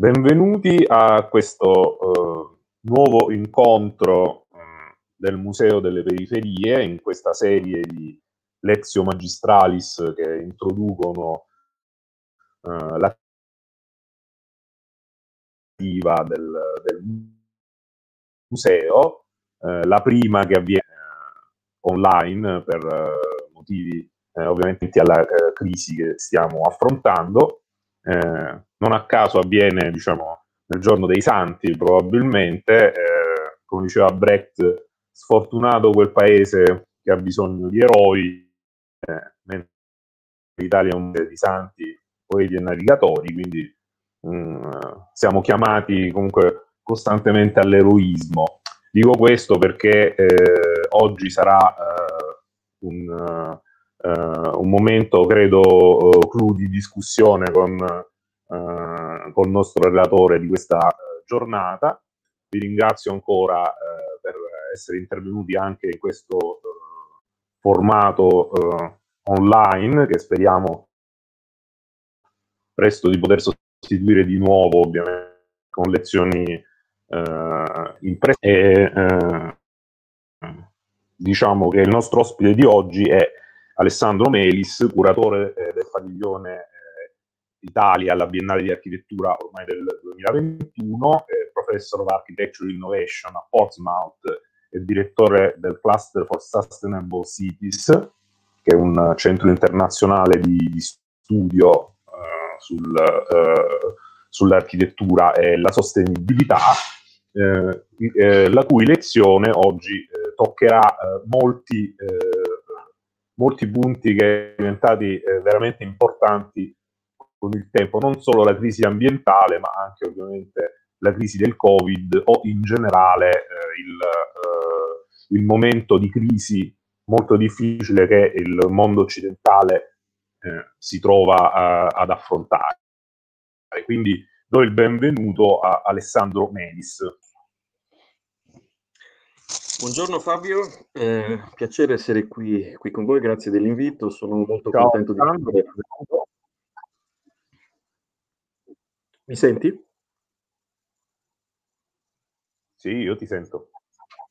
Benvenuti a questo eh, nuovo incontro eh, del Museo delle Periferie in questa serie di Lexio Magistralis che introducono eh, la attiva del, del museo, eh, la prima che avviene eh, online per eh, motivi eh, ovviamente alla crisi che stiamo affrontando. non a caso avviene diciamo, nel giorno dei santi probabilmente, come diceva Brecht, sfortunato quel paese che ha bisogno di eroi, eh, mentre l'Italia è un paese di santi, poeti e navigatori, quindi Mm, siamo chiamati comunque costantemente all'eroismo. Dico questo perché eh, oggi sarà eh, un, eh, un, momento, credo, eh, clou di discussione con, eh, con, il nostro relatore di questa eh, giornata. Vi ringrazio ancora per essere intervenuti anche in questo formato online che speriamo presto di poter sostenere costituire di nuovo, ovviamente, con lezioni eh, in presenza. E, eh, diciamo che il nostro ospite di oggi è Alessandro Melis, curatore eh, del padiglione eh, Italia alla Biennale di Architettura ormai del 2021, professor of Architecture Innovation a Portsmouth e direttore del Cluster for Sustainable Cities, che è un centro internazionale di, di studio sul, eh, sull'architettura e la sostenibilità, eh, eh la cui lezione oggi eh, toccherà eh, molti, molti, punti che sono diventati veramente importanti con il tempo, non solo la crisi ambientale, ma anche ovviamente la crisi del Covid o in generale il, il momento di crisi molto difficile che il mondo occidentale eh, si trova a, ad affrontare. Quindi do il benvenuto a Alessandro Menis. Buongiorno Fabio, eh, piacere essere qui, qui, con voi, grazie dell'invito, sono molto Ciao, contento di essere qui. Mi senti? Sì, io ti sento.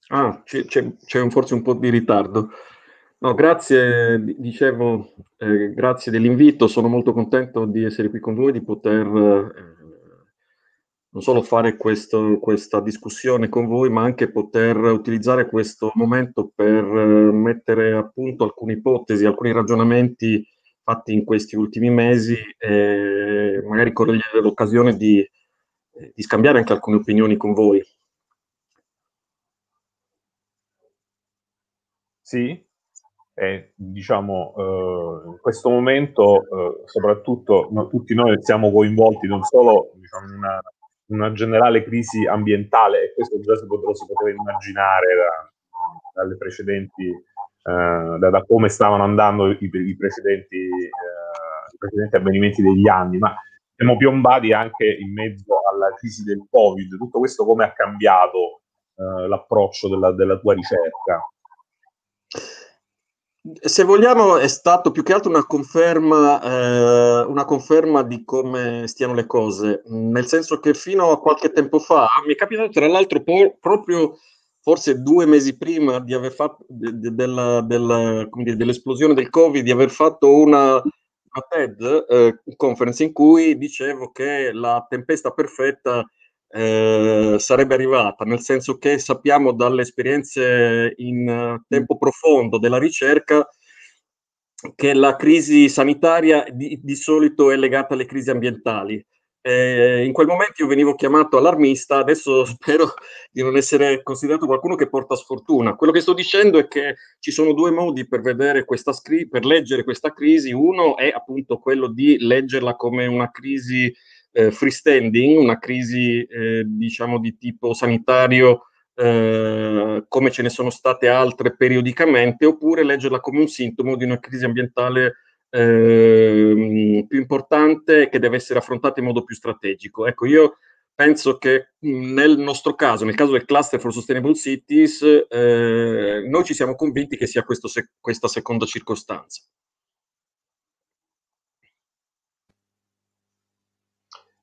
Ah, c'è, c'è, c'è forse un po' di ritardo. No, grazie, dicevo, eh, grazie dell'invito, sono molto contento di essere qui con voi, di poter eh, non solo fare questo, questa discussione con voi, ma anche poter utilizzare questo momento per eh, mettere a punto alcune ipotesi, alcuni ragionamenti fatti in questi ultimi mesi e magari cogliere l'occasione di, eh, di scambiare anche alcune opinioni con voi. Sì, e, diciamo, eh, in questo momento, eh, soprattutto no, tutti noi siamo coinvolti non solo diciamo, in una, una, generale crisi ambientale, e questo già si, poteva, si poteva immaginare da, dalle precedenti, eh, da, da, come stavano andando i, i, precedenti, eh, i, precedenti, avvenimenti degli anni, ma siamo piombati anche in mezzo alla crisi del Covid. Tutto questo come ha cambiato eh, l'approccio della, della tua ricerca? se vogliamo, è stato più che altro una conferma, eh, una conferma, di come stiano le cose, nel senso che fino a qualche tempo fa mi è capitato, tra l'altro, po- proprio forse due mesi prima fatto, de- de- della, della, dire, dell'esplosione del Covid, di aver fatto una, una TED eh, conference in cui dicevo che la tempesta perfetta eh, sarebbe arrivata, nel senso che sappiamo dalle esperienze in eh, tempo mm. profondo della ricerca che la crisi sanitaria di, di solito è legata alle crisi ambientali. Eh, in quel momento io venivo chiamato allarmista, adesso spero di non essere considerato qualcuno che porta sfortuna. Quello che sto dicendo è che ci sono due modi per, scri- per leggere questa crisi. Uno è appunto quello di leggerla come una crisi eh, freestanding, una crisi eh, diciamo di tipo sanitario eh, come ce ne sono state altre periodicamente, oppure leggerla come un sintomo di una crisi ambientale ehm, più importante che deve essere affrontata in modo più strategico. Ecco, io penso che mm, nel nostro caso, nel caso del cluster for sustainable cities, eh, noi ci siamo convinti che sia questo, se, questa seconda circostanza.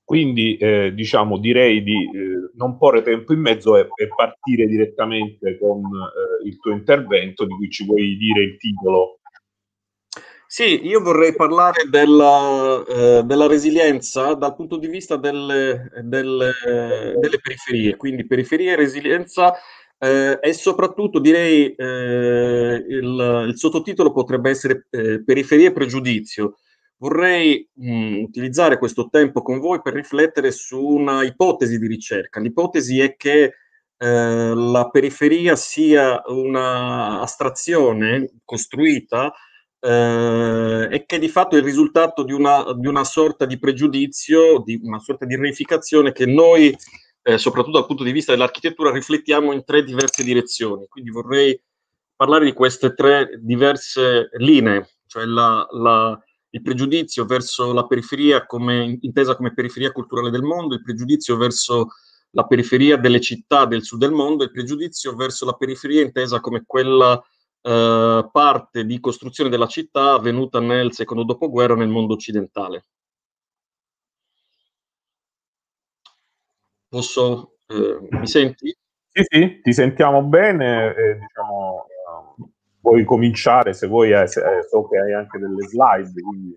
Quindi eh, diciamo, direi di eh, non porre tempo in mezzo e, e partire direttamente con eh, il tuo intervento di cui ci vuoi dire il titolo. Sì, io vorrei parlare della, eh, della resilienza dal punto di vista delle, delle, delle periferie, quindi periferie e resilienza eh, e soprattutto direi eh, il, il, sottotitolo potrebbe essere periferie e pregiudizio Vorrei mh, mm, utilizzare questo tempo con voi per riflettere su una ipotesi di ricerca. L'ipotesi è che eh, la periferia sia un'astrazione costruita eh, e che di fatto è il risultato di una, di una, sorta di pregiudizio, di una sorta di reificazione che noi, eh, soprattutto dal punto di vista dell'architettura, riflettiamo in tre diverse direzioni. Quindi vorrei parlare di queste tre diverse linee, cioè la, la il pregiudizio verso la periferia come, intesa come periferia culturale del mondo, il pregiudizio verso la periferia delle città del sud del mondo, il pregiudizio verso la periferia intesa come quella eh, parte di costruzione della città avvenuta nel secondo dopoguerra nel mondo occidentale. Posso? Eh, mi senti? Sì, sì, ti sentiamo bene. Eh, diciamo, puoi cominciare, se vuoi, eh, se, eh, so che hai anche delle slide, quindi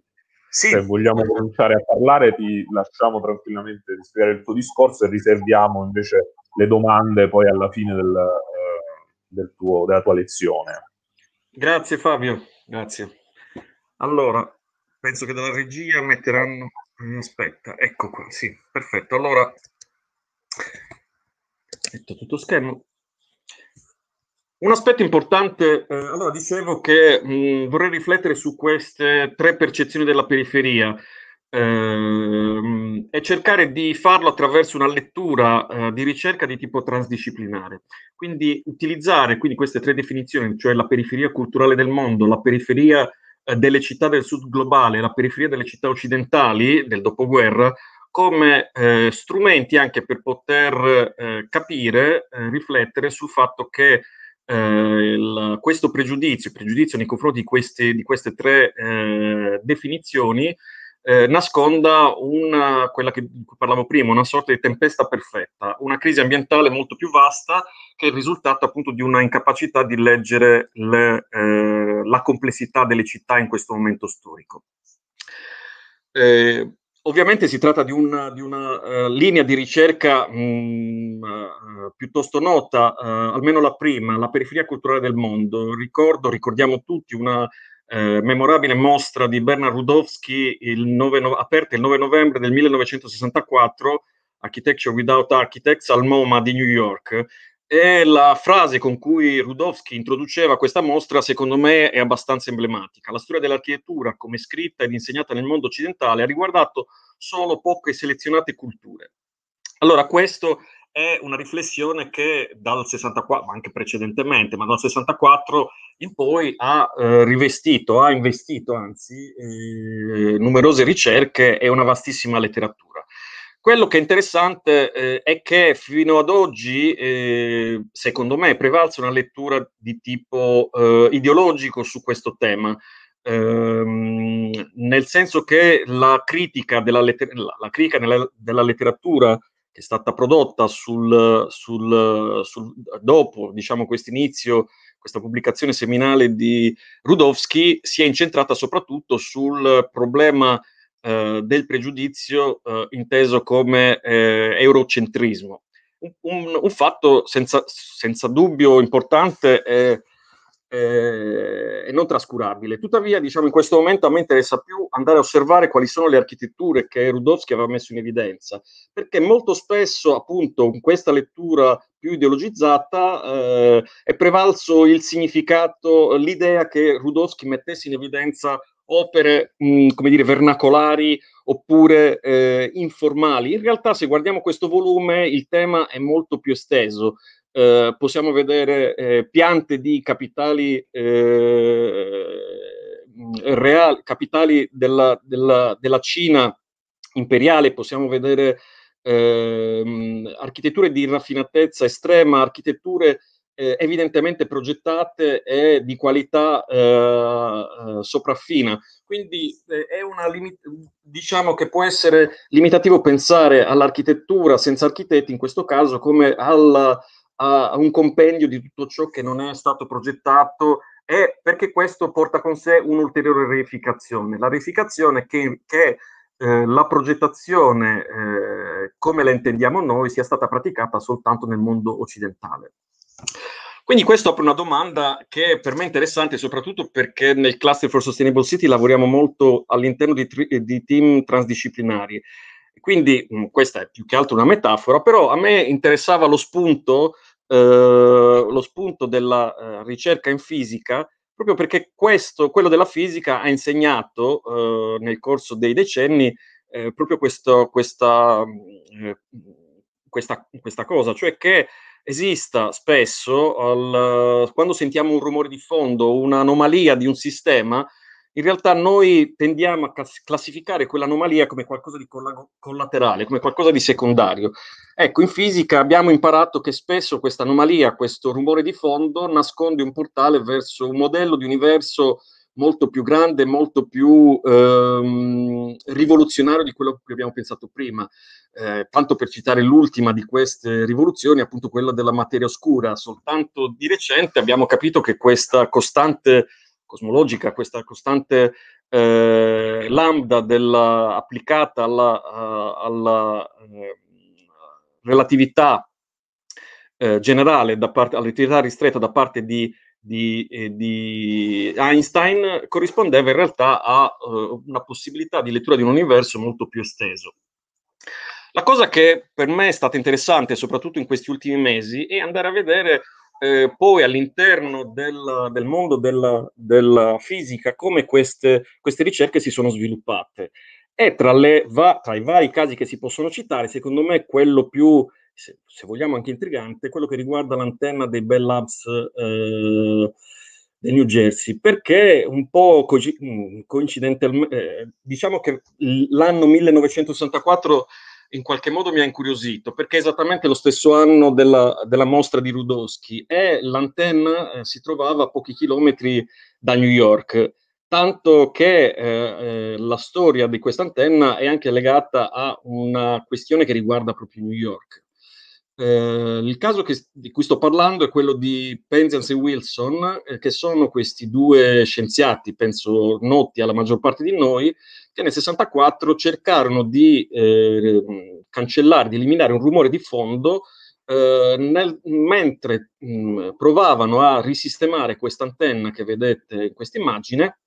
sì. se vogliamo cominciare a parlare ti lasciamo tranquillamente spiegare il tuo discorso e riserviamo invece le domande poi alla fine del, eh, del tuo, della tua lezione. Grazie Fabio, grazie. Allora, penso che dalla regia metteranno... Aspetta, ecco qua, sì, perfetto. Allora, metto tutto schermo. Un aspetto importante, eh, allora dicevo che mh, mm, vorrei riflettere su queste tre percezioni della periferia ehm, e cercare di farlo attraverso una lettura eh, di ricerca di tipo transdisciplinare. Quindi utilizzare quindi, queste tre definizioni, cioè la periferia culturale del mondo, la periferia eh, delle città del sud globale, la periferia delle città occidentali del dopoguerra, come eh, strumenti anche per poter eh, capire, eh, riflettere sul fatto che eh, il, questo pregiudizio, pregiudizio nei confronti di, questi, di queste tre eh, definizioni, eh, nasconda una, quella che, di cui parlavo prima, una sorta di tempesta perfetta, una crisi ambientale molto più vasta che è il risultato appunto di una incapacità di leggere le, eh, la complessità delle città in questo momento storico. Eh, Ovviamente si tratta di, un, di una uh, linea di ricerca mh, mm, eh, uh, piuttosto nota, uh, almeno la prima, la periferia culturale del mondo. Ricordo, ricordiamo tutti, una memorabile mostra di Bernard Rudowski il 9, no, aperta il 9 novembre del 1964, Architecture Without Architects, al MoMA di New York, e la frase con cui Rudowski introduceva questa mostra, secondo me, è abbastanza emblematica. La storia dell'architettura, come scritta ed insegnata nel mondo occidentale, ha riguardato solo poche selezionate culture. Allora, questo è una riflessione che dal 64, ma anche precedentemente, ma dal 64 in poi ha eh, rivestito, ha investito anzi eh, numerose ricerche e una vastissima letteratura. Quello che è interessante eh, è che fino ad oggi, eh, secondo me, è prevalsa una lettura di tipo eh, ideologico su questo tema, ehm, nel senso che la critica, della, letter- la, la critica nella, della letteratura che è stata prodotta sul, sul, sul, dopo diciamo, questo inizio, questa pubblicazione seminale di Rudowski, si è incentrata soprattutto sul problema eh, del pregiudizio eh, inteso come eh, eurocentrismo. Un, un, un fatto senza, senza, dubbio importante e, e non trascurabile. Tuttavia, diciamo, in questo momento a me interessa più andare a osservare quali sono le architetture che Rudowski aveva messo in evidenza, perché molto spesso, appunto, in questa lettura più ideologizzata, eh, è prevalso il significato, l'idea che Rudowski mettesse in evidenza opere, mh, mm, come dire, vernacolari oppure eh, informali. In realtà, se guardiamo questo volume, il tema è molto più esteso. Eh, possiamo vedere eh, piante di capitali eh, mm, reali, capitali della, della, della, Cina imperiale, possiamo vedere ehm, architetture di raffinatezza estrema, architetture eh, evidentemente progettate e di qualità eh, eh sopraffina. Quindi eh, è una limit- diciamo che può essere limitativo pensare all'architettura senza architetti, in questo caso, come al, a un compendio di tutto ciò che non è stato progettato e perché questo porta con sé un'ulteriore reificazione. La reificazione che, che eh, la progettazione, eh, come la intendiamo noi, sia stata praticata soltanto nel mondo occidentale. Quindi questo apre una domanda che per me è interessante, soprattutto perché nel Cluster for Sustainable City lavoriamo molto all'interno di, tri- di team transdisciplinari. Quindi mh, mm, questa è più che altro una metafora, però a me interessava lo spunto, eh, lo spunto della eh, ricerca in fisica, proprio perché questo, quello della fisica ha insegnato eh, nel corso dei decenni eh, proprio questo, questa, mm, eh, questa, questa, cosa, cioè che esista spesso, al, eh, quando sentiamo un rumore di fondo, un'anomalia di un sistema, in realtà noi tendiamo a classificare quell'anomalia come qualcosa di collaterale, come qualcosa di secondario. Ecco, in fisica abbiamo imparato che spesso questa anomalia, questo rumore di fondo, nasconde un portale verso un modello di universo molto più grande, molto più ehm, rivoluzionario di quello che abbiamo pensato prima. Eh, tanto per citare l'ultima di queste rivoluzioni, appunto quella della materia oscura, soltanto di recente abbiamo capito che questa costante cosmologica, questa costante eh, lambda della, applicata alla, uh, alla uh, relatività uh, generale, da parte, alla ristretta da parte di di, eh, di Einstein corrispondeva in realtà a eh, una possibilità di lettura di un universo molto più esteso. La cosa che per me è stata interessante, soprattutto in questi ultimi mesi, è andare a vedere eh, poi all'interno del, del mondo della, della, fisica come queste, queste ricerche si sono sviluppate. E tra, le, va, tra i vari casi che si possono citare, secondo me quello più se, se, vogliamo anche intrigante, quello che riguarda l'antenna dei Bell Labs eh, del New Jersey, perché un po' co- mm, coincidentalmente, eh, diciamo che l'anno 1964 in qualche modo mi ha incuriosito, perché è esattamente lo stesso anno della, della mostra di Rudowski e l'antenna eh, si trovava a pochi chilometri da New York, tanto che eh, eh, la storia di questa antenna è anche legata a una questione che riguarda proprio New York. Eh, il caso che, di cui sto parlando è quello di Penzance e Wilson, eh, che sono questi due scienziati, penso noti alla maggior parte di noi, che nel 64 cercarono di eh, cancellare, di eliminare un rumore di fondo eh, nel, mentre mh, mm, provavano a risistemare questa antenna che vedete in questa immagine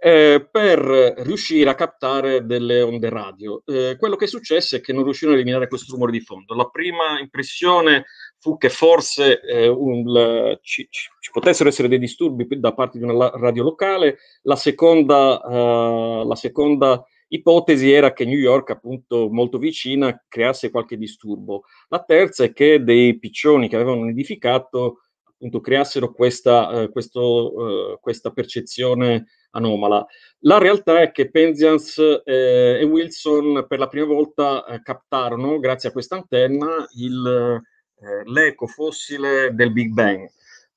eh, per riuscire a captare delle onde radio. Eh, quello che successe è che non riuscirono a eliminare questo rumore di fondo. La prima impressione fu che forse eh, un, ci, ci, potessero essere dei disturbi da parte di una radio locale, la seconda, uh, la seconda ipotesi era che New York, appunto molto vicina, creasse qualche disturbo, la terza è che dei piccioni che avevano nidificato appunto creassero questa, eh, questo, eh, questa percezione anomala. La realtà è che Penzians eh, e Wilson per la prima volta eh, captarono, grazie a questa antenna, il, eh, l'eco fossile del Big Bang.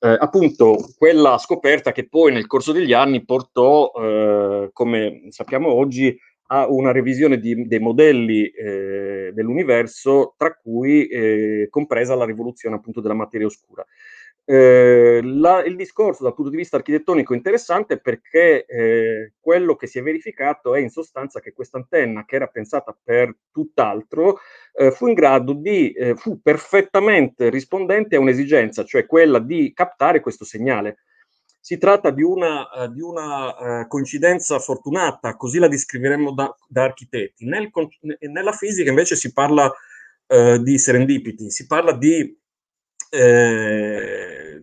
Eh, appunto quella scoperta che poi nel corso degli anni portò, come sappiamo oggi, a una revisione di, dei modelli eh, dell'universo, tra cui eh, compresa la rivoluzione appunto della materia oscura. Eh, la, il discorso dal punto di vista architettonico è interessante perché eh, quello che si è verificato è in sostanza che questa antenna, che era pensata per tutt'altro, eh, fu in grado di, eh, fu perfettamente rispondente a un'esigenza, cioè quella di captare questo segnale. Si tratta di una, eh, di una eh, coincidenza fortunata, così la descriveremmo da, da architetti. Nel, nella fisica invece si parla di serendipiti, si parla di eh,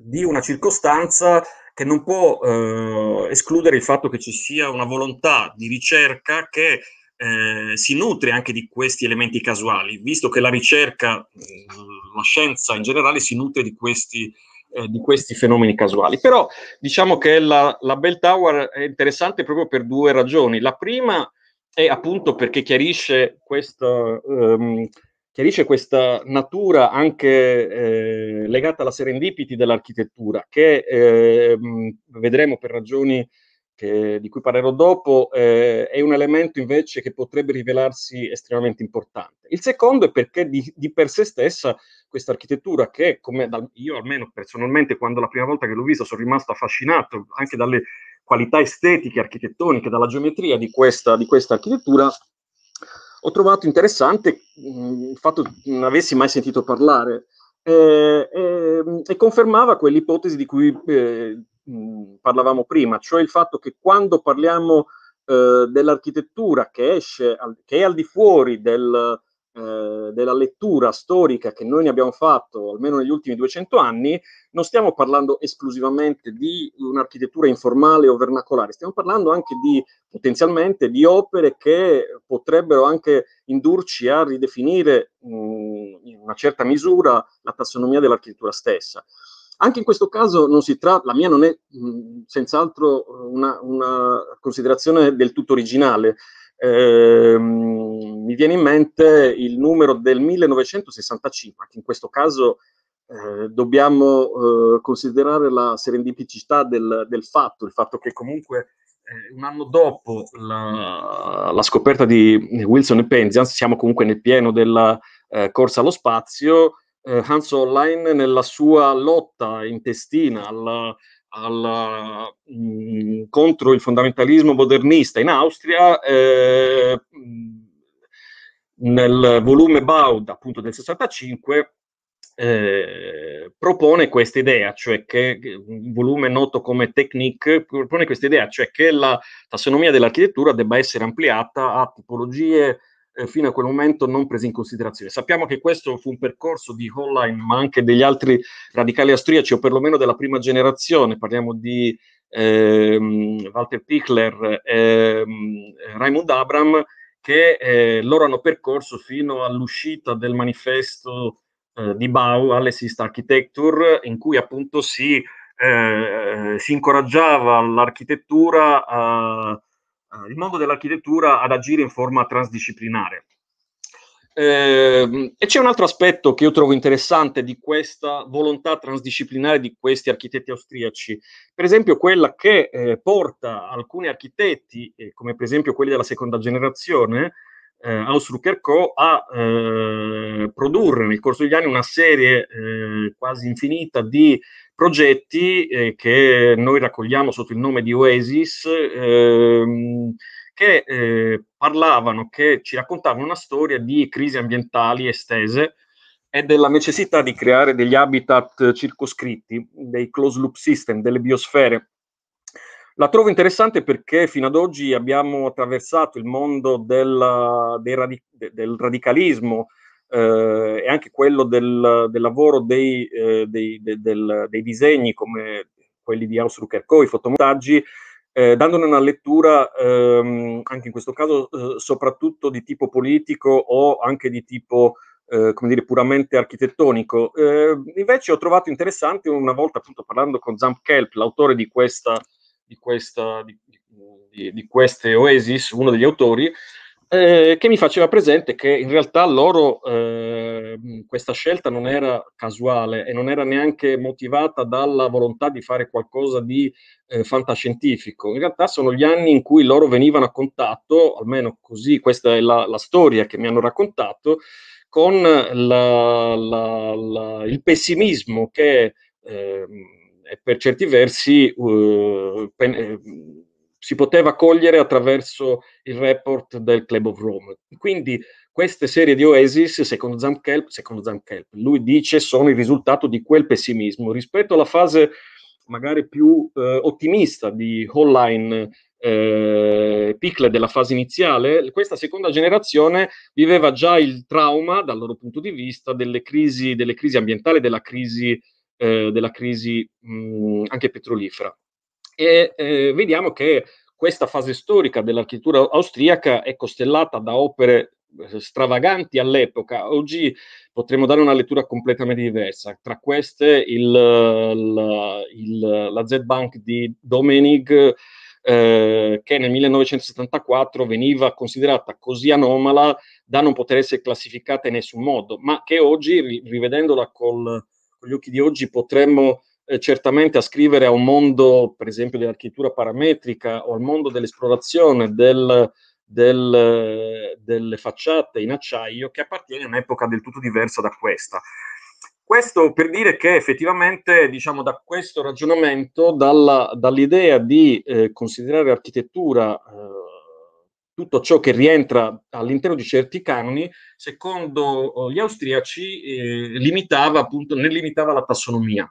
di una circostanza che non può eh, escludere il fatto che ci sia una volontà di ricerca che eh, si nutre anche di questi elementi casuali, visto che la ricerca, mm, la scienza in generale si nutre di questi, eh, di questi fenomeni casuali. Però diciamo che la, la Bell Tower è interessante proprio per due ragioni. La prima è appunto perché chiarisce questo... Ehm, chiarisce questa natura anche eh, legata alla serendipity dell'architettura, che eh, mm, vedremo per ragioni che, di cui parlerò dopo, eh, è un elemento invece che potrebbe rivelarsi estremamente importante. Il secondo è perché di, di per sé stessa questa architettura che, come da, io almeno personalmente, quando la prima volta che l'ho vista sono rimasto affascinato anche dalle qualità estetiche, architettoniche, dalla geometria di questa, di questa architettura, ho trovato interessante mh, mm, il fatto che non avessi mai sentito parlare eh, eh, e confermava quell'ipotesi di cui eh, mm, parlavamo prima, cioè il fatto che quando parliamo eh, dell'architettura che esce, al, che è al di fuori del, eh, della lettura storica che noi ne abbiamo fatto almeno negli ultimi 200 anni, non stiamo parlando esclusivamente di un'architettura informale o vernacolare, stiamo parlando anche di potenzialmente di opere che potrebbero anche indurci a ridefinire mh, mm, in una certa misura la tassonomia dell'architettura stessa. Anche in questo caso non si tratta, la mia non è mh, mm, senz'altro una, una, considerazione del tutto originale, Ehm, mi viene in mente il numero del 1965, anche in questo caso eh, dobbiamo eh, considerare la serendipicità del, del, fatto, il fatto che comunque eh, un anno dopo la, la, scoperta di Wilson e Penzance, siamo comunque nel pieno della eh, corsa allo spazio, eh, Hans Online nella sua lotta intestina alla alla, mh, mhmm, contro il fondamentalismo modernista in Austria, eh, nel volume Baud appunto del 65 eh, propone questa idea, cioè che un volume noto come Technique propone questa idea, cioè che la tassonomia dell'architettura debba essere ampliata a tipologie eh, fino a quel momento non presi in considerazione. Sappiamo che questo fu un percorso di Hollein, ma anche degli altri radicali austriaci, o perlomeno della prima generazione, parliamo di ehm, Walter Pichler, ehm, Raimond Abram, che eh, loro hanno percorso fino all'uscita del manifesto eh, di Bau, Allesist Architecture, in cui appunto si, eh, si incoraggiava l'architettura a Ah, il mondo dell'architettura ad agire in forma transdisciplinare. Eh, e c'è un altro aspetto che io trovo interessante di questa volontà transdisciplinare di questi architetti austriaci, per esempio quella che eh, porta alcuni architetti, eh, come per esempio quelli della seconda generazione, eh, Ausrucker Co., a eh, produrre nel corso degli anni una serie eh, quasi infinita di progetti eh, che noi raccogliamo sotto il nome di Oasis, ehm, che eh, parlavano, che ci raccontavano una storia di crisi ambientali estese e della necessità di creare degli habitat circoscritti, dei closed loop system, delle biosfere. La trovo interessante perché fino ad oggi abbiamo attraversato il mondo della, del, radic- del radicalismo, eh, e anche quello del, del lavoro dei, eh, dei, de, del, dei, disegni come quelli di Ausru Kerko, i fotomontaggi, eh, dandone una lettura ehm, anche in questo caso eh, soprattutto di tipo politico o anche di tipo eh, come dire, puramente architettonico. Eh, invece ho trovato interessante una volta appunto parlando con Zamp Kelp, l'autore di, questa, di, questa, di, di queste Oasis, uno degli autori, eh, che mi faceva presente che in realtà loro eh, questa scelta non era casuale e non era neanche motivata dalla volontà di fare qualcosa di eh, fantascientifico. In realtà sono gli anni in cui loro venivano a contatto, almeno così questa è la, la storia che mi hanno raccontato, con la, la, il pessimismo che ehm, per certi versi eh, pen- eh, si poteva cogliere attraverso il report del Club of Rome. Quindi queste serie di Oasis, secondo Zamkelp, secondo Zamkelp, lui dice sono il risultato di quel pessimismo rispetto alla fase magari più eh, ottimista di Holline eh, Pickle della fase iniziale, questa seconda generazione viveva già il trauma, dal loro punto di vista, delle crisi, delle crisi ambientali, della crisi, eh, della crisi mh, mm, anche petrolifera e eh, vediamo che questa fase storica dell'architettura austriaca è costellata da opere eh, stravaganti all'epoca, oggi potremmo dare una lettura completamente diversa. Tra queste il, la, il, la Z-Bank di Domenig, eh, che nel 1974 veniva considerata così anomala da non poter essere classificata in nessun modo, ma che oggi, rivedendola col, con gli occhi di oggi, potremmo eh, certamente ascrivere a un mondo, per esempio, dell'architettura parametrica o al mondo dell'esplorazione del, del, delle facciate in acciaio che appartiene a un'epoca del tutto diversa da questa. Questo per dire che effettivamente, diciamo, da questo ragionamento, dalla, dall'idea di eh, considerare architettura eh, tutto ciò che rientra all'interno di certi canoni, secondo eh, gli austriaci, eh, limitava appunto, ne limitava la tassonomia.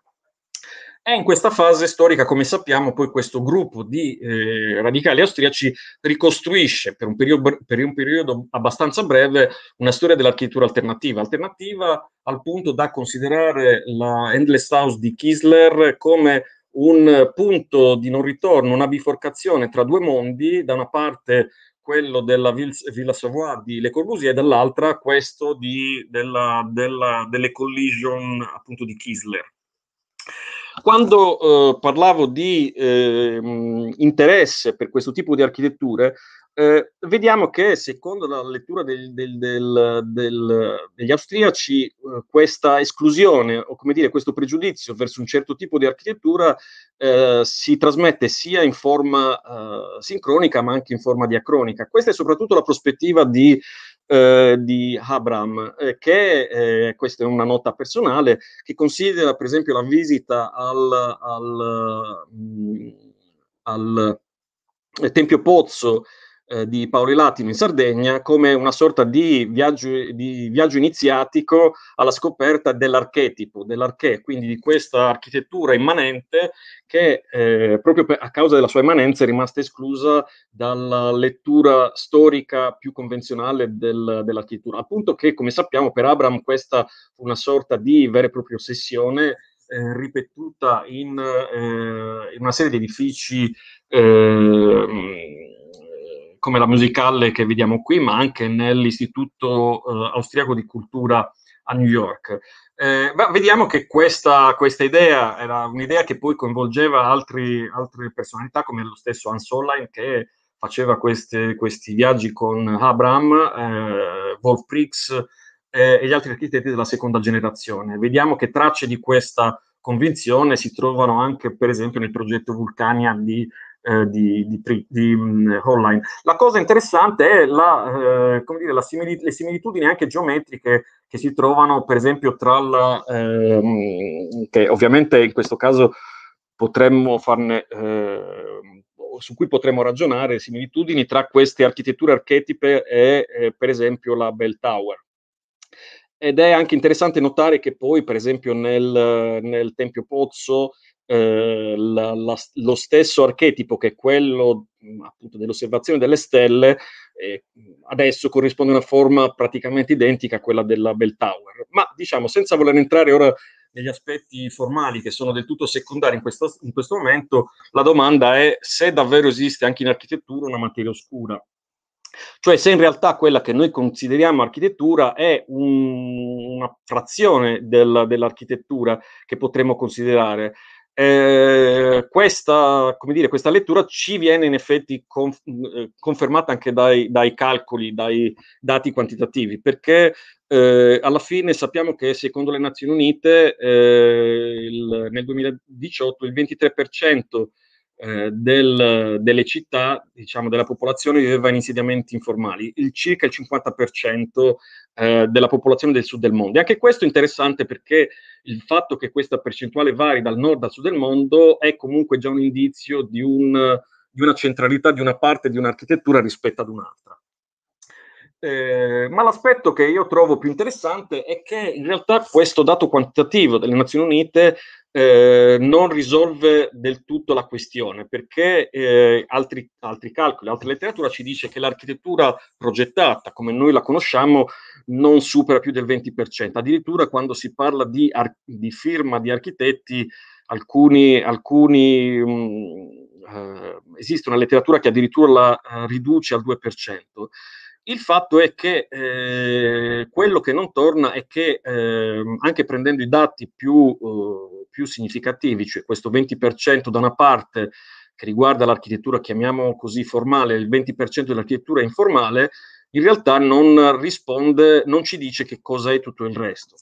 È in questa fase storica, come sappiamo, poi questo gruppo di eh, radicali austriaci ricostruisce per un, periodo, per un, periodo, abbastanza breve una storia dell'architettura alternativa, alternativa al punto da considerare la Endless House di Kisler come un punto di non ritorno, una biforcazione tra due mondi, da una parte quello della Villa Savoie di Le Corbusier e dall'altra questo di, della, della, delle collision appunto di Kisler. Quando eh, parlavo di eh, interesse per questo tipo di architetture, eh, vediamo che secondo la lettura del, del, del, degli austriaci eh, questa esclusione o come dire questo pregiudizio verso un certo tipo di architettura eh, si trasmette sia in forma eh, sincronica ma anche in forma diacronica. Questa è soprattutto la prospettiva di eh, di Abram, eh, che, eh, questa è una nota personale, che considera per esempio la visita al, al, mm, al eh, Tempio Pozzo eh, di Paoli Latino in Sardegna come una sorta di viaggio, di viaggio iniziatico alla scoperta dell'archetipo, dell'archè, quindi di questa architettura immanente che eh, proprio per, a causa della sua immanenza è rimasta esclusa dalla lettura storica più convenzionale del, dell'architettura. Appunto che, come sappiamo, per Abram questa fu una sorta di vera e propria ossessione eh, ripetuta in, eh, in, una serie di edifici eh, come la musicale che vediamo qui, ma anche nell'Istituto eh, Austriaco di Cultura a New York. Eh, vediamo che questa, questa, idea era un'idea che poi coinvolgeva altri, altre personalità come lo stesso Hans Online che faceva queste, questi viaggi con Abraham, eh, Wolf Prix eh, e gli altri architetti della seconda generazione. Vediamo che tracce di questa convinzione si trovano anche per esempio nel progetto Vulcania di eh, di, di, di mh, mm, Holline. La cosa interessante è la, eh, dire, la simili- le similitudini anche geometriche che si trovano, per esempio, tra la... Ehm, che ovviamente in questo caso potremmo farne... Eh, su cui potremmo ragionare similitudini tra queste architetture archetipe e eh, per esempio la Bell Tower. Ed è anche interessante notare che poi, per esempio, nel, nel Tempio Pozzo eh, la, la, lo stesso archetipo che è quello appunto dell'osservazione delle stelle eh, adesso corrisponde a una forma praticamente identica a quella della Bell Tower. Ma diciamo, senza voler entrare ora negli aspetti formali che sono del tutto secondari in, questa, in questo momento, la domanda è se davvero esiste anche in architettura una materia oscura. Cioè se in realtà quella che noi consideriamo architettura è un, una frazione del, dell'architettura che potremmo considerare. Eh, questa, dire, questa, lettura ci viene in effetti conf- eh, confermata anche dai, dai, calcoli, dai dati quantitativi, perché eh, alla fine sappiamo che secondo le Nazioni Unite eh, il, nel 2018 il 23% eh, del, delle città, diciamo, della popolazione viveva in insediamenti informali, il circa il 50% eh, della popolazione del sud del mondo. E anche questo è interessante perché il fatto che questa percentuale vari dal nord al sud del mondo è comunque già un indizio di, un, di una centralità di una parte di un'architettura rispetto ad un'altra. Eh, ma l'aspetto che io trovo più interessante è che in realtà questo dato quantitativo delle Nazioni Unite eh, non risolve del tutto la questione, perché eh, altri, altri, calcoli, altra letteratura ci dice che l'architettura progettata, come noi la conosciamo, non supera più del 20%. Addirittura quando si parla di, ar- di firma di architetti, alcuni, alcuni mh, mm, eh, esiste una letteratura che addirittura la eh, riduce al 2%. Il fatto è che eh, quello che non torna è che eh, anche prendendo i dati più eh, più significativi, cioè questo 20% da una parte che riguarda l'architettura, chiamiamo così formale, il 20% dell'architettura informale, in realtà non risponde, non ci dice che cosa è tutto il resto.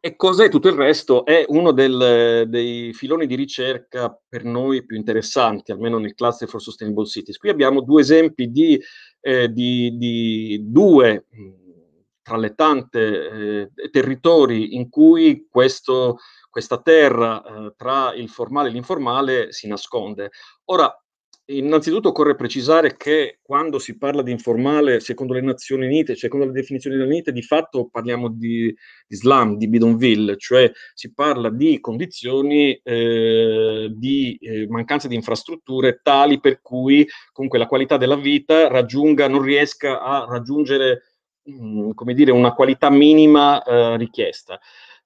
E cos'è tutto il resto? È uno del, dei filoni di ricerca per noi più interessanti, almeno nel cluster for sustainable cities. Qui abbiamo due esempi di, eh, di, di due tra le tante eh, territori in cui questo, questa terra eh, tra il formale e l'informale si nasconde. Ora, innanzitutto occorre precisare che quando si parla di informale, secondo le Nazioni Unite, secondo la definizione delle Unite, di fatto parliamo di Islam, di bidonville, cioè si parla di condizioni eh, di eh, mancanza di infrastrutture tali per cui comunque la qualità della vita raggiunga, non riesca a raggiungere Mm, come dire, una qualità minima eh, richiesta.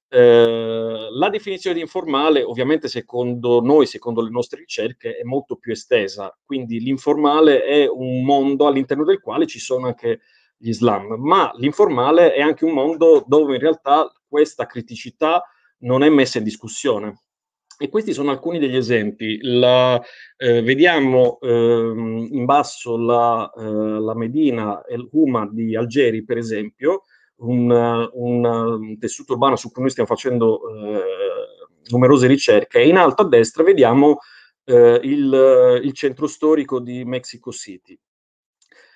Eh, la definizione di informale, ovviamente, secondo noi, secondo le nostre ricerche, è molto più estesa. Quindi l'informale è un mondo all'interno del quale ci sono anche gli slam, ma l'informale è anche un mondo dove in realtà questa criticità non è messa in discussione. E questi sono alcuni degli esempi. La, eh, vediamo ehm, in basso la, eh, la Medina El Huma di Algeri, per esempio, un, un, un, tessuto urbano su cui noi stiamo facendo eh, numerose ricerche. E in alto a destra vediamo eh, il, il centro storico di Mexico City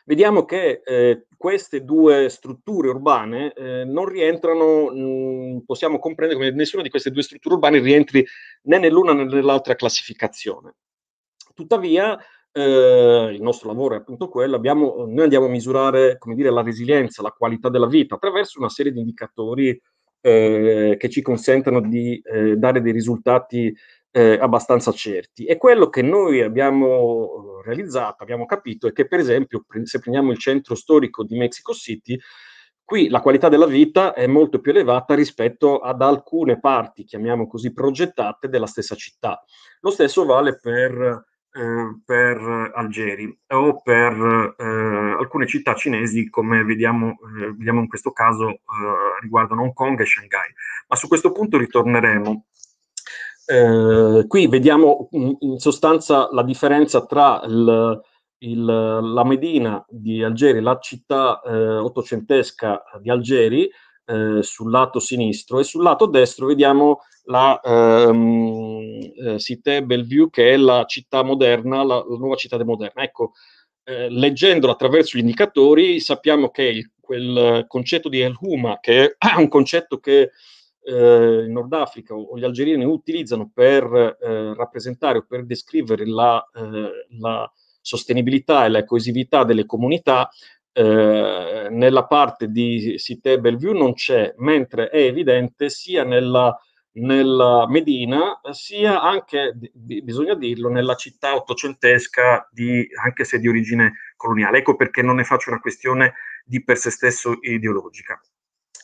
vediamo che eh, queste due strutture urbane eh, non rientrano, mh, mm, possiamo comprendere come nessuna di queste due strutture urbane rientri né nell'una né nell'altra classificazione. Tuttavia, eh, il nostro lavoro è appunto quello, abbiamo, noi andiamo a misurare come dire, la resilienza, la qualità della vita attraverso una serie di indicatori eh, che ci consentano di eh, dare dei risultati eh, abbastanza certi. E quello che noi abbiamo eh, realizzato, abbiamo capito, è che per esempio se prendiamo il centro storico di Mexico City, qui la qualità della vita è molto più elevata rispetto ad alcune parti, chiamiamo così, progettate della stessa città. Lo stesso vale per, eh, per Algeri o per eh, alcune città cinesi come vediamo, eh, vediamo in questo caso eh, riguardano Hong Kong e Shanghai. Ma su questo punto ritorneremo eh, qui vediamo in sostanza la differenza tra il, il, la Medina di Algeri, la città eh, ottocentesca di Algeri, eh, sul lato sinistro e sul lato destro vediamo la ehm, eh, Cité Bellevue che è la città moderna, la, la nuova città moderna. Ecco, eh, leggendolo attraverso gli indicatori sappiamo che il, quel concetto di El Huma, che è un concetto che eh, il Nord Africa o gli algerini utilizzano per eh, rappresentare o per descrivere la, eh, la, sostenibilità e la coesività delle comunità, eh, nella parte di Cité Bellevue non c'è, mentre è evidente sia nella, nella Medina, sia anche, b- bisogna dirlo, nella città ottocentesca, di, anche se di origine coloniale. Ecco perché non ne faccio una questione di per sé stesso ideologica.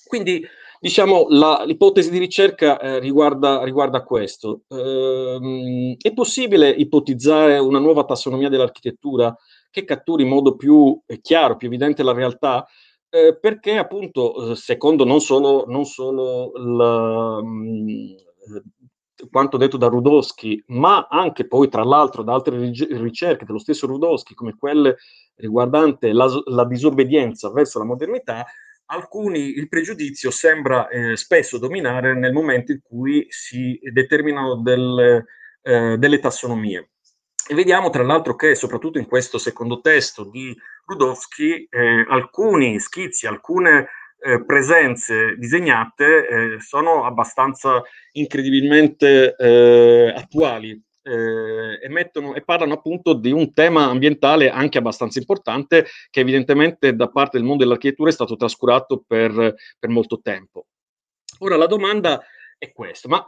Quindi Diciamo, la, l'ipotesi di ricerca eh, riguarda, riguarda, questo. Ehm, è possibile ipotizzare una nuova tassonomia dell'architettura che catturi in modo più eh, chiaro, più evidente la realtà? Eh, perché appunto, eh, secondo non solo, non solo la, mh, mm, quanto detto da Rudowski, ma anche poi tra l'altro da altre ricerche dello stesso Rudowski, come quelle riguardanti la, la disobbedienza verso la modernità, alcuni il pregiudizio sembra eh, spesso dominare nel momento in cui si determinano del, eh, delle tassonomie. E vediamo tra l'altro che soprattutto in questo secondo testo di Rudowski eh, alcuni schizzi, alcune eh, presenze disegnate eh, sono abbastanza incredibilmente eh, attuali eh, e, mettono, e parlano appunto di un tema ambientale anche abbastanza importante che evidentemente da parte del mondo dell'architettura è stato trascurato per, per molto tempo. Ora la domanda è questa, ma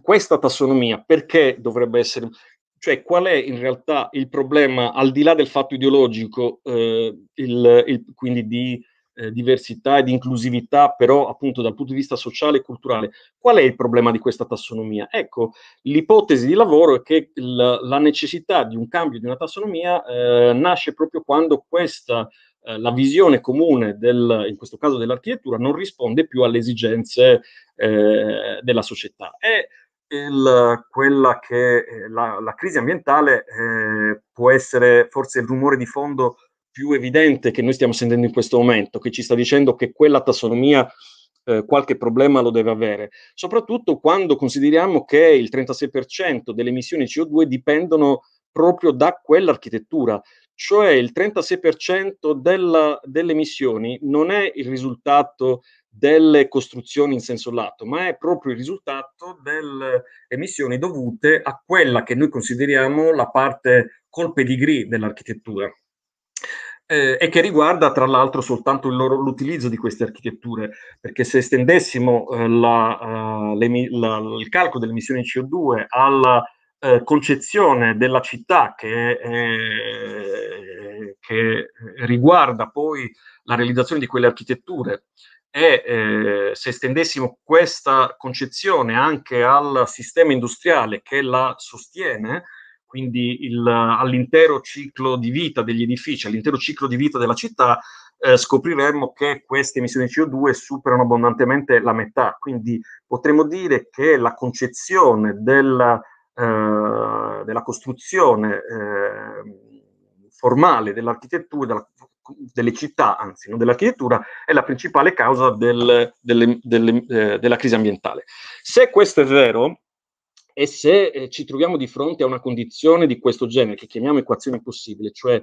questa tassonomia perché dovrebbe essere, cioè qual è in realtà il problema al di là del fatto ideologico, eh, il, il, quindi di eh, diversità e di inclusività, però appunto dal punto di vista sociale e culturale. Qual è il problema di questa tassonomia? Ecco, l'ipotesi di lavoro è che la, la necessità di un cambio di una tassonomia eh, nasce proprio quando questa eh, la visione comune, del, in questo caso dell'architettura, non risponde più alle esigenze eh, della società. E il, quella che eh, la, la crisi ambientale eh, può essere forse il rumore di fondo più evidente che noi stiamo sentendo in questo momento, che ci sta dicendo che quella tassonomia eh, qualche problema lo deve avere, soprattutto quando consideriamo che il 36% delle emissioni CO2 dipendono proprio da quell'architettura, cioè il 36% della, delle emissioni non è il risultato delle costruzioni in senso lato, ma è proprio il risultato delle emissioni dovute a quella che noi consideriamo la parte col gri dell'architettura eh, e che riguarda tra l'altro soltanto loro, l'utilizzo di queste architetture, perché se estendessimo eh, la, uh, la, il calcolo delle emissioni di CO2 alla uh, concezione della città che, eh, che, riguarda poi la realizzazione di quelle architetture e eh, se estendessimo questa concezione anche al sistema industriale che la sostiene, quindi il, all'intero ciclo di vita degli edifici, all'intero ciclo di vita della città, eh, scopriremmo che queste emissioni di CO2 superano abbondantemente la metà. Quindi potremmo dire che la concezione della, eh, della costruzione eh, formale dell'architettura, della, delle città, anzi non dell'architettura, è la principale causa del, delle, delle, eh, della crisi ambientale. Se questo è vero, e se eh, ci troviamo di fronte a una condizione di questo genere, che chiamiamo equazione possibile, cioè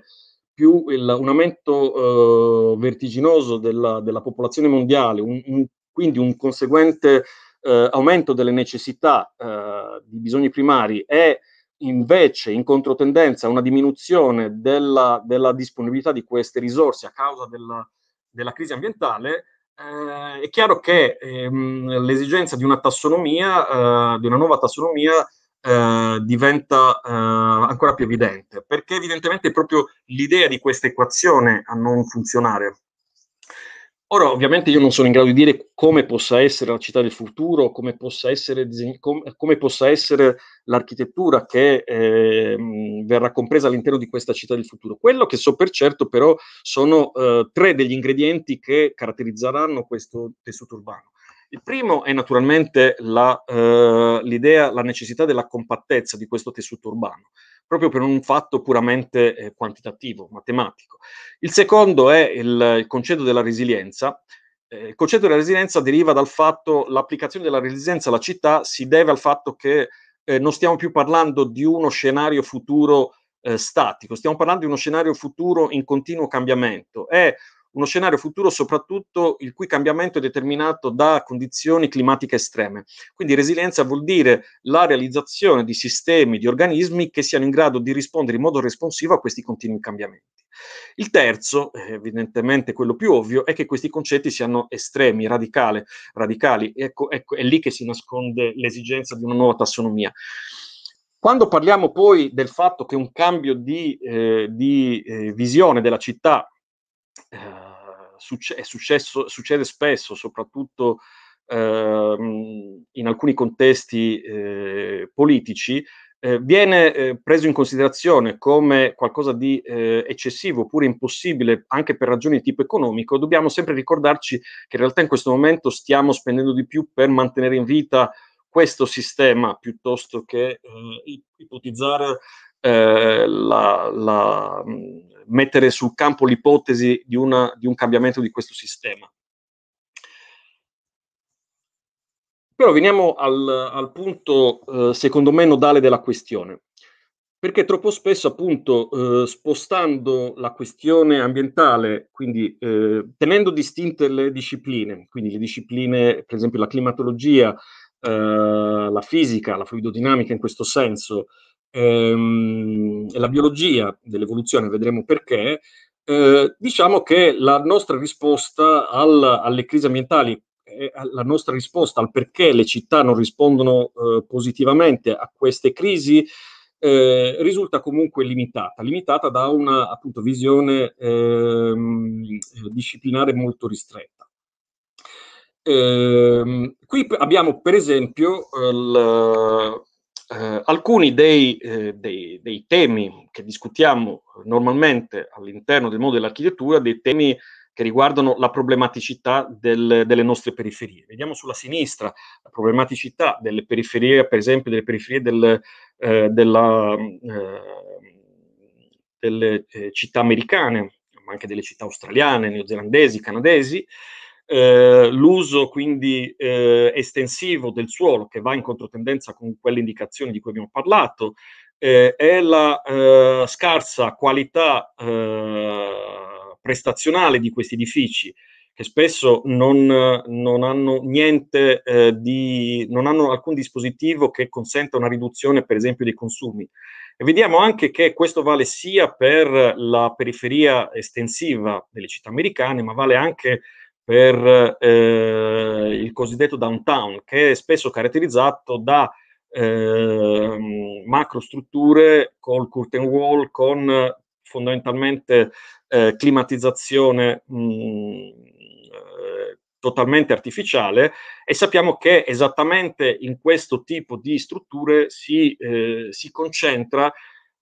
più il, un aumento eh, vertiginoso della, della, popolazione mondiale, un, un, quindi un conseguente eh, aumento delle necessità eh, di bisogni primari e invece in controtendenza una diminuzione della, della disponibilità di queste risorse a causa della, della crisi ambientale, eh, è chiaro che ehm, l'esigenza di una tassonomia, eh, di una nuova tassonomia, eh, diventa eh, ancora più evidente, perché evidentemente è proprio l'idea di questa equazione a non funzionare, Ora, ovviamente io non sono in grado di dire come possa essere la città del futuro, come possa essere, come possa essere l'architettura che eh, verrà compresa all'interno di questa città del futuro. Quello che so per certo però sono eh, tre degli ingredienti che caratterizzeranno questo tessuto urbano. Il primo è naturalmente la, eh, l'idea, la necessità della compattezza di questo tessuto urbano proprio per un fatto puramente eh, quantitativo, matematico. Il secondo è il, il concetto della resilienza. Eh, il concetto della resilienza deriva dal fatto, che l'applicazione della resilienza alla città si deve al fatto che eh, non stiamo più parlando di uno scenario futuro eh, statico, stiamo parlando di uno scenario futuro in continuo cambiamento. È uno scenario futuro soprattutto il cui cambiamento è determinato da condizioni climatiche estreme. Quindi resilienza vuol dire la realizzazione di sistemi, di organismi che siano in grado di rispondere in modo responsivo a questi continui cambiamenti. Il terzo, eh, evidentemente quello più ovvio, è che questi concetti siano estremi, radicali. radicali. Ecco, ecco, è lì che si nasconde l'esigenza di una nuova tassonomia. Quando parliamo poi del fatto che un cambio di, eh, di eh, visione della città eh, è successo, succede spesso, soprattutto ehm, in alcuni contesti eh, politici, eh, viene eh, preso in considerazione come qualcosa di eh, eccessivo oppure impossibile anche per ragioni di tipo economico, dobbiamo sempre ricordarci che in realtà in questo momento stiamo spendendo di più per mantenere in vita questo sistema piuttosto che eh, ipotizzare eh, la, la, mm, mettere sul campo l'ipotesi di, una, di un cambiamento di questo sistema. Però veniamo al, al punto, eh, secondo me, nodale della questione. Perché troppo spesso, appunto, eh, spostando la questione ambientale, quindi eh, tenendo distinte le discipline, quindi le discipline, per esempio la climatologia, eh, la fisica, la fluidodinamica in questo senso, ehm, la biologia dell'evoluzione, vedremo perché, eh, diciamo che la nostra risposta al, alle crisi ambientali, eh, la nostra risposta al perché le città non rispondono eh, positivamente a queste crisi, eh, risulta comunque limitata, limitata da una appunto, visione ehm, disciplinare molto ristretta. Ehm, qui abbiamo per esempio l, eh, alcuni dei, eh, dei, dei, temi che discutiamo normalmente all'interno del mondo dell'architettura, dei temi che riguardano la problematicità del, delle nostre periferie. Vediamo sulla sinistra la problematicità delle periferie, per esempio delle periferie del, eh, della, eh, delle eh, città americane, ma anche delle città australiane, neozelandesi, canadesi, eh, l'uso quindi eh, estensivo del suolo che va in controtendenza con quelle indicazioni di cui abbiamo parlato eh, è la eh, scarsa qualità eh, prestazionale di questi edifici che spesso non, non hanno niente di, non hanno alcun dispositivo che consenta una riduzione per esempio dei consumi. E vediamo anche che questo vale sia per la periferia estensiva delle città americane, ma vale anche per eh, il cosiddetto downtown, che è spesso caratterizzato da eh, macrostrutture col curtain wall, con fondamentalmente eh, climatizzazione mh, mm, eh, totalmente artificiale e sappiamo che esattamente in questo tipo di strutture si, eh, si concentra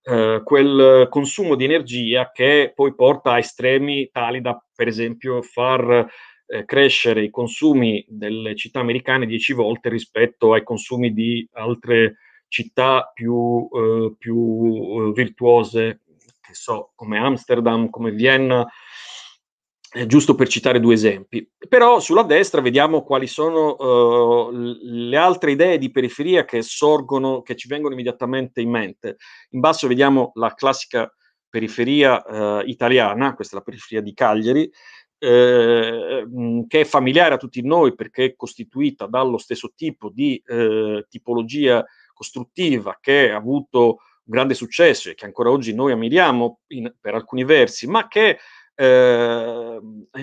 Uh, quel consumo di energia che poi porta a estremi tali da, per esempio, far eh, crescere i consumi delle città americane 10 volte rispetto ai consumi di altre città più, eh, più eh, virtuose, che so, come Amsterdam, come Vienna, eh, giusto per citare due esempi. Però sulla destra vediamo quali sono eh, le altre idee di periferia che sorgono, che ci vengono immediatamente in mente. In basso vediamo la classica periferia eh, italiana, questa è la periferia di Cagliari, eh, mm, che è familiare a tutti noi perché è costituita dallo stesso tipo di eh, tipologia costruttiva che ha avuto grande successo e che ancora oggi noi ammiriamo in, per alcuni versi, ma che eh,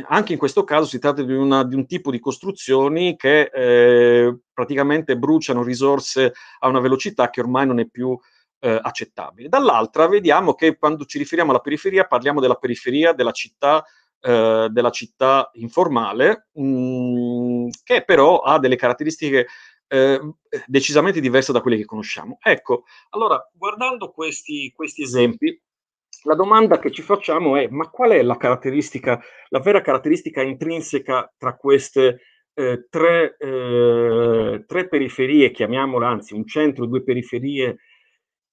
anche in questo caso si tratta di, una, di un tipo di costruzioni che eh, praticamente bruciano risorse a una velocità che ormai non è più eh, accettabile. Dall'altra vediamo che quando ci riferiamo alla periferia parliamo della periferia, della città, eh, della città informale, mh, mm, che però ha delle caratteristiche eh, decisamente diverse da quelle che conosciamo. Ecco, allora, guardando questi, questi esempi, la domanda che ci facciamo è: ma qual è la caratteristica, la vera caratteristica intrinseca tra queste eh, tre, eh, tre, periferie, chiamiamola anzi un centro, due periferie,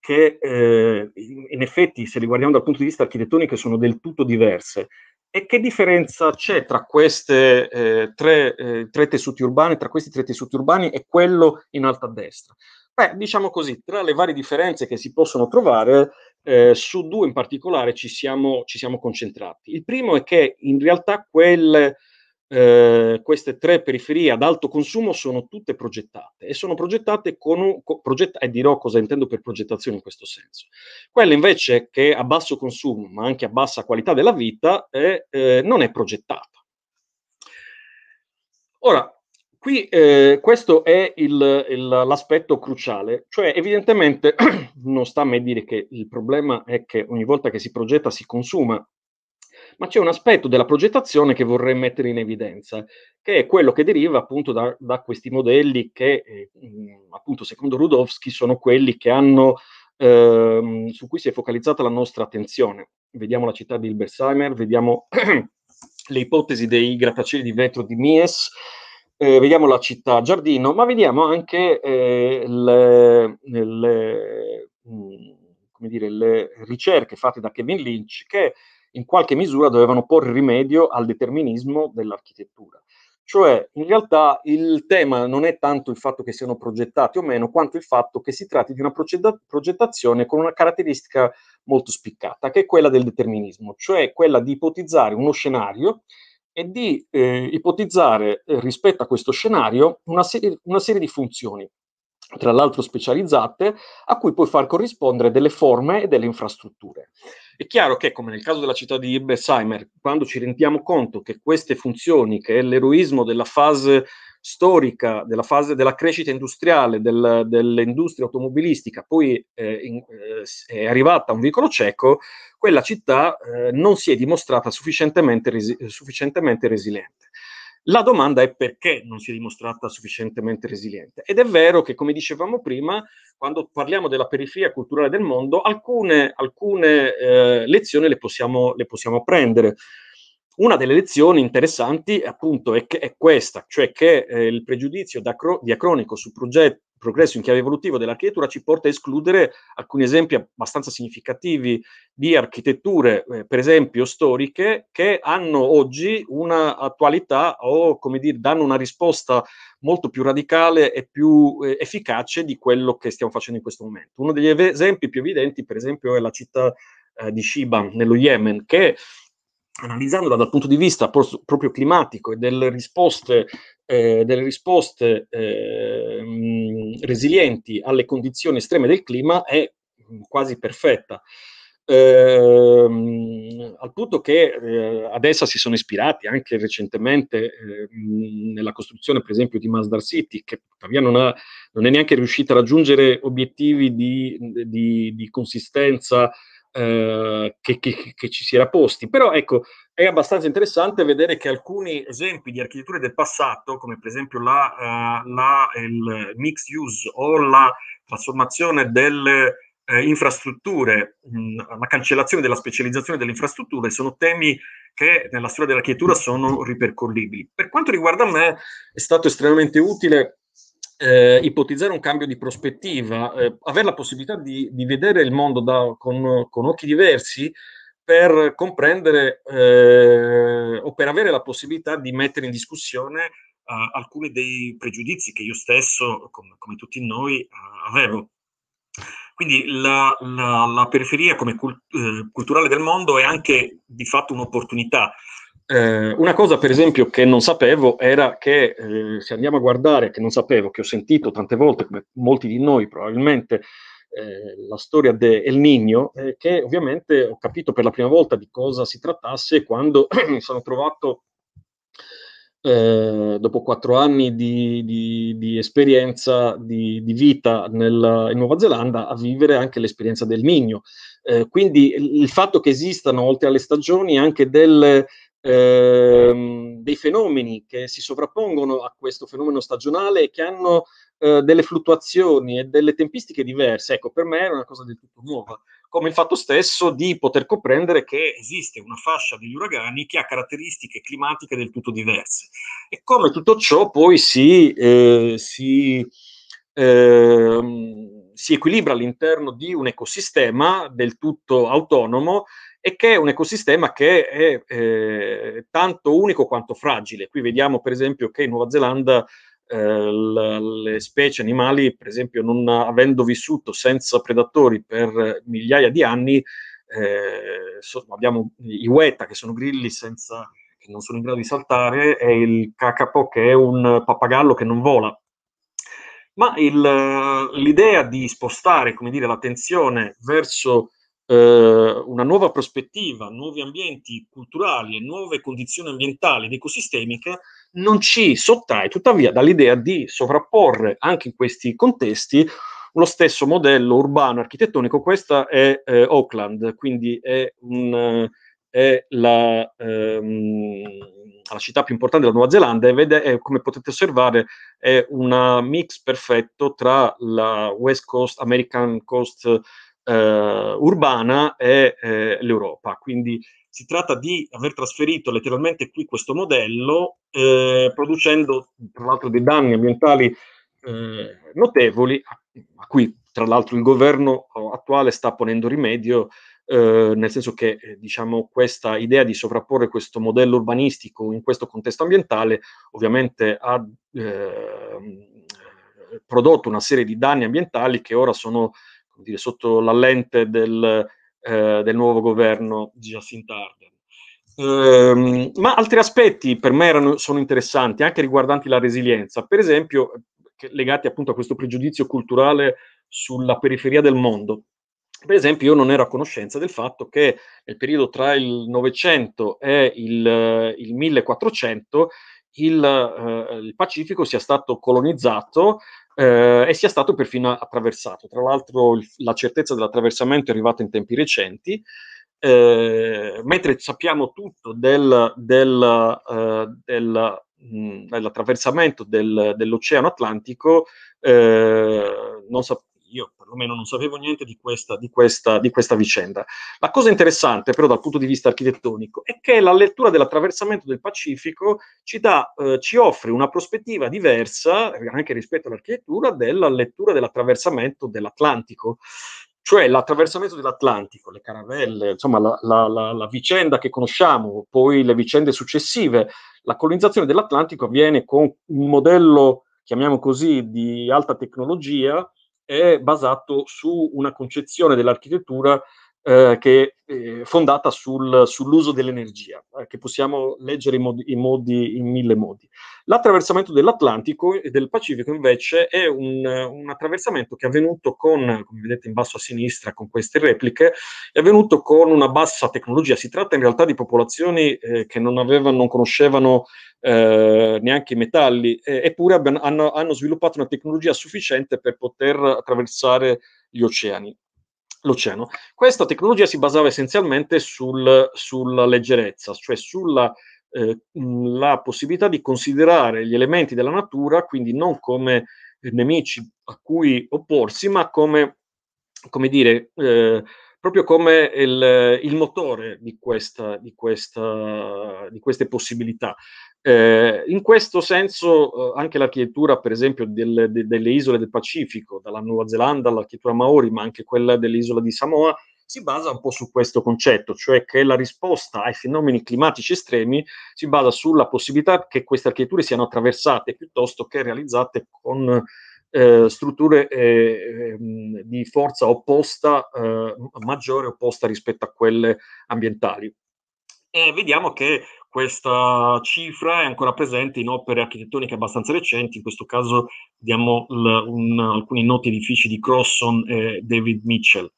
che eh, in effetti, se li guardiamo dal punto di vista architettonico, sono del tutto diverse? E che differenza c'è tra questi eh, tre, eh, tre, tessuti urbani, tra questi tre tessuti urbani e quello in alto a destra? Beh, diciamo così, tra le varie differenze che si possono trovare, eh, su due in particolare ci siamo, ci siamo, concentrati. Il primo è che in realtà quelle eh, queste tre periferie ad alto consumo sono tutte progettate e sono progettate con un co, progetta, e dirò cosa intendo per progettazione in questo senso. Quella invece che a basso consumo, ma anche a bassa qualità della vita, è, eh, non è progettata. Ora, qui eh, questo è il, il, l'aspetto cruciale, cioè evidentemente non sta a me dire che il problema è che ogni volta che si progetta si consuma, ma c'è un aspetto della progettazione che vorrei mettere in evidenza, che è quello che deriva appunto da, da questi modelli che, eh, mm, appunto, secondo Rudowski, sono quelli che hanno, eh, su cui si è focalizzata la nostra attenzione. Vediamo la città di Hilbersheimer, vediamo le ipotesi dei grattacieli di vetro di Mies, eh, vediamo la città giardino, ma vediamo anche eh, le, le, mh, mm, dire, le, ricerche fatte da Kevin Lynch che in qualche misura dovevano porre rimedio al determinismo dell'architettura. Cioè, in realtà il tema non è tanto il fatto che siano progettati o meno, quanto il fatto che si tratti di una progettazione con una caratteristica molto spiccata, che è quella del determinismo, cioè quella di ipotizzare uno scenario e di eh, ipotizzare eh, rispetto a questo scenario una serie, una serie di funzioni, tra l'altro specializzate, a cui puoi far corrispondere delle forme e delle infrastrutture. È chiaro che, come nel caso della città di Ibbesheimer, quando ci rendiamo conto che queste funzioni, che è l'eroismo della fase storica, della fase della crescita industriale del, dell'industria automobilistica, poi eh, in, eh, è arrivata a un vicolo cieco, quella città eh, non si è dimostrata sufficientemente, resi- sufficientemente resiliente. La domanda è perché non si è dimostrata sufficientemente resiliente. Ed è vero che, come dicevamo prima, quando parliamo della periferia culturale del mondo, alcune, alcune eh, lezioni le possiamo, le possiamo prendere una delle lezioni interessanti appunto è, che, è questa, cioè che eh, il pregiudizio diacronico sul progetto, progresso in chiave evolutivo dell'architettura ci porta a escludere alcuni esempi abbastanza significativi di architetture, eh, per esempio storiche, che hanno oggi un'attualità o, come dire, danno una risposta molto più radicale e più eh, efficace di quello che stiamo facendo in questo momento. Uno degli esempi più evidenti, per esempio, è la città eh, di Shiba nello Yemen, che analizzandola dal punto di vista proprio climatico e delle risposte, eh, delle risposte eh, mh, resilienti alle condizioni estreme del clima è mm, quasi perfetta. Eh, al punto che eh, ad essa si sono ispirati anche recentemente ehm, nella costruzione, per esempio, di Masdar City, che tuttavia non, ha, non è neanche riuscita a raggiungere obiettivi di, di, di consistenza Ehm, che, che, che, ci si era posti. Però ecco, è abbastanza interessante vedere che alcuni esempi di architetture del passato, come per esempio la, uh, la il mixed use o la trasformazione delle eh, infrastrutture, mh, mm, la cancellazione della specializzazione delle infrastrutture, sono temi che nella storia dell'architettura sono ripercorribili. Per quanto riguarda me, è stato estremamente utile eh, ipotizzare un cambio di prospettiva, eh, avere la possibilità di, di vedere il mondo da, con, con, occhi diversi per comprendere eh, o per avere la possibilità di mettere in discussione eh, alcuni dei pregiudizi che io stesso, com- come tutti noi, eh, avevo. Quindi la, la, la periferia come cult- eh, culturale del mondo è anche di fatto un'opportunità eh, una cosa, per esempio, che non sapevo era che, eh, se andiamo a guardare, che non sapevo, che ho sentito tante volte, come molti di noi probabilmente, eh, la storia di El Nino, che ovviamente ho capito per la prima volta di cosa si trattasse quando mi sono trovato, eh, dopo quattro anni di, di, di esperienza, di, di vita nel, in Nuova Zelanda, a vivere anche l'esperienza del Nino. Eh, quindi il fatto che esistano, oltre alle stagioni, anche delle ehm, dei fenomeni che si sovrappongono a questo fenomeno stagionale e che hanno eh, delle fluttuazioni e delle tempistiche diverse. Ecco, per me era una cosa del tutto nuova, come il fatto stesso di poter comprendere che esiste una fascia degli uragani che ha caratteristiche climatiche del tutto diverse e come tutto ciò poi si, eh, si eh, si equilibra all'interno di un ecosistema del tutto autonomo e che è un ecosistema che è eh, tanto unico quanto fragile. Qui vediamo per esempio che in Nuova Zelanda eh, le specie animali, per esempio, non avendo vissuto senza predatori per migliaia di anni, eh, so, abbiamo i weta che sono grilli senza, che non sono in grado di saltare e il cacapo che è un pappagallo che non vola. Ma il, l'idea di spostare come dire, l'attenzione verso eh, una nuova prospettiva, nuovi ambienti culturali e nuove condizioni ambientali ed ecosistemiche non ci sottrae tuttavia dall'idea di sovrapporre anche in questi contesti lo stesso modello urbano architettonico. Questa è eh, Auckland, quindi è, un, è la, ehm, la, città più importante della Nuova Zelanda e vede, è, come potete osservare è un mix perfetto tra la West Coast, American Coast eh, urbana è eh, l'Europa. Quindi si tratta di aver trasferito letteralmente qui questo modello, eh, producendo tra l'altro dei danni ambientali eh, notevoli, a cui tra l'altro il governo eh, attuale sta ponendo rimedio. Eh, nel senso che diciamo, questa idea di sovrapporre questo modello urbanistico in questo contesto ambientale ovviamente ha ehm, prodotto una serie di danni ambientali che ora sono dire, sotto la lente del, eh, del nuovo governo di Justin Arden. Ehm, ma altri aspetti per me erano, sono interessanti, anche riguardanti la resilienza, per esempio legati appunto a questo pregiudizio culturale sulla periferia del mondo. Per esempio, io non ero a conoscenza del fatto che nel periodo tra il Novecento e il, eh, il 1400 il, eh, il Pacifico sia stato colonizzato eh, e sia stato perfino attraversato. Tra l'altro il, la certezza dell'attraversamento è arrivata in tempi recenti, eh, mentre sappiamo tutto del, del, eh, del, mh, dell'attraversamento dell'Oceano Atlantico, eh, non, sappiamo io perlomeno non sapevo niente di questa, di, questa, di questa, vicenda. La cosa interessante però dal punto di vista architettonico è che la lettura dell'attraversamento del Pacifico ci, dà, eh, ci offre una prospettiva diversa, anche rispetto all'architettura, della lettura dell'attraversamento dell'Atlantico cioè l'attraversamento dell'Atlantico, le caravelle, insomma la, la, la, la, vicenda che conosciamo, poi le vicende successive, la colonizzazione dell'Atlantico avviene con un modello, chiamiamo così, di alta tecnologia è basato su una concezione dell'architettura eh, che è eh, fondata sul, sull'uso dell'energia, eh, che possiamo leggere in, modi, in, modi, in, mille modi. L'attraversamento dell'Atlantico e del Pacifico invece è un, un, attraversamento che è avvenuto con, come vedete in basso a sinistra con queste repliche, è avvenuto con una bassa tecnologia. Si tratta in realtà di popolazioni eh, che non, avevano, non conoscevano eh, neanche i metalli, eh, eppure abbiano, hanno, hanno, sviluppato una tecnologia sufficiente per poter attraversare gli oceani l'oceano. Questa tecnologia si basava essenzialmente sul, sulla leggerezza, cioè sulla eh, la possibilità di considerare gli elementi della natura, quindi non come eh, nemici a cui opporsi, ma come, come dire, eh, proprio come il, il motore di, questa, di, questa, di, queste possibilità. Eh, in questo senso eh, anche l'architettura, per esempio, del, de, delle isole del Pacifico, dalla Nuova Zelanda all'architettura Maori, ma anche quella dell'isola di Samoa, si basa un po' su questo concetto, cioè che la risposta ai fenomeni climatici estremi si basa sulla possibilità che queste architetture siano attraversate piuttosto che realizzate con eh, strutture eh, ehm, di forza opposta, eh, maggiore opposta rispetto a quelle ambientali. E vediamo che questa cifra è ancora presente in opere architettoniche abbastanza recenti, in questo caso vediamo l- un, alcuni noti edifici di Crosson e David Mitchell.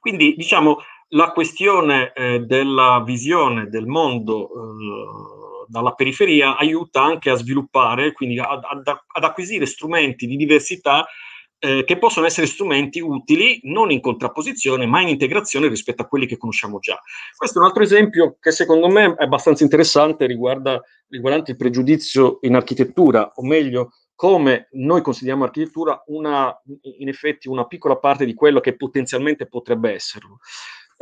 Quindi diciamo la questione eh, della visione del mondo eh, dalla periferia aiuta anche a sviluppare, quindi ad, ad, ad acquisire strumenti di diversità eh, che possono essere strumenti utili non in contrapposizione ma in integrazione rispetto a quelli che conosciamo già. Questo è un altro esempio che secondo me è abbastanza interessante riguarda, riguardante il pregiudizio in architettura, o meglio come noi consideriamo architettura una, in effetti una piccola parte di quello che potenzialmente potrebbe esserlo.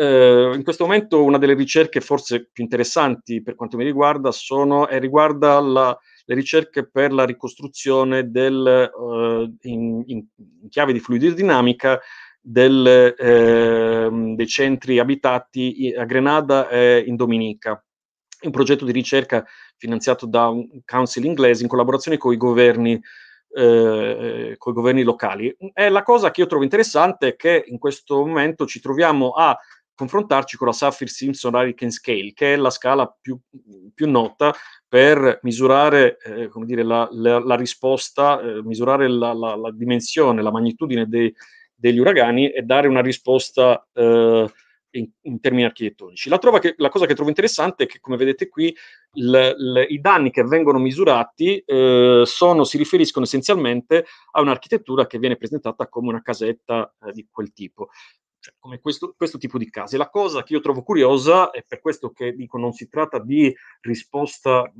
Eh, in questo momento una delle ricerche forse più interessanti per quanto mi riguarda sono, eh, riguarda la, le ricerche per la ricostruzione del, eh, in, in, chiave di fluidodinamica del, ehm, dei centri abitati a Grenada e in Dominica. Un progetto di ricerca finanziato da un council inglese in collaborazione con i governi eh, con i governi locali. E la cosa che io trovo interessante è che in questo momento ci troviamo a confrontarci con la Saffir Simpson Hurricane Scale, che è la scala più, più nota per misurare eh, dire, la, la, la, risposta, eh, misurare la, la, dimensione, la magnitudine dei, degli uragani e dare una risposta eh, in, in, termini architettonici. La, che, la, cosa che trovo interessante è che, come vedete qui, l, l, i danni che vengono misurati eh, sono, si riferiscono essenzialmente a un'architettura che viene presentata come una casetta eh, di quel tipo cioè, come questo, questo, tipo di casi. La cosa che io trovo curiosa, e per questo che dico non si tratta di risposta,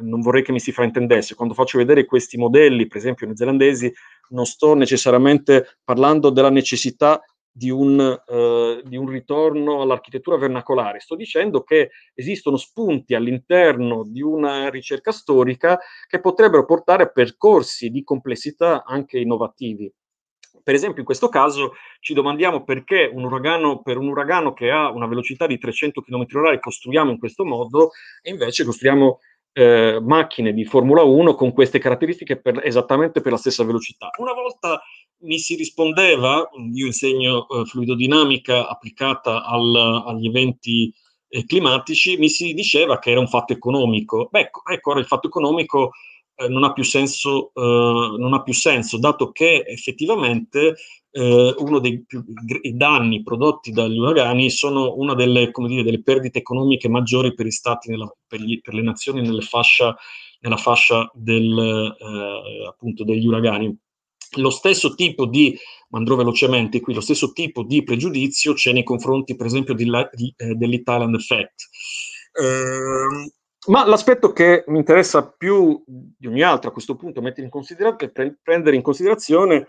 non vorrei che mi si fraintendesse, quando faccio vedere questi modelli, per esempio neozelandesi, non sto necessariamente parlando della necessità di un, eh, di un, ritorno all'architettura vernacolare. Sto dicendo che esistono spunti all'interno di una ricerca storica che potrebbero portare a percorsi di complessità anche innovativi. Per esempio, in questo caso ci domandiamo perché un uragano, per un uragano che ha una velocità di 300 km/h costruiamo in questo modo e invece costruiamo eh, macchine di Formula 1 con queste caratteristiche per, esattamente per la stessa velocità. Una volta mi si rispondeva, io insegno eh, fluidodinamica applicata al, agli eventi eh, climatici, mi si diceva che era un fatto economico. Beh, ecco, ecco ora il fatto economico eh, non, ha più senso, eh, non ha più senso, dato che effettivamente eh, uno dei più, danni prodotti dagli uragani sono una delle, come dire, delle perdite economiche maggiori per, stati nella, per, gli, per le nazioni nelle fascia, nella fascia del, eh, appunto degli uragani. Lo stesso tipo di ma andrò velocemente qui, lo stesso tipo di pregiudizio c'è nei confronti, per esempio, di, di, eh, dell'Italian Effect. Eh, ma l'aspetto che mi interessa più di ogni altro a questo punto mettere in considerazione, pre- prendere in considerazione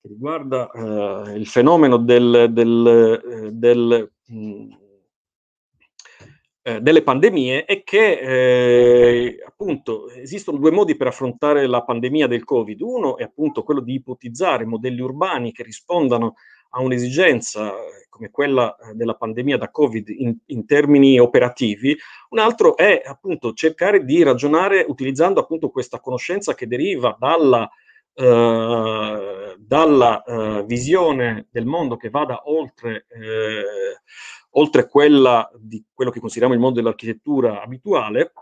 che riguarda eh, il fenomeno del, del, eh, del, mh, mm, eh, delle pandemie è che eh, appunto esistono due modi per affrontare la pandemia del Covid. Uno è appunto quello di ipotizzare modelli urbani che rispondano a un'esigenza eh, come quella eh, della pandemia da Covid in, in, termini operativi, un altro è appunto cercare di ragionare utilizzando appunto questa conoscenza che deriva dalla, eh, dalla eh, visione del mondo che vada oltre, eh, oltre quella di quello che consideriamo il mondo dell'architettura abituale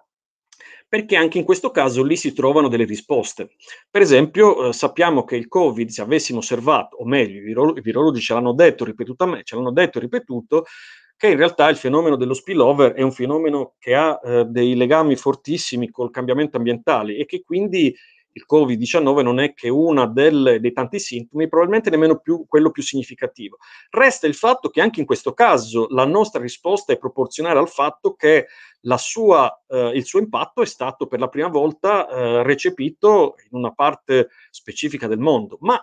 perché anche in questo caso lì si trovano delle risposte. Per esempio, eh, sappiamo che il Covid, se avessimo osservato, o meglio, i, viro- i virologi ce l'hanno detto ripetutamente, ce l'hanno detto e ripetuto, che in realtà il fenomeno dello spillover è un fenomeno che ha eh, dei legami fortissimi col cambiamento ambientale e che quindi il Covid-19 non è che uno dei tanti sintomi, probabilmente nemmeno più quello più significativo. Resta il fatto che anche in questo caso la nostra risposta è proporzionale al fatto che sua, eh, il suo impatto è stato per la prima volta eh, recepito in una parte specifica del mondo. Ma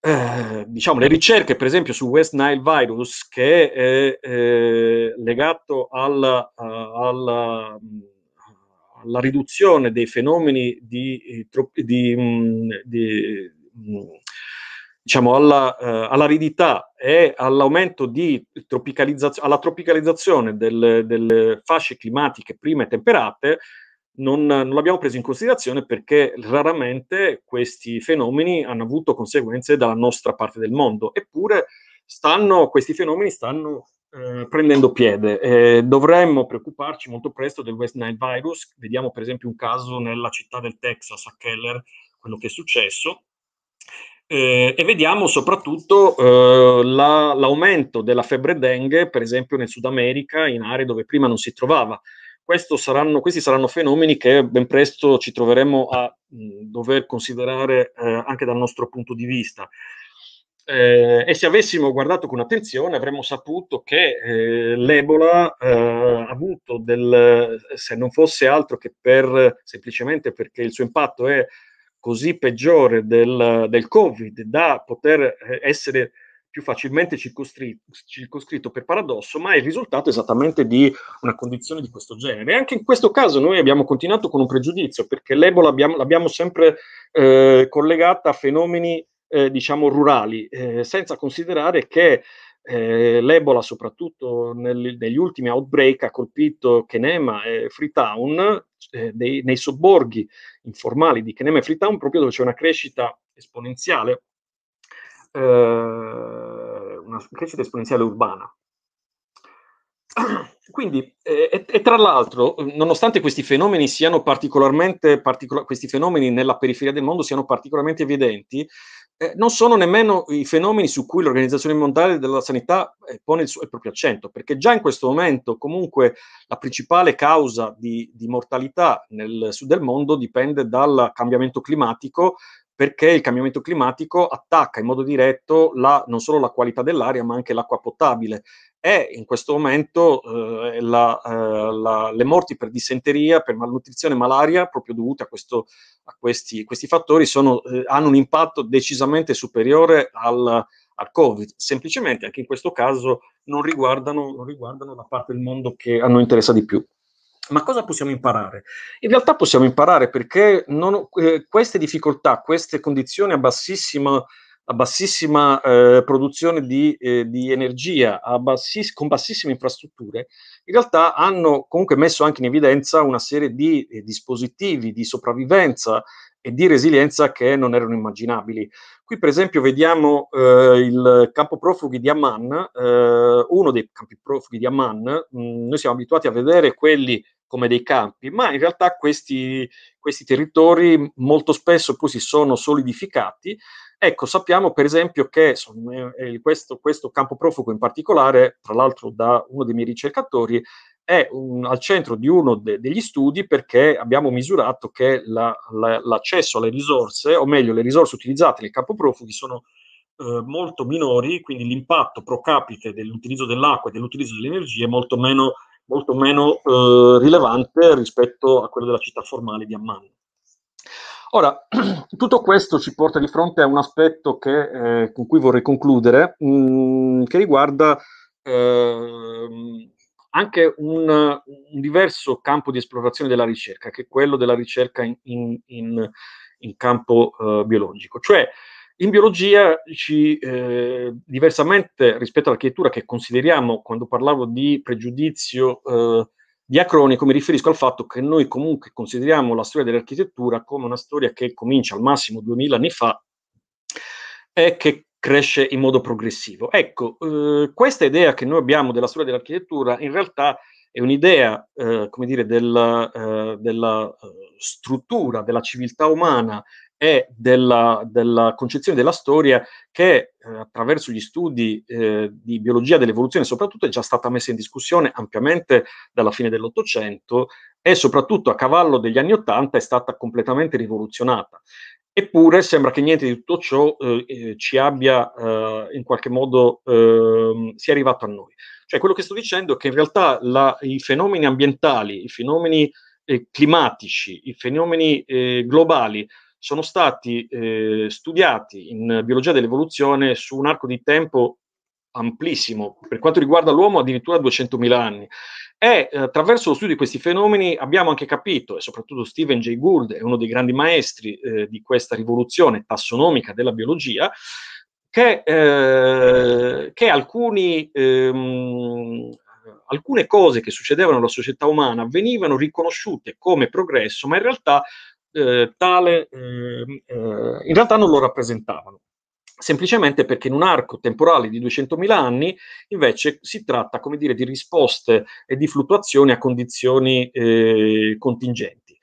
eh, diciamo, le ricerche, per esempio, su West Nile virus, che è eh, legato al, eh, al alla riduzione dei fenomeni di, eh, di, mm, di mm, diciamo, alla, eh, all'aridità e all'aumento di tropicalizzazio- alla tropicalizzazione del, delle fasce climatiche prime temperate, non, non l'abbiamo preso in considerazione perché raramente questi fenomeni hanno avuto conseguenze dalla nostra parte del mondo, eppure stanno, questi fenomeni stanno eh, prendendo piede. Eh, dovremmo preoccuparci molto presto del West Nile virus. Vediamo per esempio un caso nella città del Texas, a Keller, quello che è successo. Eh, e vediamo soprattutto eh, la, l'aumento della febbre dengue, per esempio nel Sud America, in aree dove prima non si trovava. Saranno, questi saranno fenomeni che ben presto ci troveremo a mh, dover considerare eh, anche dal nostro punto di vista. Eh, e se avessimo guardato con attenzione avremmo saputo che eh, l'Ebola eh, ha avuto del, se non fosse altro che per, semplicemente perché il suo impatto è così peggiore del, del Covid da poter eh, essere più facilmente circoscritto, per paradosso, ma è il risultato esattamente di una condizione di questo genere. E anche in questo caso noi abbiamo continuato con un pregiudizio, perché l'Ebola abbiamo, l'abbiamo sempre eh, collegata a fenomeni eh, diciamo rurali, eh, senza considerare che eh, l'Ebola, soprattutto nel, negli ultimi outbreak, ha colpito Kenema e Freetown, eh, dei, nei sobborghi informali di Kenema e Freetown, proprio dove c'è una crescita esponenziale, eh, una crescita esponenziale urbana. Quindi, e, e, tra l'altro, nonostante questi fenomeni siano particolarmente, particola, questi fenomeni nella periferia del mondo siano particolarmente evidenti, eh, non sono nemmeno i fenomeni su cui l'Organizzazione Mondiale della Sanità eh, pone il, suo, il, proprio accento, perché già in questo momento comunque la principale causa di, di mortalità nel sud del mondo dipende dal cambiamento climatico perché il cambiamento climatico attacca in modo diretto la, non solo la qualità dell'aria, ma anche l'acqua potabile. E in questo momento eh, la, eh, la, le morti per dissenteria, per malnutrizione e malaria, proprio dovute a, questo, a questi, questi, fattori, sono, eh, hanno un impatto decisamente superiore al, al Covid. Semplicemente, anche in questo caso, non riguardano, non riguardano la parte del mondo che a noi interessa di più. Ma cosa possiamo imparare? In realtà possiamo imparare perché non, eh, queste difficoltà, queste condizioni a bassissima, a bassissima eh, produzione di, eh, di energia, bassis- con bassissime infrastrutture, in realtà hanno comunque messo anche in evidenza una serie di eh, dispositivi di sopravvivenza e di resilienza che non erano immaginabili. Qui per esempio vediamo eh, il campo profughi di Amman, eh, uno dei campi profughi di Amman, mh, mm, noi siamo abituati a vedere quelli come dei campi, ma in realtà questi, questi territori molto spesso poi si sono solidificati. Ecco, sappiamo per esempio che eh, eh, questo, questo campo profugo in particolare, tra l'altro da uno dei miei ricercatori, è un, al centro di uno de, degli studi perché abbiamo misurato che la, la, l'accesso alle risorse, o meglio le risorse utilizzate nel campo profughi sono eh, molto minori, quindi l'impatto pro capite dell'utilizzo dell'acqua e dell'utilizzo dell'energia è molto meno molto meno eh, rilevante rispetto a quella della città formale di Amman. Ora, tutto questo ci porta di fronte a un aspetto che, eh, con cui vorrei concludere, mh, mm, che riguarda eh, anche un, un, diverso campo di esplorazione della ricerca, che è quello della ricerca in, in, in campo eh, biologico. Cioè, in biologia, ci, eh, diversamente rispetto all'architettura che consideriamo, quando parlavo di pregiudizio eh, diacronico, mi riferisco al fatto che noi comunque consideriamo la storia dell'architettura come una storia che comincia al massimo 2000 anni fa e che cresce in modo progressivo. Ecco, eh, questa idea che noi abbiamo della storia dell'architettura in realtà è un'idea, eh, come dire, della, eh, della eh, struttura, della civiltà umana e della, della, concezione della storia che eh, attraverso gli studi eh, di biologia dell'evoluzione soprattutto è già stata messa in discussione ampiamente dalla fine dell'Ottocento e soprattutto a cavallo degli anni Ottanta è stata completamente rivoluzionata. Eppure sembra che niente di tutto ciò eh, eh ci abbia eh, in qualche modo ehm, sia arrivato a noi. Cioè quello che sto dicendo è che in realtà la, i fenomeni ambientali, i fenomeni eh, climatici, i fenomeni globali sono stati eh, studiati in biologia dell'evoluzione su un arco di tempo amplissimo, per quanto riguarda l'uomo addirittura 200.000 anni. E eh, attraverso lo studio di questi fenomeni abbiamo anche capito, e soprattutto Stephen Jay Gould è uno dei grandi maestri eh, di questa rivoluzione tassonomica della biologia, che, eh, che alcuni, ehm, alcune cose che succedevano alla società umana venivano riconosciute come progresso, ma in realtà eh, tale, ehm, eh, in realtà non lo rappresentavano, semplicemente perché in un arco temporale di 200.000 anni invece si tratta, come dire, di risposte e di fluttuazioni a condizioni eh, contingenti.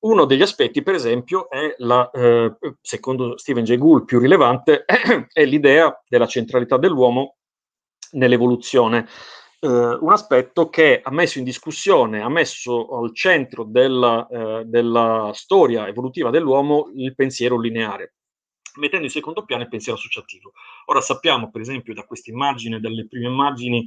Uno degli aspetti, per esempio, è la, eh, secondo Stephen Jay Gould, più rilevante, è l'idea della centralità dell'uomo nell'evoluzione Uh, un aspetto che ha messo in discussione, ha messo al centro della, uh, della, storia evolutiva dell'uomo il pensiero lineare, mettendo in secondo piano il pensiero associativo. Ora sappiamo, per esempio, da questa immagine, dalle prime immagini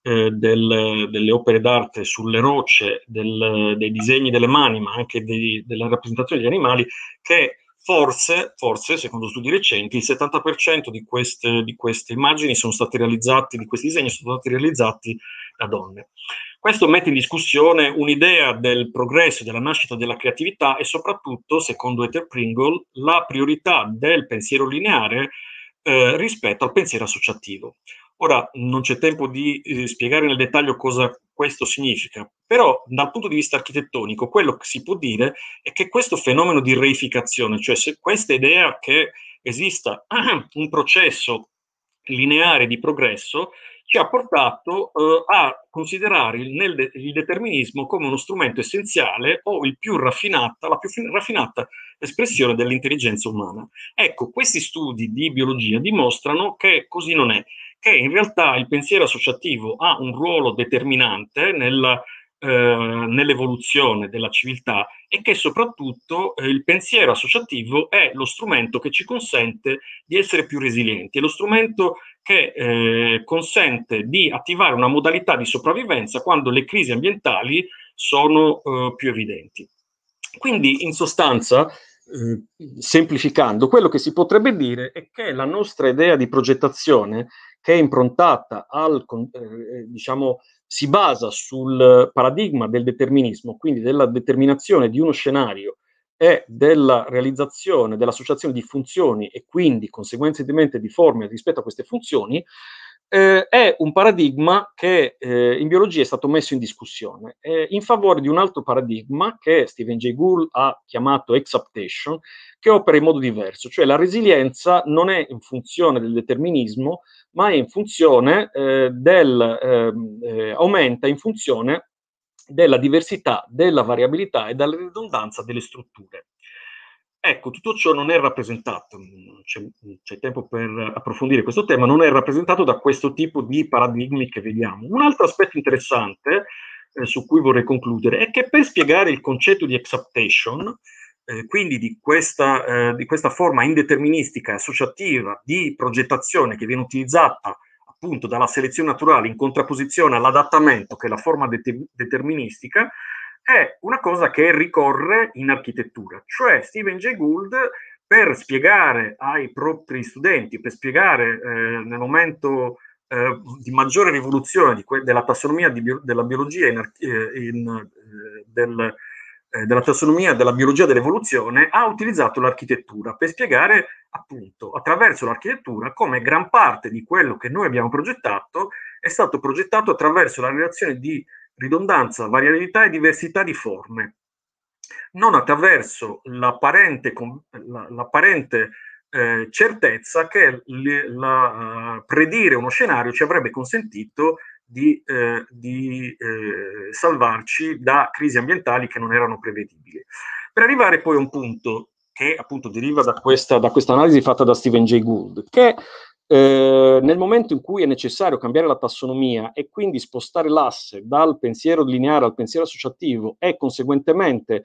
eh, del, delle opere d'arte sulle rocce, del, dei disegni delle mani, ma anche dei, della rappresentazione degli animali, che Forse, forse, secondo studi recenti, il 70% di queste, di queste immagini sono state realizzate, di questi disegni sono stati realizzati da donne. Questo mette in discussione un'idea del progresso, della nascita della creatività e soprattutto, secondo Ether Pringle, la priorità del pensiero lineare eh, rispetto al pensiero associativo. Ora non c'è tempo di eh, spiegare nel dettaglio cosa questo significa, però dal punto di vista architettonico quello che si può dire è che questo fenomeno di reificazione, cioè se questa idea che esista un processo lineare di progresso, ci ha portato eh, a considerare il, de- il, determinismo come uno strumento essenziale o più la più fin- raffinata espressione dell'intelligenza umana. Ecco, questi studi di biologia dimostrano che così non è che in realtà il pensiero associativo ha un ruolo determinante nella, eh, nell'evoluzione della civiltà e che soprattutto eh, il pensiero associativo è lo strumento che ci consente di essere più resilienti, è lo strumento che eh, consente di attivare una modalità di sopravvivenza quando le crisi ambientali sono eh, più evidenti. Quindi in sostanza eh, semplificando, quello che si potrebbe dire è che la nostra idea di progettazione che è improntata al, eh, eh, diciamo, si basa sul paradigma del determinismo, quindi della determinazione di uno scenario e della realizzazione dell'associazione di funzioni e quindi conseguentemente di forme rispetto a queste funzioni, eh, è un paradigma che eh, in biologia è stato messo in discussione eh, in favore di un altro paradigma che Stephen Jay Gould ha chiamato exaptation, che opera in modo diverso, cioè la resilienza non è in funzione del determinismo, ma è in funzione eh, del, ehm, eh, aumenta in funzione della diversità, della variabilità e della ridondanza delle strutture. Ecco, tutto ciò non è rappresentato, mm, c'è, mm, c'è, tempo per approfondire questo tema, non è rappresentato da questo tipo di paradigmi che vediamo. Un altro aspetto interessante eh, su cui vorrei concludere è che per spiegare il concetto di exaptation, eh, quindi di questa, eh, di questa forma indeterministica e associativa di progettazione che viene utilizzata appunto dalla selezione naturale in contrapposizione all'adattamento, che è la forma de- deterministica, è una cosa che ricorre in architettura, cioè Stephen Jay Gould per spiegare ai propri studenti, per spiegare eh, nel momento eh, di maggiore rivoluzione di della tassonomia di bio della biologia in, eh, in, eh, del, eh, della tassonomia della biologia dell'evoluzione, ha utilizzato l'architettura per spiegare appunto attraverso l'architettura come gran parte di quello che noi abbiamo progettato è stato progettato attraverso la relazione di ridondanza, variabilità e diversità di forme, non attraverso l'apparente, l'apparente eh, certezza che le, la, eh, predire uno scenario ci avrebbe consentito di, eh, di eh, salvarci da crisi ambientali che non erano prevedibili. Per arrivare poi a un punto che appunto deriva da questa, da questa analisi fatta da Stephen Jay Gould, che Ehm, nel momento in cui è necessario cambiare la tassonomia e quindi spostare l'asse dal pensiero lineare al pensiero associativo e conseguentemente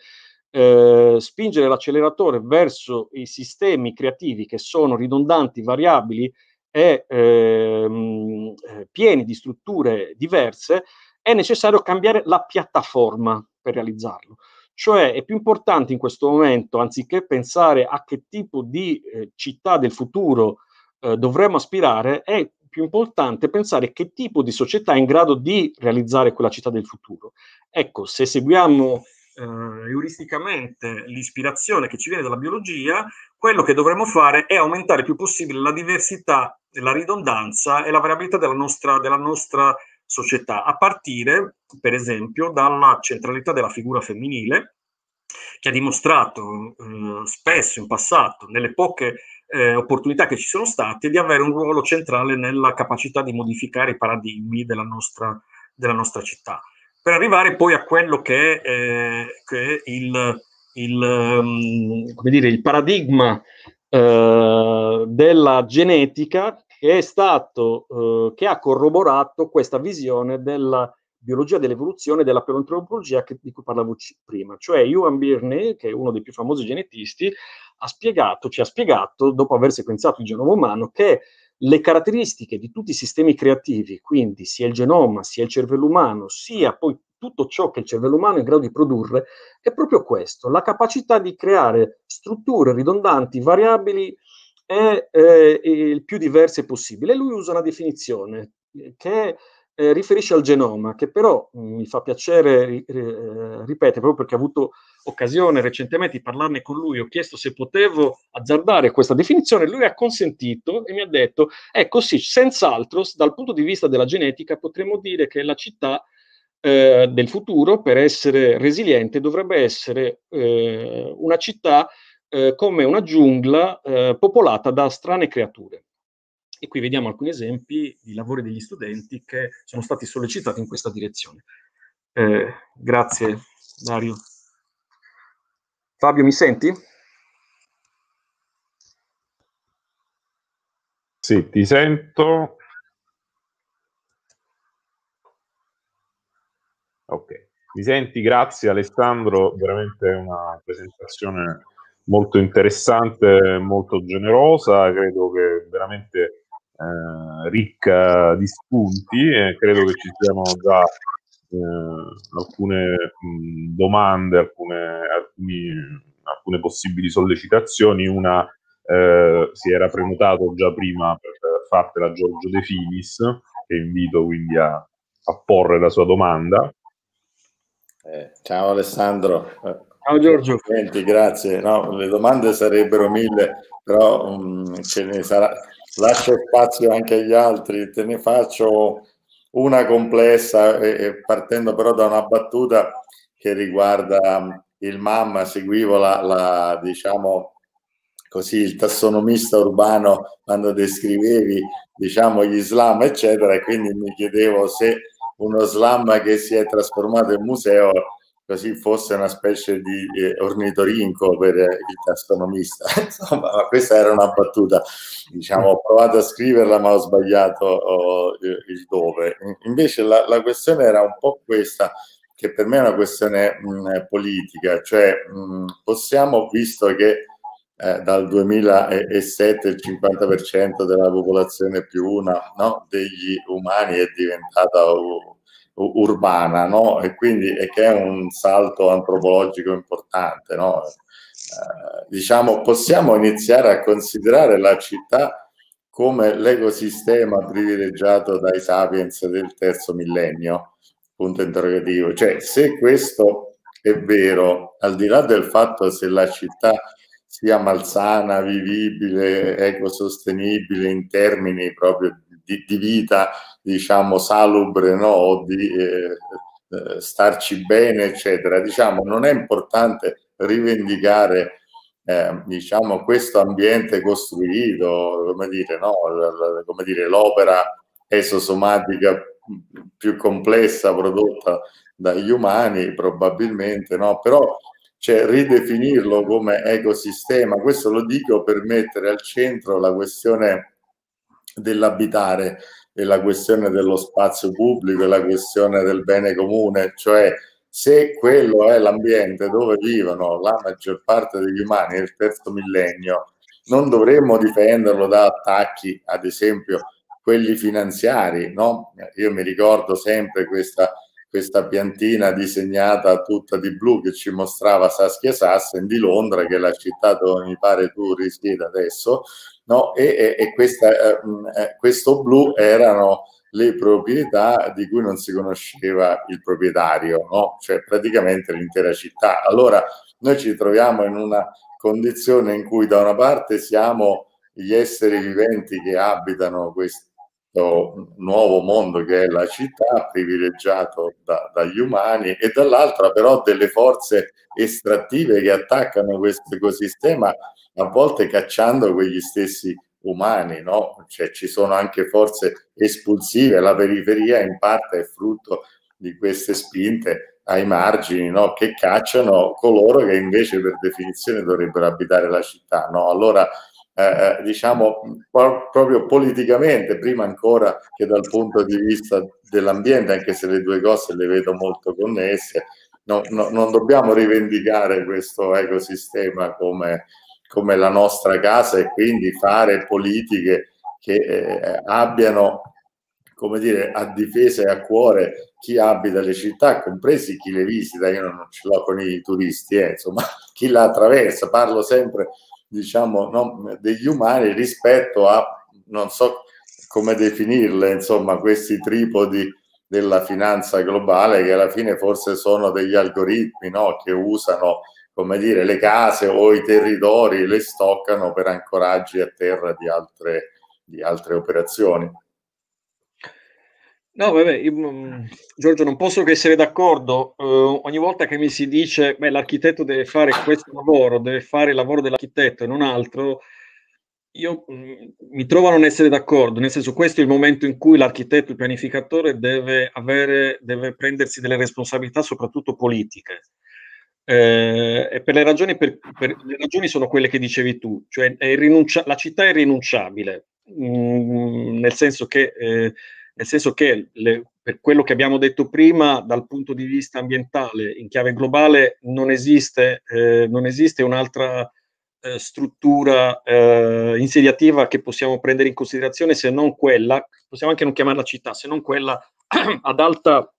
eh, spingere l'acceleratore verso i sistemi creativi che sono ridondanti, variabili e ehm, eh, pieni di strutture diverse, è necessario cambiare la piattaforma per realizzarlo. Cioè è più importante in questo momento, anziché pensare a che tipo di eh, città del futuro eh, dovremmo aspirare, è più importante pensare che tipo di società è in grado di realizzare quella città del futuro. Ecco, se seguiamo eh, euristicamente l'ispirazione che ci viene dalla biologia, quello che dovremmo fare è aumentare il più possibile la diversità, la ridondanza e la variabilità della nostra, della nostra società, a partire, per esempio, dalla centralità della figura femminile, che ha dimostrato eh, spesso in passato, nelle poche eh, opportunità che ci sono state di avere un ruolo centrale nella capacità di modificare i paradigmi della nostra, della nostra città. Per arrivare poi a quello che è, eh, che è il, il, um, come dire, il paradigma eh, della genetica che è stato, eh, che ha corroborato questa visione della biologia dell'evoluzione e della paleontologia di cui parlavo prima. Cioè Johan Birney, che è uno dei più famosi genetisti, ha spiegato, ci ha spiegato, dopo aver sequenziato il genoma umano, che le caratteristiche di tutti i sistemi creativi, quindi sia il genoma, sia il cervello umano, sia poi tutto ciò che il cervello umano è in grado di produrre, è proprio questo, la capacità di creare strutture ridondanti, variabili e eh, più diverse possibile. Lui usa una definizione eh, che è eh, riferisce al genoma, che però mm, mi fa piacere eh, ripetere, proprio perché ho avuto occasione recentemente di parlarne con lui, ho chiesto se potevo azzardare questa definizione, lui ha consentito e mi ha detto, ecco sì, senz'altro, dal punto di vista della genetica, potremmo dire che la città eh, del futuro, per essere resiliente, dovrebbe essere eh, una città eh, come una giungla eh, popolata da strane creature. E qui vediamo alcuni esempi di lavori degli studenti che sono stati sollecitati in questa direzione. Eh, grazie Dario. Fabio, mi senti? Sì, ti sento. Ok, mi senti? Grazie Alessandro, veramente una presentazione molto interessante, molto generosa, credo che veramente eh, ricca di spunti e credo che ci siano già eh, alcune mh, domande, alcune, alcuni, alcune, possibili sollecitazioni. Una eh, si era prenotato già prima per fartela Giorgio De Finis, che invito quindi a, a porre la sua domanda. Eh, ciao Alessandro. Ciao Giorgio. Senti, grazie. No, le domande sarebbero mille, però um, ce ne sarà, lascio spazio anche agli altri, te ne faccio una complessa, eh, partendo però da una battuta che riguarda mm, il mamma, seguivo la, la diciamo così, il tassonomista urbano quando descrivevi diciamo, gli slam, eccetera, e quindi mi chiedevo se uno slam che si è trasformato in museo così fosse una specie di eh, ornitorinco per eh, il gastronomista. Insomma, questa era una battuta. Diciamo, ho provato a scriverla, ma ho sbagliato oh, eh, il dove. Invece la, la, questione era un po' questa, che per me è una questione mh, mm, politica, cioè mh, mm, possiamo, visto che eh, dal 2007 il 50% della popolazione più una no, degli umani è diventata uh, urbana, no? E quindi e che è un salto antropologico importante, no? eh, diciamo, possiamo iniziare a considerare la città come l'ecosistema privilegiato dai sapiens del terzo millennio, punto interrogativo. Cioè, se questo è vero, al di là del fatto se la città sia malsana, vivibile, ecosostenibile in termini proprio di, di vita diciamo salubre no? di eh, eh, starci bene eccetera diciamo non è importante rivendicare eh, diciamo questo ambiente costruito come dire no come dire l'opera esosomatica più complessa prodotta dagli umani probabilmente no però cioè ridefinirlo come ecosistema questo lo dico per mettere al centro la questione dell'abitare e la questione dello spazio pubblico e la questione del bene comune, cioè se quello è l'ambiente dove vivono la maggior parte degli umani nel terzo millennio, non dovremmo difenderlo da attacchi, ad esempio quelli finanziari. No? Io mi ricordo sempre questa, questa piantina disegnata tutta di blu che ci mostrava Saskia Sassen di Londra, che è la città dove mi pare tu risiedi adesso, no? e, e, e questa, eh, mm, eh, questo blu erano le proprietà di cui non si conosceva il proprietario, no? cioè praticamente l'intera città. Allora noi ci troviamo in una condizione in cui da una parte siamo gli esseri viventi che abitano questo nuovo mondo che è la città, privilegiato da, dagli umani, e dall'altra però delle forze estrattive che attaccano questo ecosistema a volte cacciando quegli stessi umani, no? cioè, ci sono anche forze espulsive, la periferia in parte è frutto di queste spinte ai margini no? che cacciano coloro che invece per definizione dovrebbero abitare la città. No? Allora, eh, eh diciamo proprio politicamente, prima ancora che dal punto di vista dell'ambiente, anche se le due cose le vedo molto connesse, no, non dobbiamo rivendicare questo ecosistema come come la nostra casa e quindi fare politiche che eh, abbiano come dire, a difesa e a cuore chi abita le città, compresi chi le visita, io non ce l'ho con i turisti, eh, insomma, chi la attraversa, parlo sempre, diciamo, no, degli umani rispetto a, non so come definirle, insomma, questi tripodi della finanza globale che alla fine forse sono degli algoritmi no, che usano come dire, le case o i territori le stoccano per ancoraggi a terra di altre, di altre operazioni. No, vabbè, io, mm, Giorgio, non posso che essere d'accordo. Uh, ogni volta che mi si dice che l'architetto deve fare questo lavoro, deve fare il lavoro dell'architetto e non altro, io mh, mm, mi trovo a non essere d'accordo. Nel senso, questo è il momento in cui l'architetto, il pianificatore, deve, avere, deve prendersi delle responsabilità, soprattutto politiche. Eh, per le, ragioni per, per le ragioni sono quelle che dicevi tu, cioè rinuncia- la città è rinunciabile, mh, mm, nel senso che, eh, nel senso che le, per quello che abbiamo detto prima, dal punto di vista ambientale, in chiave globale, non esiste, eh, non esiste un'altra eh, struttura eh, insediativa che possiamo prendere in considerazione se non quella, possiamo anche non chiamarla città, se non quella ad alta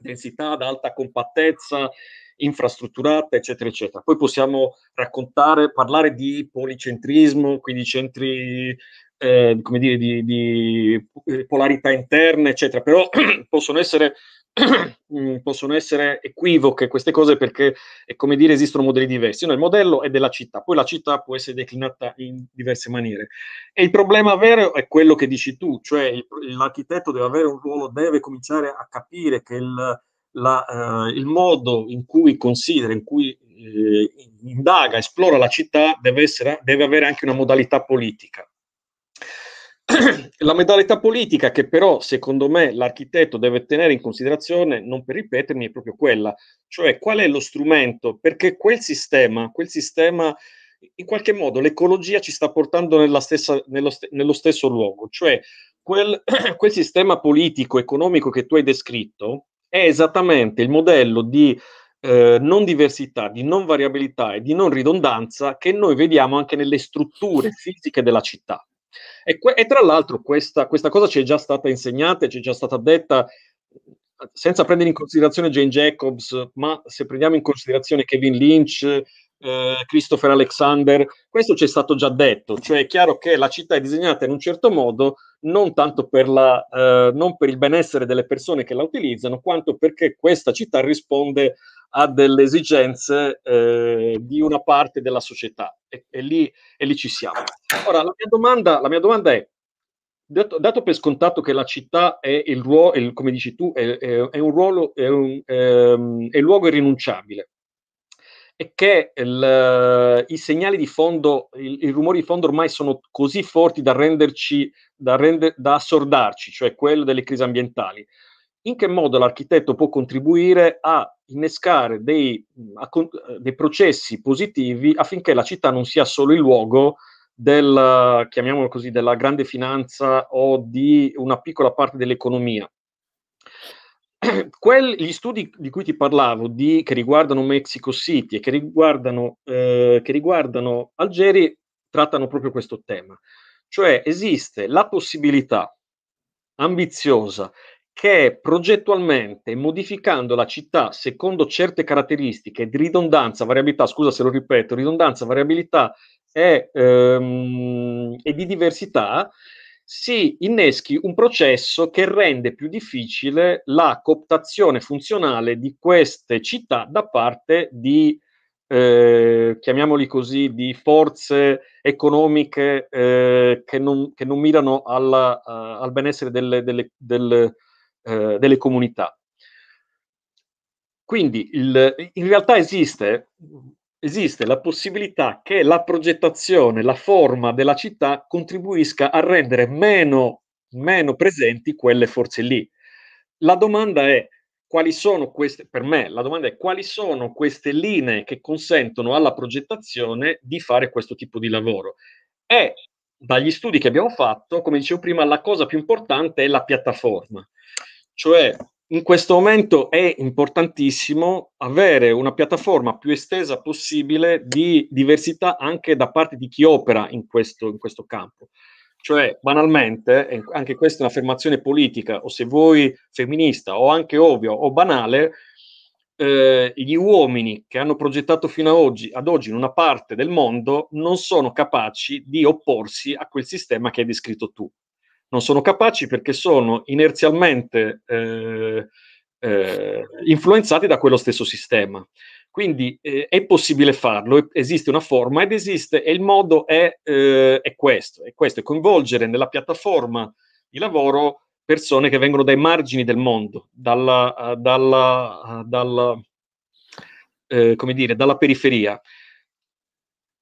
densità, ad alta compattezza infrastrutturata, eccetera, eccetera. Poi possiamo raccontare, parlare di policentrismo, quindi centri, eh, come dire, di, di eh, polarità interne, eccetera, però possono essere mm, possono essere equivoche queste cose perché è come dire esistono modelli diversi. No, il modello è della città, poi la città può essere declinata in diverse maniere. E il problema vero è quello che dici tu, cioè l'architetto deve avere un ruolo, deve cominciare a capire che il, la, eh, il modo in cui considera, in cui eh, indaga, esplora la città deve, essere, deve avere anche una modalità politica. la modalità politica che però secondo me l'architetto deve tenere in considerazione, non per ripetermi, è proprio quella, cioè qual è lo strumento, perché quel sistema, quel sistema in qualche modo l'ecologia ci sta portando stessa, nello, st- nello, stesso luogo, cioè quel, quel sistema politico, economico che tu hai descritto, è esattamente il modello di eh, non diversità, di non variabilità e di non ridondanza che noi vediamo anche nelle strutture fisiche della città. E, que- e tra l'altro questa, questa, cosa ci è già stata insegnata, ci è già stata detta, senza prendere in considerazione Jane Jacobs, ma se prendiamo in considerazione Kevin Lynch, eh, Christopher Alexander, questo ci è stato già detto, cioè è chiaro che la città è disegnata in un certo modo non tanto per, la, eh, non per il benessere delle persone che la utilizzano, quanto perché questa città risponde a delle esigenze eh, di una parte della società e, e, lì, e lì, ci siamo. Ora, la mia domanda, la mia domanda è, Dato, dato, per scontato che la città è il ruolo, come dici tu, è, è, è un ruolo, è, un, ehm, è, un luogo irrinunciabile è che il, i segnali di fondo, i rumori di fondo ormai sono così forti da renderci, da, rende, da assordarci, cioè quello delle crisi ambientali. In che modo l'architetto può contribuire a innescare dei, a, dei processi positivi affinché la città non sia solo il luogo del, chiamiamolo così, della grande finanza o di una piccola parte dell'economia, Quelli, gli studi di cui ti parlavo, di, che riguardano Mexico City e che riguardano, eh, che riguardano Algeri, trattano proprio questo tema. Cioè esiste la possibilità ambiziosa che progettualmente, modificando la città secondo certe caratteristiche di ridondanza, variabilità, scusa se lo ripeto, ridondanza, variabilità e, ehm, e di diversità, si inneschi un processo che rende più difficile la cooptazione funzionale di queste città da parte di, eh, chiamiamoli così, di forze economiche eh, che, non, che, non, mirano alla, uh, al benessere delle, delle, delle, uh, delle comunità. Quindi il, in realtà esiste, esiste la possibilità che la progettazione, la forma della città contribuisca a rendere meno, meno presenti quelle forze lì. La domanda è quali sono queste, per me la domanda è quali sono queste linee che consentono alla progettazione di fare questo tipo di lavoro. E dagli studi che abbiamo fatto, come dicevo prima, la cosa più importante è la piattaforma, cioè in questo momento è importantissimo avere una piattaforma più estesa possibile di diversità anche da parte di chi opera in questo, in questo campo. Cioè, banalmente, anche questa è un'affermazione politica, o se vuoi femminista, o anche ovvio, o banale, eh, gli uomini che hanno progettato fino ad oggi, ad oggi in una parte del mondo non sono capaci di opporsi a quel sistema che hai descritto tu non sono capaci perché sono inerzialmente eh, eh, influenzati da quello stesso sistema. Quindi eh, è possibile farlo, esiste una forma ed esiste, e il modo è, eh, è questo, è questo, è coinvolgere nella piattaforma di lavoro persone che vengono dai margini del mondo, dalla, uh, dalla, uh, dalla, eh, come dire, dalla periferia.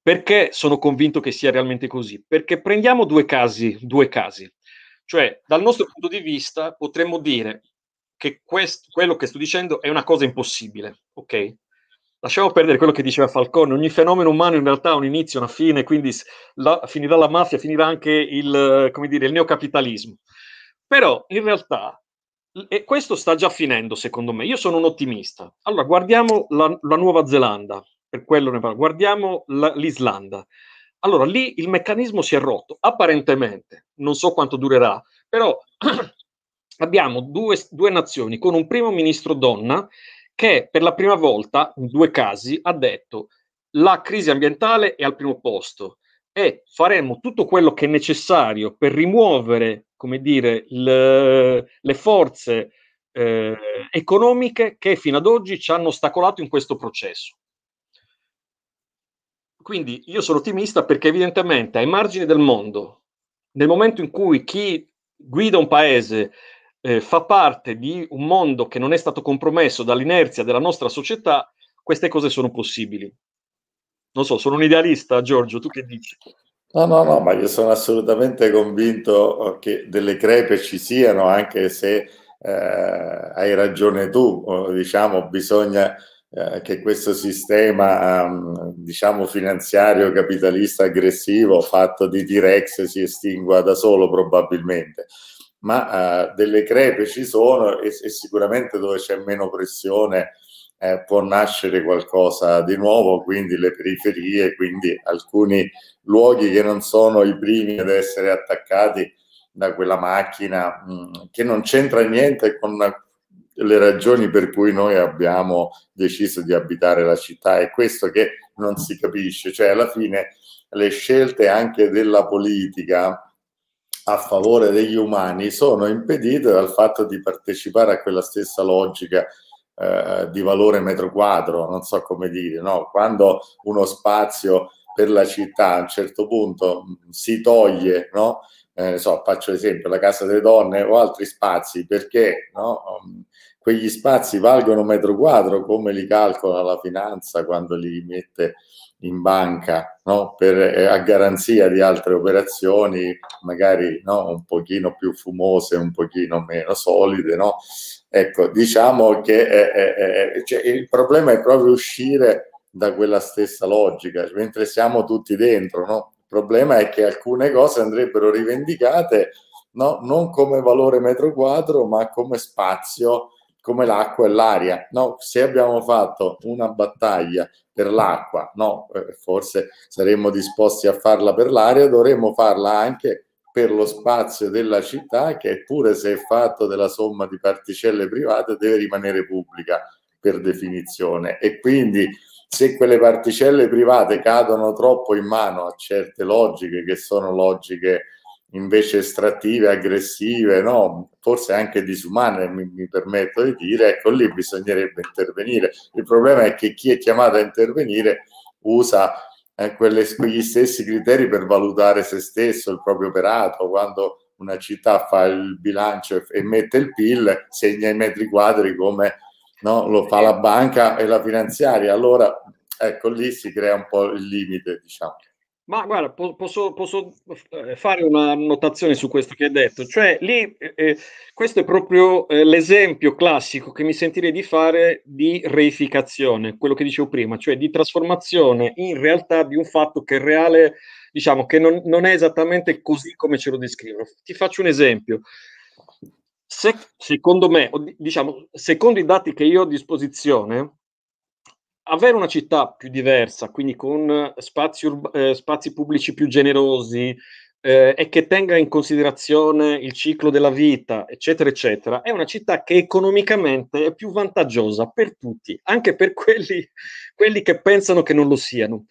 Perché sono convinto che sia realmente così? Perché prendiamo due casi, due casi. Cioè, dal nostro punto di vista, potremmo dire che questo, quello che sto dicendo è una cosa impossibile, ok? Lasciamo perdere quello che diceva Falcone, ogni fenomeno umano in realtà ha un inizio, una fine, quindi la, finirà la mafia, finirà anche il, come dire, il neocapitalismo. Però in realtà e questo sta già finendo, secondo me. Io sono un ottimista. Allora, guardiamo la, la Nuova Zelanda, per quello ne parlo. Guardiamo la, l'Islanda. Allora lì il meccanismo si è rotto, apparentemente, non so quanto durerà, però abbiamo due, due nazioni con un primo ministro donna che per la prima volta, in due casi, ha detto la crisi ambientale è al primo posto e faremo tutto quello che è necessario per rimuovere, come dire, le, le forze eh, economiche che fino ad oggi ci hanno ostacolato in questo processo quindi io sono ottimista perché evidentemente ai margini del mondo, nel momento in cui chi guida un paese eh, fa parte di un mondo che non è stato compromesso dall'inerzia della nostra società, queste cose sono possibili. Non so, sono un idealista, Giorgio, tu che dici? No, no, no, ma io sono assolutamente convinto oh, che delle crepe ci siano, anche se eh, hai ragione tu, oh, diciamo, bisogna eh, che questo sistema ehm, diciamo finanziario capitalista aggressivo fatto di T-Rex si estingua da solo probabilmente ma uh, delle crepe ci sono e, e, sicuramente dove c'è meno pressione eh, può nascere qualcosa di nuovo, quindi le periferie, quindi alcuni luoghi che non sono i primi ad essere attaccati da quella macchina mh, mm, che non c'entra niente con le ragioni per cui noi abbiamo deciso di abitare la città. È questo che non si capisce, cioè alla fine le scelte anche della politica a favore degli umani sono impedite dal fatto di partecipare a quella stessa logica eh, di valore metro quadro, non so come dire, no? quando uno spazio per la città a un certo punto mm, si toglie, no? eh, so, faccio esempio, la casa delle donne o altri spazi perché no? Mm, quegli spazi valgono metro quadro, come li calcola la finanza quando li mette in banca no? per, eh, a garanzia di altre operazioni, magari no? un pochino più fumose, un pochino meno solide. No? Ecco, diciamo che eh, eh, eh cioè, il problema è proprio uscire da quella stessa logica, mentre siamo tutti dentro. No? Il problema è che alcune cose andrebbero rivendicate no? non come valore metro quadro, ma come spazio come l'acqua e l'aria. No, se abbiamo fatto una battaglia per l'acqua, no, eh, forse saremmo disposti a farla per l'aria, dovremmo farla anche per lo spazio della città che pure se è fatto della somma di particelle private deve rimanere pubblica per definizione e quindi se quelle particelle private cadono troppo in mano a certe logiche che sono logiche invece estrattive, aggressive, no? forse anche disumane, mi, mi, permetto di dire, ecco lì bisognerebbe intervenire. Il problema è che chi è chiamato a intervenire usa eh, quelle, quegli stessi criteri per valutare se stesso, il proprio operato, quando una città fa il bilancio e mette il PIL, segna i metri quadri come no? lo fa la banca e la finanziaria. Allora, ecco lì si crea un po' il limite, diciamo. Ma guarda, posso, posso, eh, fare una notazione su questo che hai detto, cioè lì eh, eh, questo è proprio eh, l'esempio classico che mi sentirei di fare di reificazione, quello che dicevo prima, cioè di trasformazione in realtà di un fatto che è reale, diciamo che non, non è esattamente così come ce lo descrivono. Ti faccio un esempio. Se, secondo me, diciamo, secondo i dati che io ho a disposizione, avere una città più diversa, quindi con spazi, urb- eh, spazi pubblici più generosi eh, e che tenga in considerazione il ciclo della vita, eccetera, eccetera, è una città che economicamente è più vantaggiosa per tutti, anche per quelli, quelli che pensano che non lo siano.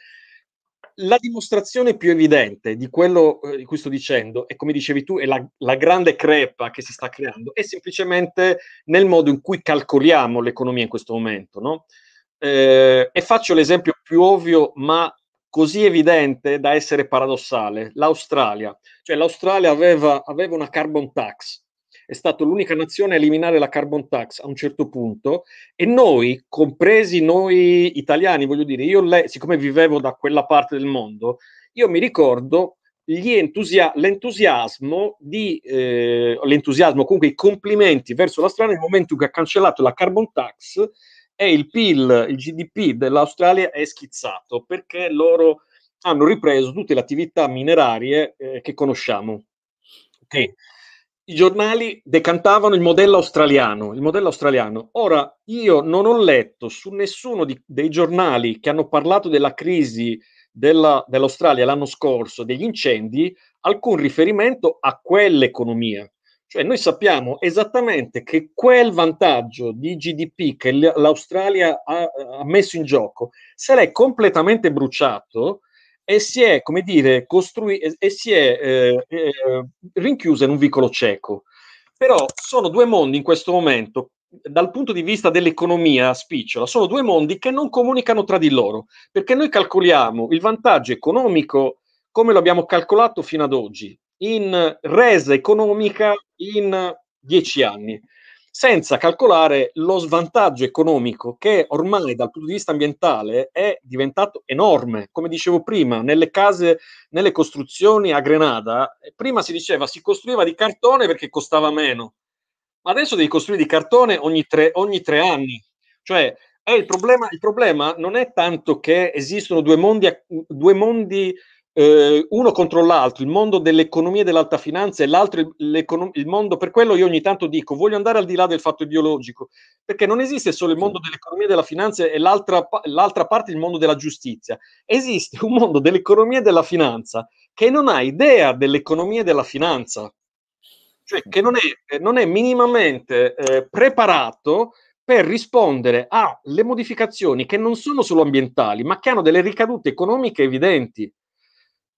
La dimostrazione più evidente di quello eh, di cui sto dicendo, e come dicevi tu, è la, la grande crepa che si sta creando, è semplicemente nel modo in cui calcoliamo l'economia in questo momento, no? eh, e faccio l'esempio più ovvio, ma così evidente da essere paradossale, l'Australia. Cioè l'Australia aveva, aveva una carbon tax, è stata l'unica nazione a eliminare la carbon tax a un certo punto e noi, compresi noi italiani, voglio dire, io le, siccome vivevo da quella parte del mondo, io mi ricordo entusia- l'entusiasmo di eh, l'entusiasmo comunque i complimenti verso l'Australia nel momento in cui ha cancellato la carbon tax e il PIL, il GDP dell'Australia è schizzato perché loro hanno ripreso tutte le attività minerarie eh, che conosciamo. Okay. I giornali decantavano il modello australiano, il modello australiano. Ora, io non ho letto su nessuno di, dei giornali che hanno parlato della crisi della, dell'Australia l'anno scorso, degli incendi, alcun riferimento a quell'economia. Cioè noi sappiamo esattamente che quel vantaggio di GDP che l'Australia ha, ha messo in gioco se l'è completamente bruciato e si è, come dire, costrui- e, e si è eh, eh, rinchiusa in un vicolo cieco. Però sono due mondi in questo momento, dal punto di vista dell'economia spicciola, sono due mondi che non comunicano tra di loro, perché noi calcoliamo il vantaggio economico come lo abbiamo calcolato fino ad oggi, in resa economica in dieci anni, senza calcolare lo svantaggio economico che ormai dal punto di vista ambientale è diventato enorme. Come dicevo prima, nelle case, nelle costruzioni a Grenada, prima si diceva si costruiva di cartone perché costava meno, ma adesso devi costruire di cartone ogni tre, ogni tre anni. Cioè, eh, il problema, il problema, non è tanto che esistono due mondi, due mondi eh, uno contro l'altro, il mondo dell'economia e dell'alta finanza e l'altro il mondo, per quello io ogni tanto dico, voglio andare al di là del fatto ideologico, perché non esiste solo il mondo dell'economia e della finanza e l'altra, l'altra parte il mondo della giustizia, esiste un mondo dell'economia e della finanza che non ha idea dell'economia e della finanza, cioè che non è, eh, non è minimamente eh, preparato per rispondere alle modificazioni che non sono solo ambientali, ma che hanno delle ricadute economiche evidenti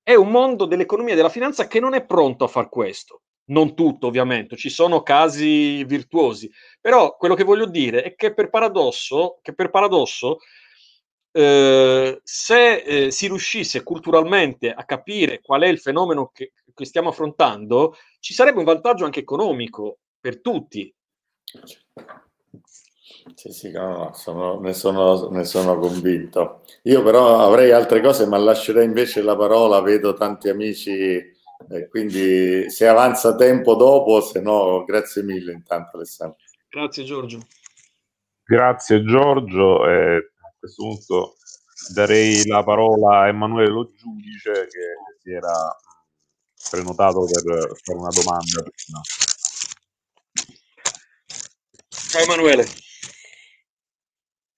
è un mondo dell'economia e della finanza che non è pronto a far questo. Non tutto, ovviamente, ci sono casi virtuosi, però quello che voglio dire è che per paradosso, che per paradosso eh, se eh, si riuscisse culturalmente a capire qual è il fenomeno che, che stiamo affrontando, ci sarebbe un vantaggio anche economico per tutti. Sì, sì, no, sono, ne, sono, ne, sono, convinto. Io però avrei altre cose, ma lascerei invece la parola, vedo tanti amici, eh, quindi se avanza tempo dopo, se no grazie mille intanto Alessandro. Grazie Giorgio. Grazie Giorgio, eh, a questo punto darei la parola a Emanuele Lo Giudice che si era prenotato per fare una domanda. Ciao Emanuele.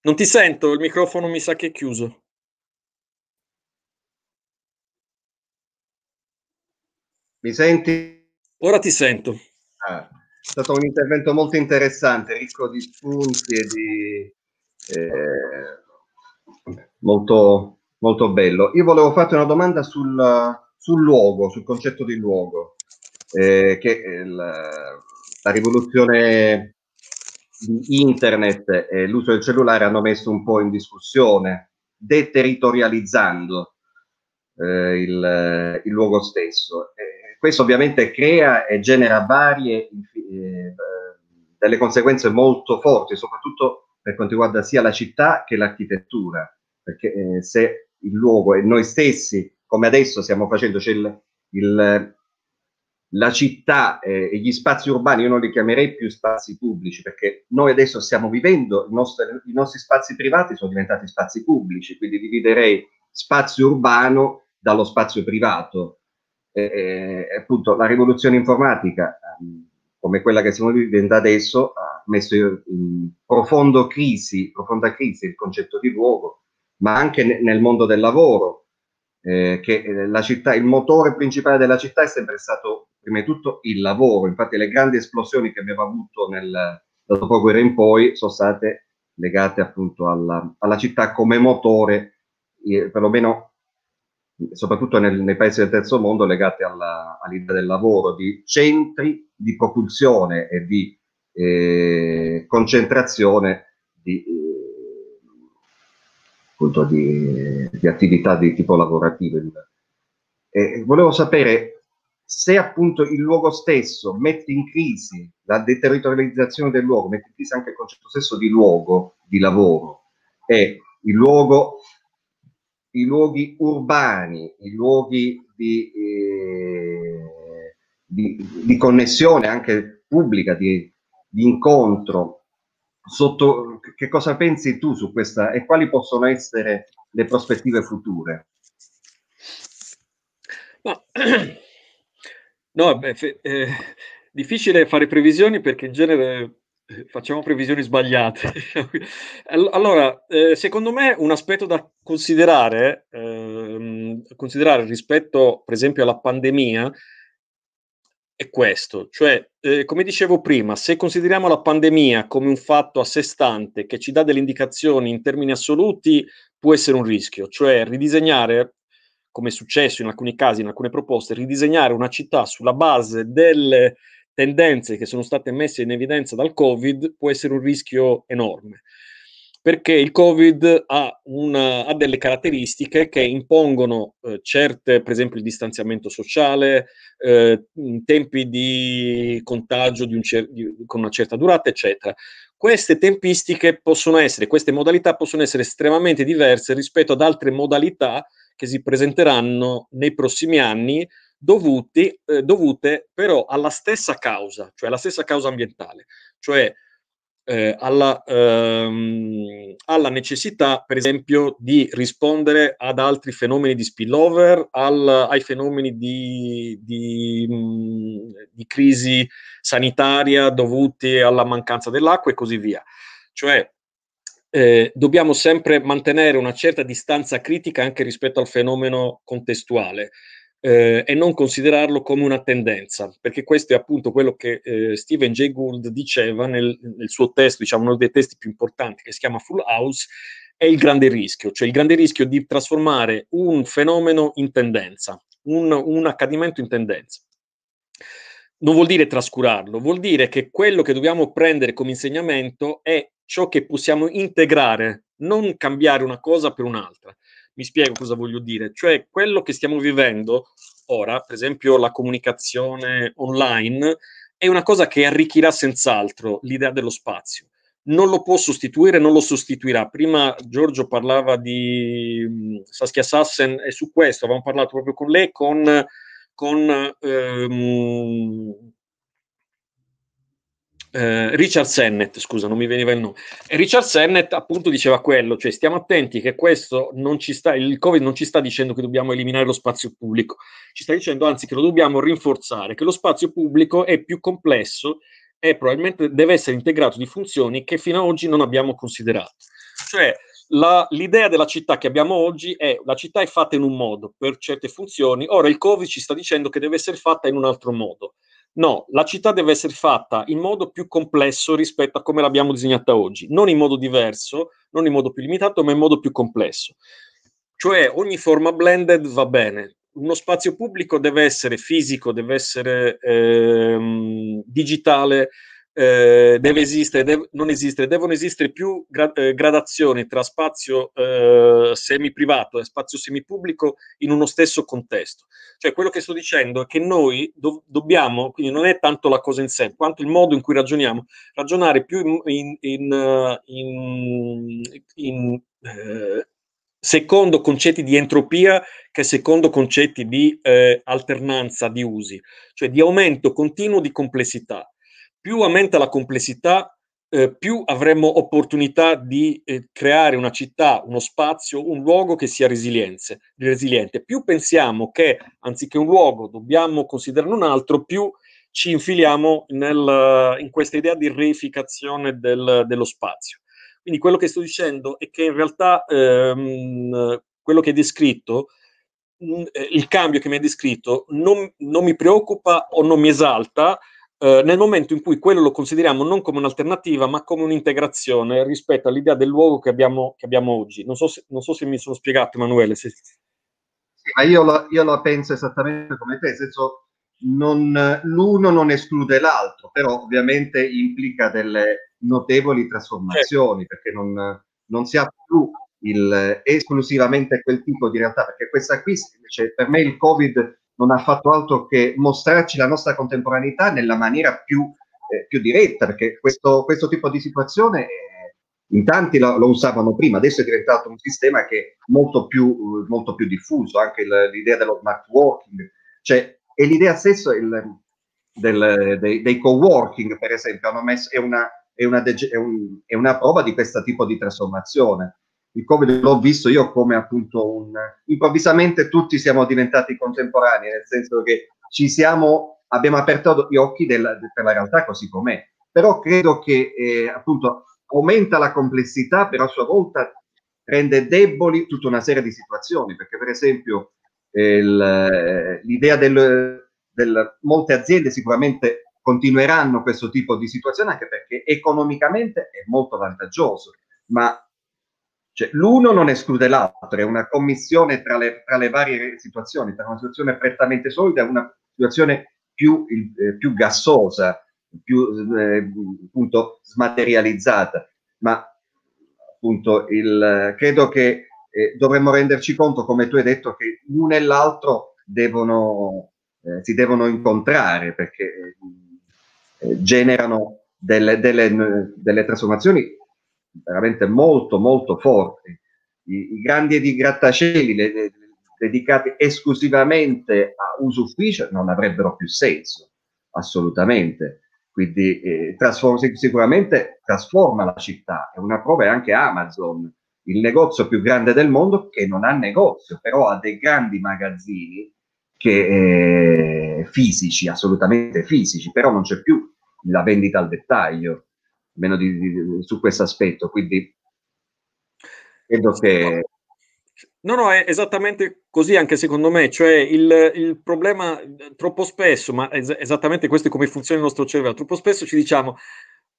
Non ti sento, il microfono mi sa che è chiuso. Mi senti? Ora ti sento. Ah, è stato un intervento molto interessante, ricco di spunti e di... Eh, molto, molto bello. Io volevo farti una domanda sul, sul luogo, sul concetto di luogo, eh, che la, la rivoluzione internet e l'uso del cellulare hanno messo un po' in discussione, deterritorializzando eh, il, il, luogo stesso. Eh, questo ovviamente crea e genera varie eh, eh, delle conseguenze molto forti, soprattutto per quanto riguarda sia la città che l'architettura, perché eh, se il luogo e noi stessi, come adesso stiamo facendo, c'è cioè il, il la città eh, e gli spazi urbani, io non li chiamerei più spazi pubblici, perché noi adesso stiamo vivendo, nostro, i nostri spazi privati sono diventati spazi pubblici, quindi dividerei spazio urbano dallo spazio privato. Eh, eh appunto la rivoluzione informatica, eh, come quella che stiamo vivendo adesso, ha messo in profonda crisi, profonda crisi il concetto di luogo, ma anche ne, nel mondo del lavoro, eh, che eh, la città, il motore principale della città è sempre stato prima di tutto il lavoro, infatti le grandi esplosioni che abbiamo avuto nel, dopoguerra in poi sono state legate appunto alla, alla città come motore, eh, perlomeno soprattutto nel, nei paesi del terzo mondo, legate alla, all'idea del lavoro, di centri di propulsione e di eh, concentrazione di, eh, di, di, attività di tipo lavorativo. E volevo sapere se appunto il luogo stesso mette in crisi la deterritorializzazione del luogo, mette in crisi anche il concetto stesso di luogo, di lavoro, e il luogo, i luoghi urbani, i luoghi di, eh, di, di connessione anche pubblica, di, di incontro, sotto, che cosa pensi tu su questa e quali possono essere le prospettive future? No. No, beh, fe- eh, difficile fare previsioni perché in genere eh, facciamo previsioni sbagliate. Diciamo allora, eh, secondo me un aspetto da considerare, eh, considerare rispetto per esempio alla pandemia è questo, cioè eh, come dicevo prima, se consideriamo la pandemia come un fatto a sé stante che ci dà delle indicazioni in termini assoluti, può essere un rischio, cioè ridisegnare come è successo in alcuni casi, in alcune proposte, ridisegnare una città sulla base delle tendenze che sono state messe in evidenza dal Covid può essere un rischio enorme, perché il Covid ha, una, ha delle caratteristiche che impongono eh, certe, per esempio il distanziamento sociale, eh, tempi di contagio di un cer- di, con una certa durata, eccetera. Queste tempistiche possono essere, queste modalità possono essere estremamente diverse rispetto ad altre modalità che si presenteranno nei prossimi anni dovuti, eh, dovute però alla stessa causa, cioè alla stessa causa ambientale, cioè eh, alla, ehm, alla, necessità, per esempio, di rispondere ad altri fenomeni di spillover, al, ai fenomeni di, di, mh, di crisi sanitaria dovuti alla mancanza dell'acqua e così via. Cioè, eh, dobbiamo sempre mantenere una certa distanza critica anche rispetto al fenomeno contestuale eh, e non considerarlo come una tendenza, perché questo è appunto quello che eh, Steven Jay Gould diceva nel, nel suo testo, diciamo uno dei testi più importanti che si chiama Full House, è il grande rischio, cioè il grande rischio di trasformare un fenomeno in tendenza, un, un, accadimento in tendenza. Non vuol dire trascurarlo, vuol dire che quello che dobbiamo prendere come insegnamento è ciò che possiamo integrare, non cambiare una cosa per un'altra. Mi spiego cosa voglio dire, cioè quello che stiamo vivendo ora, per esempio la comunicazione online, è una cosa che arricchirà senz'altro l'idea dello spazio. Non lo può sostituire, non lo sostituirà. Prima Giorgio parlava di mhmm, Saskia Sassen e su questo avevamo parlato proprio con lei, con, con ehm, eh, Richard Sennett, scusa, non mi veniva il nome. Richard Sennett appunto diceva quello, cioè stiamo attenti che questo non ci sta, il Covid non ci sta dicendo che dobbiamo eliminare lo spazio pubblico, ci sta dicendo anzi che lo dobbiamo rinforzare, che lo spazio pubblico è più complesso e probabilmente deve essere integrato di funzioni che fino ad oggi non abbiamo considerato. Cioè, la, l'idea della città che abbiamo oggi è la città è fatta in un modo per certe funzioni, ora il Covid ci sta dicendo che deve essere fatta in un altro modo. No, la città deve essere fatta in modo più complesso rispetto a come l'abbiamo disegnata oggi, non in modo diverso, non in modo più limitato, ma in modo più complesso. Cioè ogni forma blended va bene. Uno spazio pubblico deve essere fisico, deve essere ehm, digitale, eh, deve esistere, deve, non esistere, devono esistere più gra- eh, gradazioni tra spazio eh, semi-privato e spazio semi-pubblico in uno stesso contesto. Cioè, quello che sto dicendo è che noi do- dobbiamo, quindi non è tanto la cosa in sé, quanto il modo in cui ragioniamo, ragionare più in, in, in, eh, in eh, secondo concetti di entropia che secondo concetti di alternanza di usi, cioè di aumento continuo di complessità più aumenta la complessità, eh, più avremo opportunità di eh, creare una città, uno spazio, un luogo che sia resiliente. Più pensiamo che anziché un luogo dobbiamo considerare un altro, più ci infiliamo nel, in questa idea di reificazione del, dello spazio. Quindi quello che sto dicendo è che in realtà ehm, quello che hai descritto, mh, mm, eh, il cambio che mi hai descritto, non, non mi preoccupa o non mi esalta, eh, nel momento in cui quello lo consideriamo non come un'alternativa, ma come un'integrazione rispetto all'idea del luogo che abbiamo, che abbiamo oggi. Non so, se, non so, se, mi sono spiegato, Emanuele. Se... Sì, ma io la, io la penso esattamente come te, nel senso non, l'uno non esclude l'altro, però ovviamente implica delle notevoli trasformazioni, certo. perché non, non, si ha più il, esclusivamente quel tipo di realtà, perché questa qui, cioè, per me il Covid non ha fatto altro che mostrarci la nostra contemporaneità nella maniera più, eh, più diretta, perché questo, questo, tipo di situazione eh, in tanti lo, lo, usavano prima, adesso è diventato un sistema che è molto più, eh, molto più diffuso, anche il, l'idea dello smart working, cioè è l'idea stessa il, del, dei, dei co-working, per esempio, messo, è, una, è, una è, un, è una prova di questo tipo di trasformazione il Covid l'ho visto io come appunto un... improvvisamente tutti siamo diventati contemporanei, nel senso che ci siamo, abbiamo aperto gli occhi della, per la realtà così com'è, però credo che eh, appunto aumenta la complessità, però a sua volta rende deboli tutta una serie di situazioni, perché per esempio eh, l'idea del, del... molte aziende sicuramente continueranno questo tipo di situazione anche perché economicamente è molto vantaggioso, ma cioè, l'uno non esclude l'altro, è una commissione tra le, tra le, varie situazioni, tra una situazione prettamente solida e una situazione più, eh, più gassosa, più eh, appunto smaterializzata. Ma appunto il, credo che eh, dovremmo renderci conto, come tu hai detto, che l'uno e l'altro devono, eh, si devono incontrare perché eh, generano delle, delle, delle trasformazioni veramente molto molto forti, i, i grandi di grattacieli le, le, dedicati esclusivamente a usufficio non avrebbero più senso, assolutamente. Quindi eh, trasform- sicuramente trasforma la città, è una prova è anche Amazon, il negozio più grande del mondo che non ha negozio, però ha dei grandi magazzini che, eh, fisici, assolutamente fisici, però non c'è più la vendita al dettaglio almeno di, di, su questo aspetto. Quindi credo che. No, no, è esattamente così anche secondo me, cioè il, il problema troppo spesso, ma es- esattamente questo è come funziona il nostro cervello, troppo spesso ci diciamo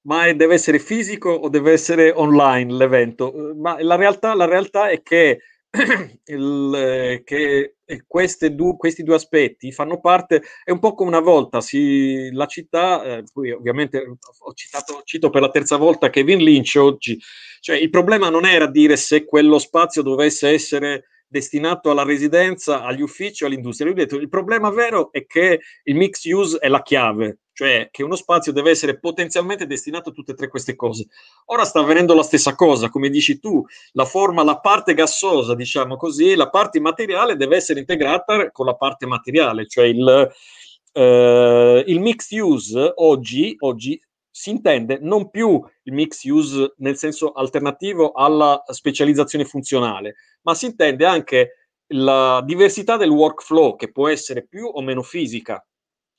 ma deve essere fisico o deve essere online l'evento, ma la realtà, la realtà è che il, eh, che eh, du, questi due aspetti fanno parte, è un po' come una volta, si, la città, eh, poi ovviamente eh, ho citato, cito per la terza volta Kevin Lynch oggi, cioè il problema non era dire se quello spazio dovesse essere destinato alla residenza, agli uffici, all'industria. Lui ha detto il problema vero è che il mix use è la chiave, cioè che uno spazio deve essere potenzialmente destinato a tutte e tre queste cose. Ora sta avvenendo la stessa cosa, come dici tu, la forma, la parte gassosa, diciamo così, la parte materiale deve essere integrata con la parte materiale, cioè il, eh, il mixed use oggi, oggi si intende non più il mix use nel senso alternativo alla specializzazione funzionale, ma si intende anche la diversità del workflow che può essere più o meno fisica.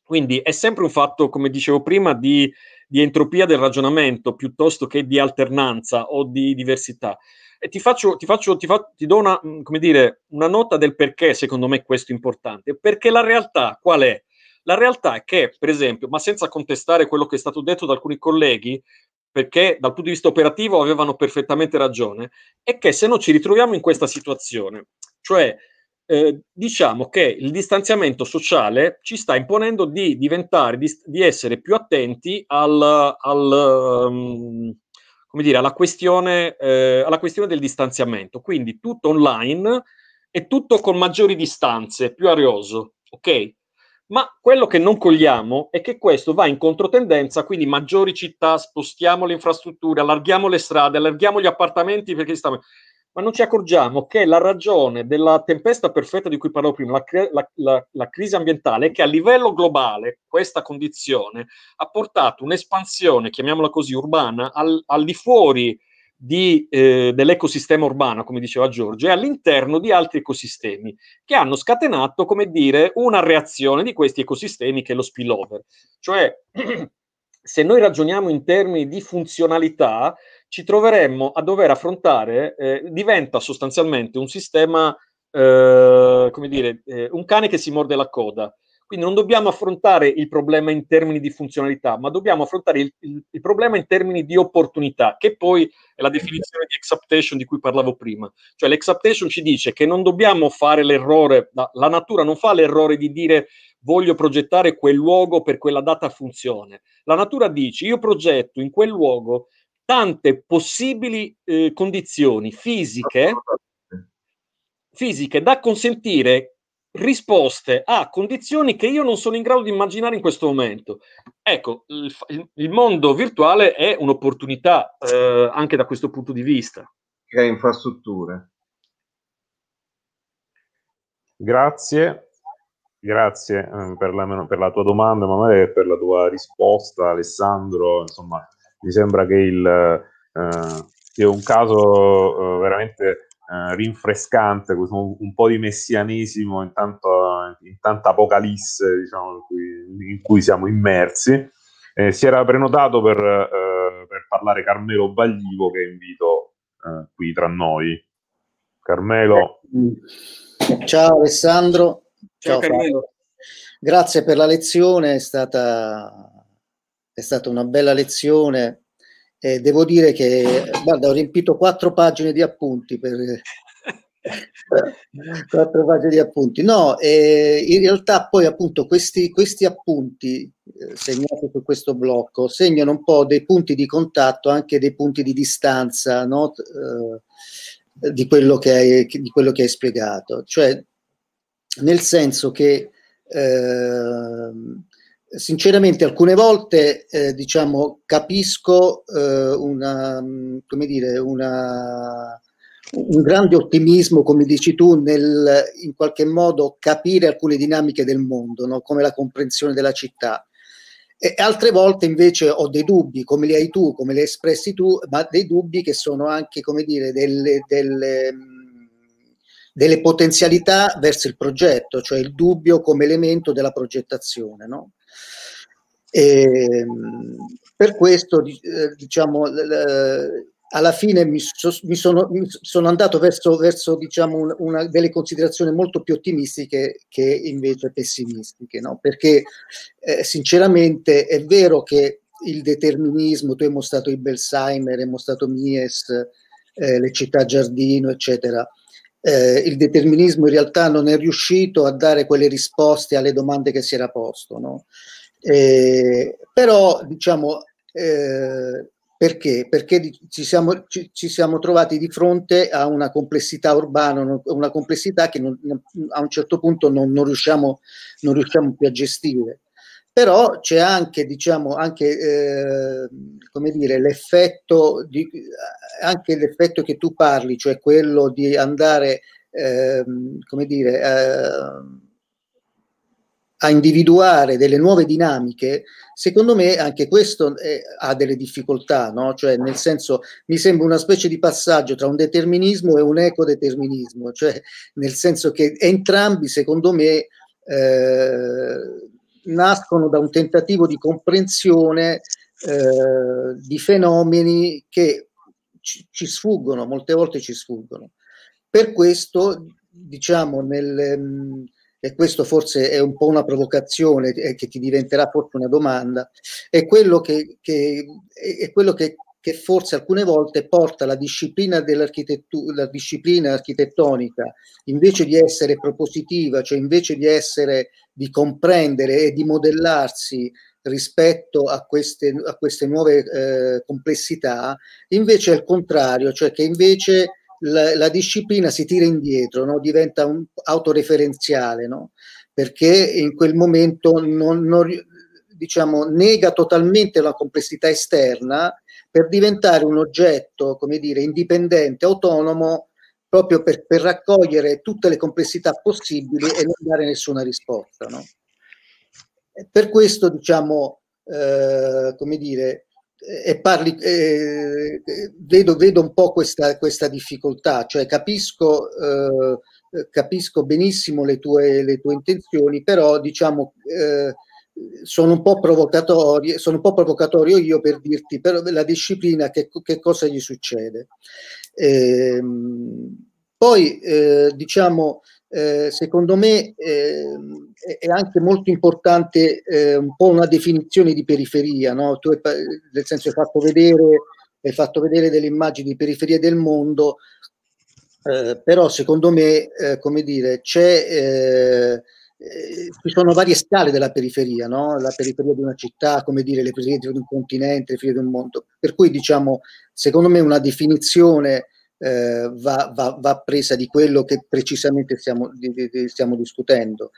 Quindi è sempre un fatto, come dicevo prima, di, di entropia del ragionamento piuttosto che di alternanza o di diversità. E ti faccio, ti, faccio, ti, fa, ti do una, dire, una nota del perché secondo me questo è importante. Perché la realtà qual è? La realtà è che, per esempio, ma senza contestare quello che è stato detto da alcuni colleghi, perché dal punto di vista operativo avevano perfettamente ragione, è che se no ci ritroviamo in questa situazione, cioè eh, diciamo che il distanziamento sociale ci sta imponendo di diventare, di, di essere più attenti al, al um, come dire, alla questione, eh, alla questione del distanziamento. Quindi tutto online e tutto con maggiori distanze, più arioso, ok? Ma quello che non cogliamo è che questo va in controtendenza, quindi maggiori città, spostiamo le infrastrutture, allarghiamo le strade, allarghiamo gli appartamenti perché stiamo... Ma non ci accorgiamo che la ragione della tempesta perfetta di cui parlavo prima, la, la, la, la crisi ambientale, è che a livello globale questa condizione ha portato un'espansione, chiamiamola così, urbana al, al di fuori di, eh, dell'ecosistema urbano, come diceva Giorgio, e all'interno di altri ecosistemi che hanno scatenato, come dire, una reazione di questi ecosistemi che è lo spillover. Cioè, se noi ragioniamo in termini di funzionalità, ci troveremmo a dover affrontare, eh, diventa sostanzialmente un sistema, eh, come dire, eh, un cane che si morde la coda quindi non dobbiamo affrontare il problema in termini di funzionalità, ma dobbiamo affrontare il, il, il problema in termini di opportunità, che poi è la definizione di exaptation di cui parlavo prima. Cioè l'exaptation ci dice che non dobbiamo fare l'errore, la, la natura non fa l'errore di dire voglio progettare quel luogo per quella data funzione. La natura dice io progetto in quel luogo tante possibili eh, condizioni fisiche, fisiche da consentire risposte a condizioni che io non sono in grado di immaginare in questo momento. Ecco, il, il mondo virtuale è un'opportunità eh, anche da questo punto di vista. Crea infrastrutture. Grazie, grazie eh, per, la, per la, tua domanda, Emanuele, e per la tua risposta, Alessandro. Insomma, mi sembra che, il, eh, sia un caso eh, veramente eh, rinfrescante, un, un, po' di messianesimo in, tanto, in tanta apocalisse diciamo, in, cui, in, cui, siamo immersi. Eh, si era prenotato per, eh, per, parlare Carmelo Baglivo che invito eh, qui tra noi. Carmelo. Ciao Alessandro. Ciao, Ciao Carmelo. Grazie per la lezione, è stata, è stata una bella lezione eh, devo dire che guarda, ho riempito quattro pagine di appunti per, quattro pagine di appunti. No, eh, in realtà poi appunto questi, questi appunti eh, segnati su questo blocco segnano un po' dei punti di contatto, anche dei punti di distanza no? eh, di, quello che hai, di quello che hai spiegato. Cioè, nel senso che ehm, sinceramente alcune volte eh, diciamo, capisco eh, una, mm, dire, una, un grande ottimismo, come dici tu, nel in qualche modo capire alcune dinamiche del mondo, no? come la comprensione della città. E altre volte invece ho dei dubbi, come li hai tu, come li hai espressi tu, ma dei dubbi che sono anche, come dire, delle, delle mm, delle potenzialità verso il progetto, cioè il dubbio come elemento della progettazione. No? E, ehm, per questo, eh, diciamo, alla fine mi, sono, mi sono, andato verso, verso diciamo, una, delle considerazioni molto più ottimistiche che invece pessimistiche, no? perché eh, sinceramente è vero che il determinismo, tu hai mostrato il Belsheimer, hai mostrato Mies, eh, le città giardino, eccetera, eh, il determinismo in realtà non è riuscito a dare quelle risposte alle domande che si era posto. No? Eh, però, diciamo, eh, perché? Perché ci siamo, ci, ci siamo, trovati di fronte a una complessità urbana, una complessità che non, a un certo punto non, non, riusciamo, non, riusciamo, più a gestire. Però c'è anche, diciamo, anche eh, come dire, l'effetto, di, anche l'effetto che tu parli, cioè quello di andare, eh, come dire, eh, a individuare delle nuove dinamiche, secondo me anche questo è, eh, ha delle difficoltà, no? cioè nel senso mi sembra una specie di passaggio tra un determinismo e un ecodeterminismo, cioè nel senso che entrambi secondo me eh, nascono da un tentativo di comprensione eh, di fenomeni che ci, ci sfuggono, molte volte ci sfuggono. Per questo, diciamo, nel... Ehm, e questo forse è un po' una provocazione eh, che ti diventerà forse una domanda, è quello che, che, è quello che, che forse alcune volte porta la disciplina, la disciplina architettonica, invece di essere propositiva, cioè invece di essere di comprendere e di modellarsi rispetto a queste, a queste nuove eh, complessità, invece è il contrario, cioè che invece la, la disciplina si tira indietro, no? diventa un, autoreferenziale, no? perché in quel momento non, non, diciamo, nega totalmente la complessità esterna per diventare un oggetto, come dire, indipendente, autonomo, proprio per, per raccogliere tutte le complessità possibili e non dare nessuna risposta. No? Per questo, diciamo, eh, come dire, e parli, eh, vedo, vedo, un po' questa, questa difficoltà, cioè capisco, eh, capisco benissimo le tue, le tue, intenzioni, però diciamo eh, sono, un po provocatorie, sono un po' provocatorio io per dirti però la disciplina che, che cosa gli succede. Ehm, poi eh, diciamo eh, secondo me eh, è anche molto importante eh, un po' una definizione di periferia, no? tu hai, nel senso hai fatto, vedere, hai fatto vedere delle immagini di periferia del mondo, eh, però secondo me, eh, come dire, c'è... Eh, ci sono varie scale della periferia, no? la periferia di una città, come dire, le periferie di un continente, le periferie di un mondo. Per cui, diciamo, secondo me una definizione eh, va, va, va, presa di quello che precisamente stiamo, di, di, stiamo discutendo.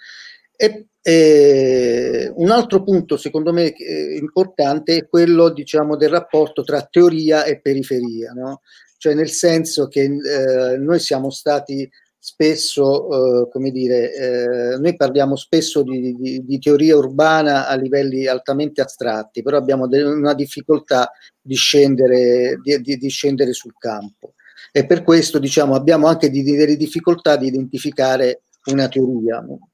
E, eh, un altro punto, secondo me, eh, importante è quello diciamo, del rapporto tra teoria e periferia, no? cioè nel senso che eh, noi siamo stati spesso, eh, come dire, eh, noi parliamo spesso di, di, di, teoria urbana a livelli altamente astratti, però abbiamo de- una difficoltà di scendere, di, di scendere sul campo e per questo diciamo, abbiamo anche di, delle difficoltà di identificare una teoria. No?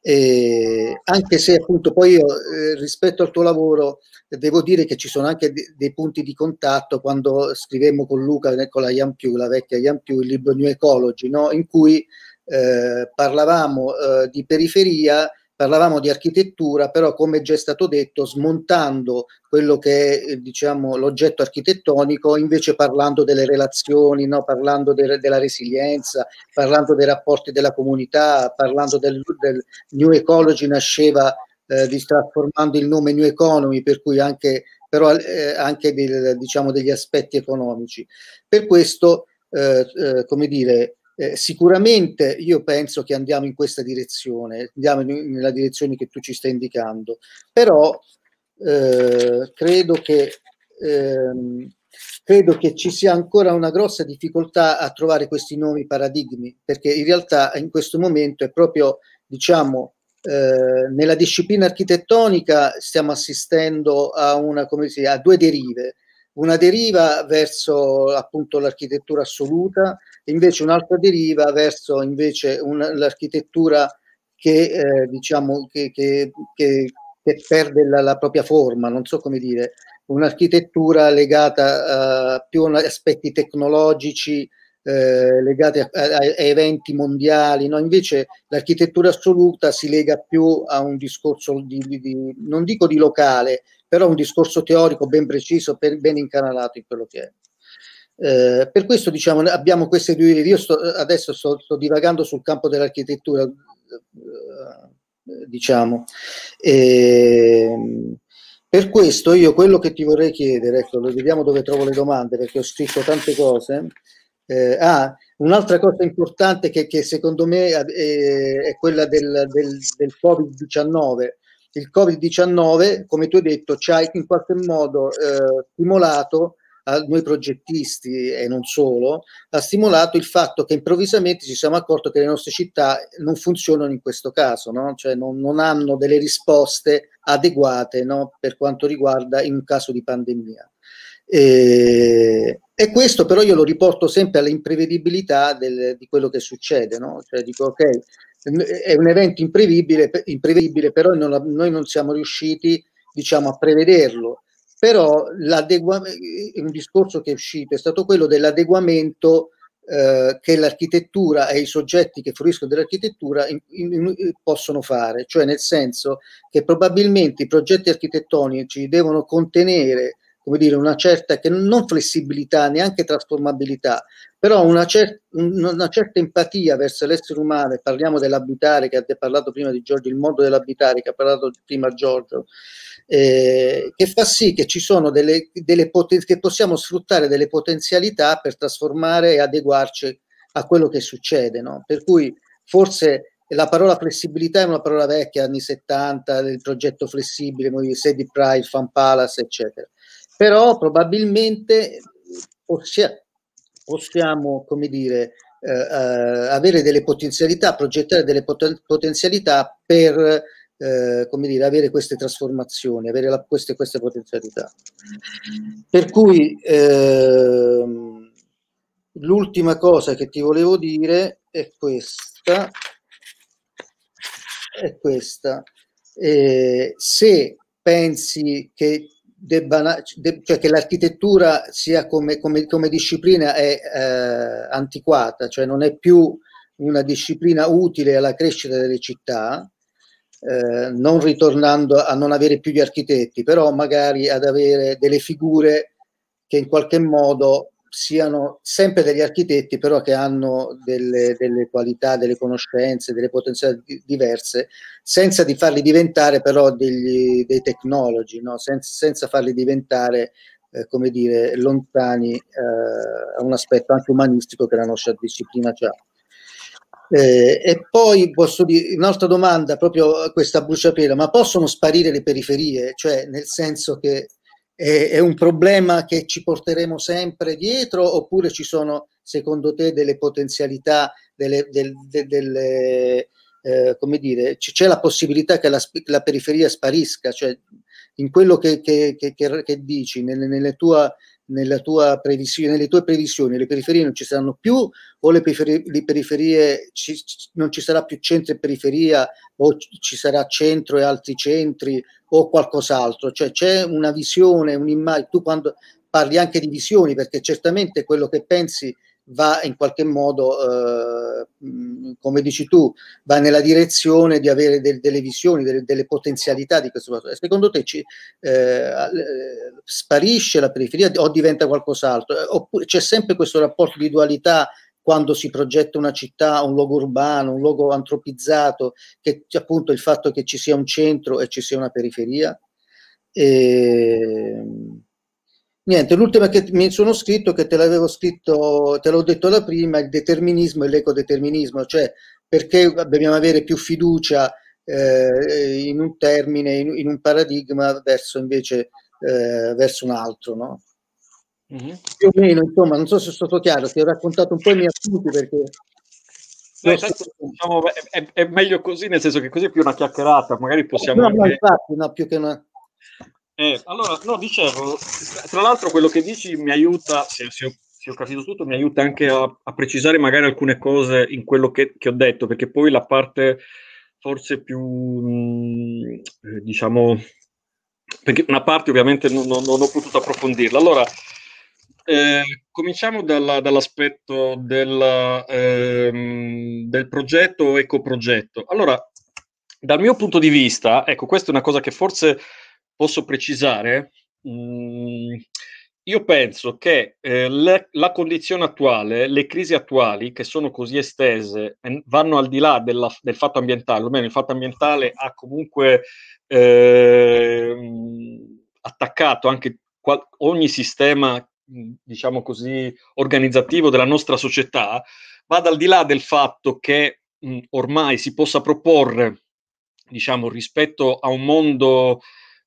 E anche se appunto poi io eh, rispetto al tuo lavoro devo dire che ci sono anche de- dei punti di contatto quando scrivemmo con Luca, eh, con la Iampiù, la vecchia Iampiù, il libro New Ecology, no? in cui eh, parlavamo eh, di periferia parlavamo di architettura, però come già è stato detto, smontando quello che è eh, diciamo, l'oggetto architettonico, invece parlando delle relazioni, no? parlando de- della resilienza, parlando dei rapporti della comunità, parlando del, del New Ecology nasceva eh, distrasformando il nome New Economy, per cui anche, però, eh, anche del, diciamo, degli aspetti economici. Per questo, eh, eh come dire, eh, sicuramente io penso che andiamo in questa direzione, andiamo in, nella direzione che tu ci stai indicando, però eh, credo, che, ehm, credo che ci sia ancora una grossa difficoltà a trovare questi nuovi paradigmi, perché in realtà in questo momento è proprio, diciamo, eh, nella disciplina architettonica stiamo assistendo a, una, dice, a due derive, una deriva verso appunto l'architettura assoluta, invece un'altra deriva verso invece un, l'architettura che, eh, diciamo, che, che, che, perde la, la, propria forma, non so come dire, un'architettura legata uh, più a aspetti tecnologici, eh, legati a, a, a, eventi mondiali, no? invece l'architettura assoluta si lega più a un discorso di, di, di non dico di locale, però un discorso teorico ben preciso, per, ben incanalato in quello che è. Eh, per questo diciamo, abbiamo queste due idee. Io sto, eh, adesso sto, sto, divagando sul campo dell'architettura, eh, diciamo. E, ehm, per questo io quello che ti vorrei chiedere, ecco, lo vediamo dove trovo le domande perché ho scritto tante cose. Eh, ah, un'altra cosa importante che, che secondo me è, è quella del, del, del Covid-19. Il Covid-19, come tu hai detto, ci ha in qualche modo eh, stimolato a noi progettisti e non solo, ha stimolato il fatto che improvvisamente ci siamo accorti che le nostre città non funzionano in questo caso, no? cioè non, non, hanno delle risposte adeguate no? per quanto riguarda in un caso di pandemia. E, e, questo però io lo riporto sempre all'imprevedibilità del, di quello che succede, no? cioè dico ok, è un evento imprevedibile, imprevedibile però non, noi non siamo riusciti diciamo, a prevederlo però è un discorso che è uscito è stato quello dell'adeguamento eh, che l'architettura e i soggetti che fruiscono dell'architettura in, in, possono fare, cioè nel senso che probabilmente i progetti architettonici devono contenere come dire, una certa che non flessibilità, neanche trasformabilità, però una, cer- una certa empatia verso l'essere umano, parliamo dell'abitare che ha parlato prima di Giorgio, il mondo dell'abitare che ha parlato prima Giorgio, eh, che fa sì che ci sono delle, delle poten- che possiamo sfruttare delle potenzialità per trasformare e adeguarci a quello che succede. No? Per cui forse la parola flessibilità è una parola vecchia, anni 70, del progetto flessibile, Sedi Pride, Fan Palace, eccetera. Però probabilmente ossia, possiamo, come dire, eh, eh avere delle potenzialità, progettare delle pot- potenzialità per eh, come dire, avere queste trasformazioni, avere la, queste, queste, potenzialità. Per cui eh, l'ultima cosa che ti volevo dire è questa, è questa. Eh, se pensi che, debba, de, cioè che l'architettura sia come, come, come disciplina è eh, antiquata, cioè non è più una disciplina utile alla crescita delle città, eh, non ritornando a non avere più gli architetti, però magari ad avere delle figure che in qualche modo siano sempre degli architetti, però che hanno delle, delle qualità, delle conoscenze, delle potenzialità diverse, senza di farli diventare però degli, dei tecnologi, no? Sen- senza farli diventare, eh, come dire, lontani eh, a un aspetto anche umanistico che la nostra disciplina ha. Eh, e poi posso dire un'altra domanda, proprio questa bruciapelo, ma possono sparire le periferie? Cioè, nel senso che è, è, un problema che ci porteremo sempre dietro oppure ci sono, secondo te, delle potenzialità, delle, del, de, delle, eh, come dire, c- c'è la possibilità che la, la, periferia sparisca? Cioè, in quello che, che, che, che dici, nelle, nelle tue nella tua previsione, nelle tue previsioni le periferie non ci saranno più o le periferie, le periferie ci, non ci sarà più centro e periferia o ci sarà centro e altri centri o qualcos'altro? Cioè c'è una visione, un'immagine, tu quando parli anche di visioni perché certamente quello che pensi va in qualche modo, eh, mm, come dici tu, va nella direzione di avere de- delle visioni, de- delle potenzialità di questo fattore. Secondo te ci, eh, eh, sparisce la periferia o diventa qualcos'altro? Eh, oppure c'è sempre questo rapporto di dualità quando si progetta una città, un luogo urbano, un luogo antropizzato, che appunto il fatto che ci sia un centro e ci sia una periferia? E ehm, Niente, l'ultima che mi sono scritto, che te l'avevo scritto, te l'ho detto da prima, il determinismo e l'ecodeterminismo, cioè perché dobbiamo avere più fiducia eh, in un termine, in, in, un paradigma verso invece eh, verso un altro, no? Mm-hmm. Più o meno, insomma, non so se è stato chiaro, ti ho raccontato un po' i miei appunti perché No, certo, diciamo, è, è, meglio così, nel senso che così è più una chiacchierata, magari possiamo... No, no, infatti, no, più che una... Eh, allora, no, dicevo, tra l'altro quello che dici mi aiuta, se, se, ho, se ho, capito tutto, mi aiuta anche a, a, precisare magari alcune cose in quello che, che ho detto, perché poi la parte forse più, mh, mm, eh, diciamo, perché una parte ovviamente non, non, non ho potuto approfondirla. Allora, eh, cominciamo dalla, dall'aspetto del, ehm, del progetto o ecoprogetto. Allora, dal mio punto di vista, ecco, questa è una cosa che forse posso precisare? Mm, io penso che eh, le, la condizione attuale, le crisi attuali che sono così estese, eh, vanno al di là della, del fatto ambientale, o meno il fatto ambientale ha comunque eh, attaccato anche qual- ogni sistema, mm, diciamo così, organizzativo della nostra società, vada al di là del fatto che mh, mm, ormai si possa proporre, diciamo, rispetto a un mondo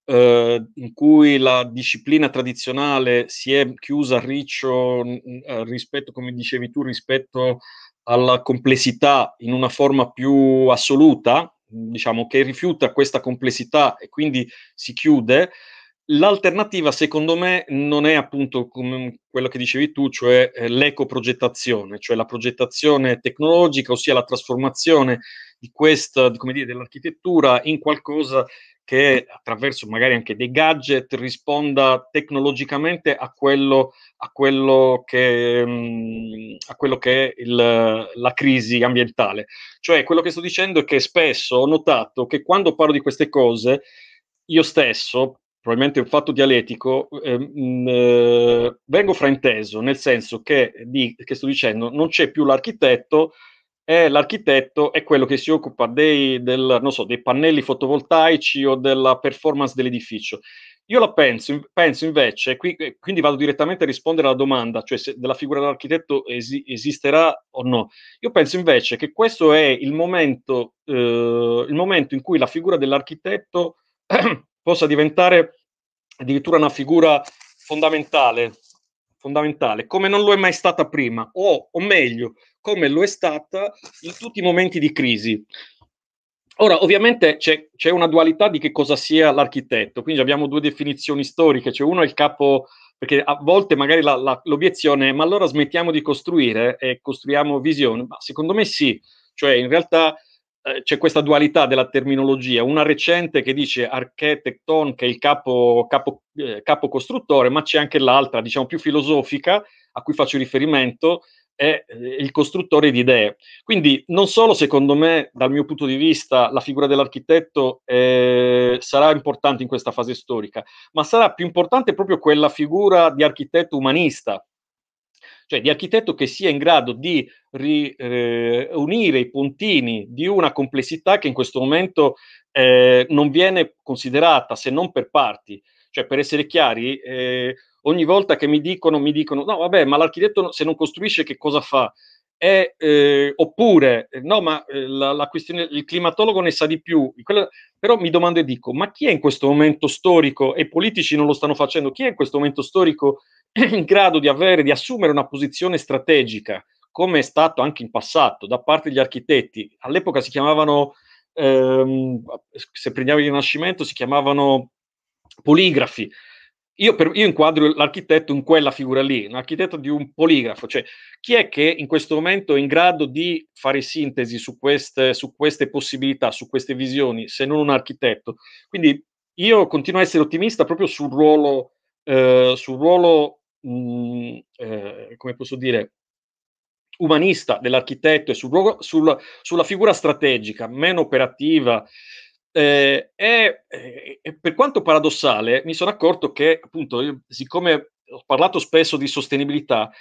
eh, in cui la disciplina tradizionale si è chiusa a riccio mm, mm, eh, rispetto, come dicevi tu, rispetto alla complessità in una forma più assoluta, diciamo che rifiuta questa complessità e quindi si chiude. L'alternativa, secondo me, non è appunto quello che dicevi tu, cioè eh, l'ecoprogettazione, cioè la progettazione tecnologica, ossia la trasformazione di questa, come dire, dell'architettura in qualcosa che attraverso magari anche dei gadget risponda tecnologicamente a quello, a quello che, mm, a quello che è il, la crisi ambientale. Cioè quello che sto dicendo è che spesso ho notato che quando parlo di queste cose, io stesso, probabilmente un fatto dialettico, ehm, mm, eh, vengo frainteso, nel senso che, di, che sto dicendo non c'è più l'architetto, è l'architetto è quello che si occupa dei, del, so, dei pannelli fotovoltaici o della performance dell'edificio. Io la penso, penso invece, qui, eh, quindi vado direttamente a rispondere alla domanda, cioè se della figura dell'architetto esi- esisterà o no. Io penso invece che questo è il momento, eh, il momento in cui la figura dell'architetto possa diventare addirittura una figura fondamentale fondamentale, come non lo è mai stata prima, o, o meglio, come lo è stata in tutti i momenti di crisi. Ora, ovviamente c'è, c'è, una dualità di che cosa sia l'architetto, quindi abbiamo due definizioni storiche, cioè uno è il capo, perché a volte magari la, la, l'obiezione è ma allora smettiamo di costruire e costruiamo visione, ma secondo me sì, cioè in realtà eh, c'è questa dualità della terminologia, una recente che dice Architecton, che è il capo, capo, eh, capo costruttore, ma c'è anche l'altra, diciamo più filosofica, a cui faccio riferimento, è eh, il costruttore di idee. Quindi non solo, secondo me, dal mio punto di vista, la figura dell'architetto eh, sarà importante in questa fase storica, ma sarà più importante proprio quella figura di architetto umanista, cioè di architetto che sia in grado di ri, eh, unire i puntini di una complessità che in questo momento eh, non viene considerata se non per parti. Cioè, per essere chiari, eh, ogni volta che mi dicono, mi dicono, no, vabbè, ma l'architetto se non costruisce che cosa fa? è, eh, oppure eh, no, ma eh, la, la, questione, il climatologo ne sa di più. Quella, però mi domando e dico, ma chi è in questo momento storico, e i politici non lo stanno facendo, chi è in questo momento storico in grado di avere, di assumere una posizione strategica, come è stato anche in passato da parte degli architetti? All'epoca si chiamavano, ehm, se prendiamo il Rinascimento, si chiamavano poligrafi io, per, io, inquadro l'architetto in quella figura lì, un architetto di un poligrafo, cioè chi è che in questo momento è in grado di fare sintesi su queste, su queste possibilità, su queste visioni, se non un architetto. Quindi io continuo a essere ottimista proprio sul ruolo, eh, sul ruolo mh, mm, eh, come posso dire, umanista dell'architetto e sul ruolo, sul, sulla figura strategica, meno operativa eh, eh, eh, per quanto paradossale, mi sono accorto che, appunto, io, siccome ho parlato spesso di sostenibilità,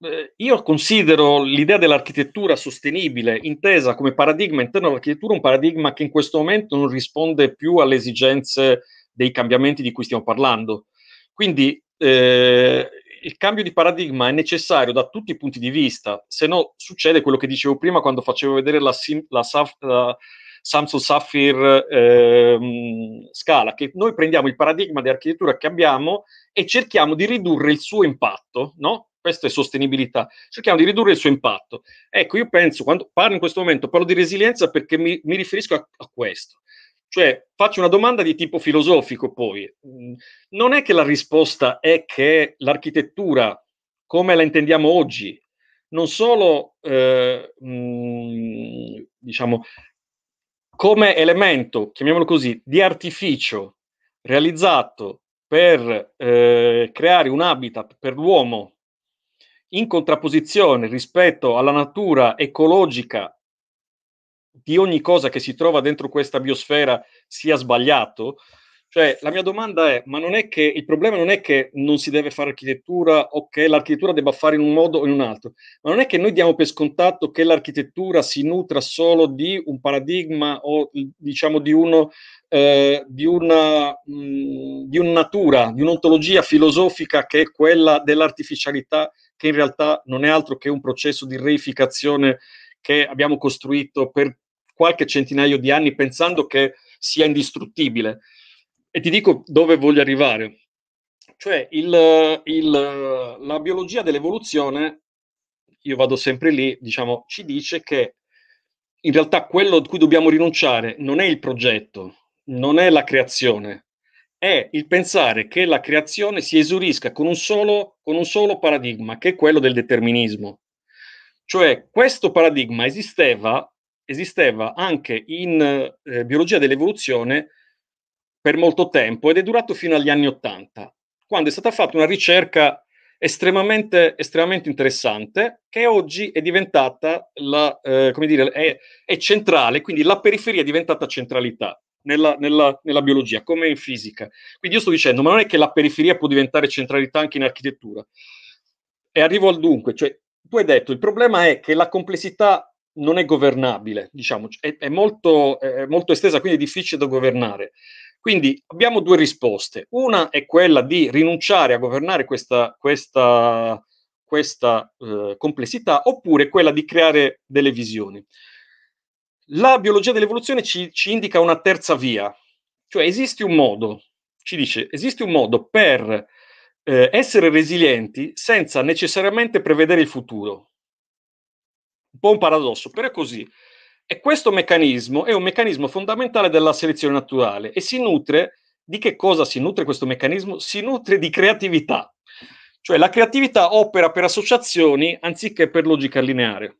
eh, io considero l'idea dell'architettura sostenibile, intesa come paradigma interno all'architettura, un paradigma che in questo momento non risponde più alle esigenze dei cambiamenti di cui stiamo parlando. Quindi eh, il cambio di paradigma è necessario da tutti i punti di vista, se no succede quello che dicevo prima quando facevo vedere la, sim, la, la Samsung Sapphire ehm, Scala, che noi prendiamo il paradigma di architettura che abbiamo e cerchiamo di ridurre il suo impatto, no? Questa è sostenibilità, cerchiamo di ridurre il suo impatto. Ecco, io penso, quando parlo in questo momento, parlo di resilienza perché mi, mi riferisco a, a questo. Cioè, faccio una domanda di tipo filosofico poi. Mm, non è che la risposta è che l'architettura, come la intendiamo oggi, non solo eh, mh, mm, diciamo, come elemento, chiamiamolo così, di artificio realizzato per eh, creare un habitat per l'uomo in contrapposizione rispetto alla natura ecologica di ogni cosa che si trova dentro questa biosfera sia sbagliato, cioè, la mia domanda è, ma non è che il problema non è che non si deve fare architettura o che l'architettura debba fare in un modo o in un altro, ma non è che noi diamo per scontato che l'architettura si nutra solo di un paradigma o diciamo di, uno, eh, di una mh, mm, di un natura, di un'ontologia filosofica che è quella dell'artificialità, che in realtà non è altro che un processo di reificazione che abbiamo costruito per qualche centinaio di anni pensando che sia indistruttibile e ti dico dove voglio arrivare. Cioè, il, il, la biologia dell'evoluzione, io vado sempre lì, diciamo, ci dice che in realtà quello a cui dobbiamo rinunciare non è il progetto, non è la creazione, è il pensare che la creazione si esurisca con un solo, con un solo paradigma, che è quello del determinismo. Cioè, questo paradigma esisteva, esisteva anche in eh, biologia dell'evoluzione per molto tempo ed è durato fino agli anni Ottanta, quando è stata fatta una ricerca estremamente, estremamente interessante che oggi è diventata, la, eh, come dire, è, è, centrale, quindi la periferia è diventata centralità. Nella, nella, nella biologia come in fisica. Quindi io sto dicendo, ma non è che la periferia può diventare centralità anche in architettura. E arrivo al dunque, cioè tu hai detto, il problema è che la complessità non è governabile, diciamo, è, è, molto, è, molto, estesa, quindi è difficile da governare. Quindi abbiamo due risposte. Una è quella di rinunciare a governare questa, questa, questa eh, complessità, oppure quella di creare delle visioni. La biologia dell'evoluzione ci, ci indica una terza via, cioè esiste un modo, ci dice, esiste un modo per eh, essere resilienti senza necessariamente prevedere il futuro. Un po' un paradosso, però è così. E questo meccanismo è un meccanismo fondamentale della selezione naturale e si nutre di che cosa si nutre questo meccanismo? Si nutre di creatività. Cioè la creatività opera per associazioni anziché per logica lineare.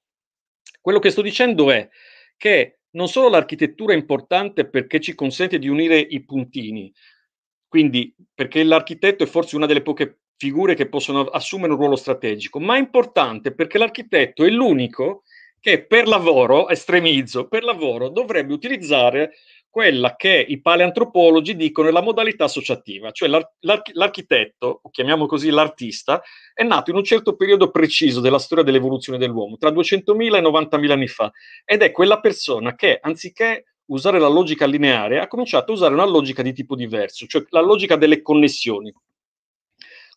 Quello che sto dicendo è che non solo l'architettura è importante perché ci consente di unire i puntini, quindi perché l'architetto è forse una delle poche figure che possono assumere un ruolo strategico, ma è importante perché l'architetto è l'unico che per lavoro, estremizzo, per lavoro dovrebbe utilizzare quella che i paleantropologi dicono è la modalità associativa, cioè l'ar- l'arch- l'architetto, o chiamiamo così l'artista, è nato in un certo periodo preciso della storia dell'evoluzione dell'uomo, tra 200.000 e 90.000 anni fa, ed è quella persona che, anziché usare la logica lineare, ha cominciato a usare una logica di tipo diverso, cioè la logica delle connessioni.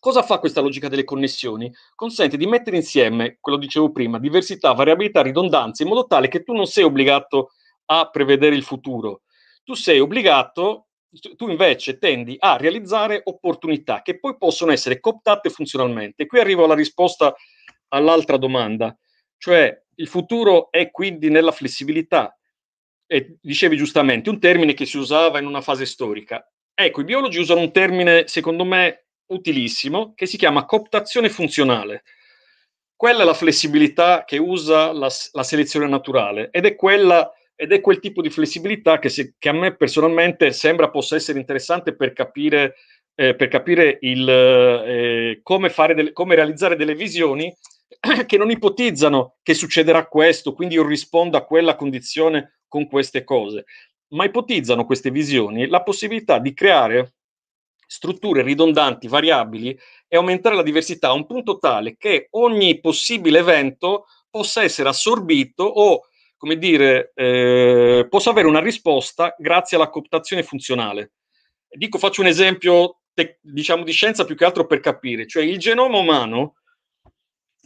Cosa fa questa logica delle connessioni? Consente di mettere insieme, quello dicevo prima, diversità, variabilità, ridondanze, in modo tale che tu non sei obbligato a prevedere il futuro. Tu sei obbligato, tu invece tendi a realizzare opportunità che poi possono essere cooptate funzionalmente. qui arrivo alla risposta all'altra domanda, cioè il futuro è quindi nella flessibilità. E dicevi giustamente, un termine che si usava in una fase storica. Ecco, i biologi usano un termine, secondo me, utilissimo che si chiama cooptazione funzionale. Quella è la flessibilità che usa la, la selezione naturale ed è, quella, ed è, quel tipo di flessibilità che, si, che, a me personalmente sembra possa essere interessante per capire, eh, per capire il, eh, come, del, come realizzare delle visioni che non ipotizzano che succederà questo, quindi io rispondo a quella condizione con queste cose, ma ipotizzano queste visioni la possibilità di creare strutture ridondanti, variabili e aumentare la diversità a un punto tale che ogni possibile evento possa essere assorbito o, come dire, eh, possa avere una risposta grazie alla cooptazione funzionale. Dico, faccio un esempio, te, diciamo, di scienza più che altro per capire, cioè il genoma umano,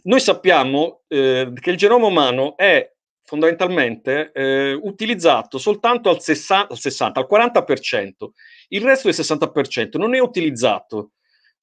noi sappiamo eh, che il genoma umano è fondamentalmente eh, utilizzato soltanto al 60, al 60, al 40%, il resto del 60% non è utilizzato,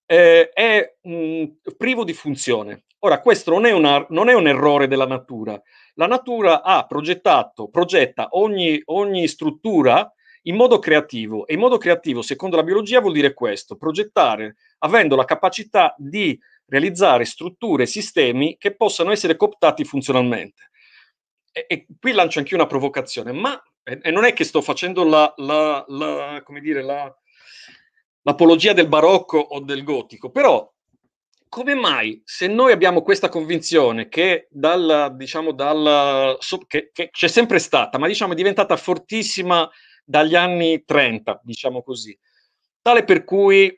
eh, è mh, privo di funzione. Ora, questo non è, una, non è, un errore della natura. La natura ha progettato, progetta ogni, ogni struttura in modo creativo e in modo creativo, secondo la biologia, vuol dire questo, progettare avendo la capacità di realizzare strutture sistemi che possano essere cooptati funzionalmente e, e qui lancio anche una provocazione, ma e non è che sto facendo la, la, la, dire, l'apologia del barocco o del gotico, però come mai se noi abbiamo questa convinzione che, dal, diciamo, dal, che, che c'è sempre stata, ma diciamo, è diventata fortissima dagli anni 30, diciamo così, tale per cui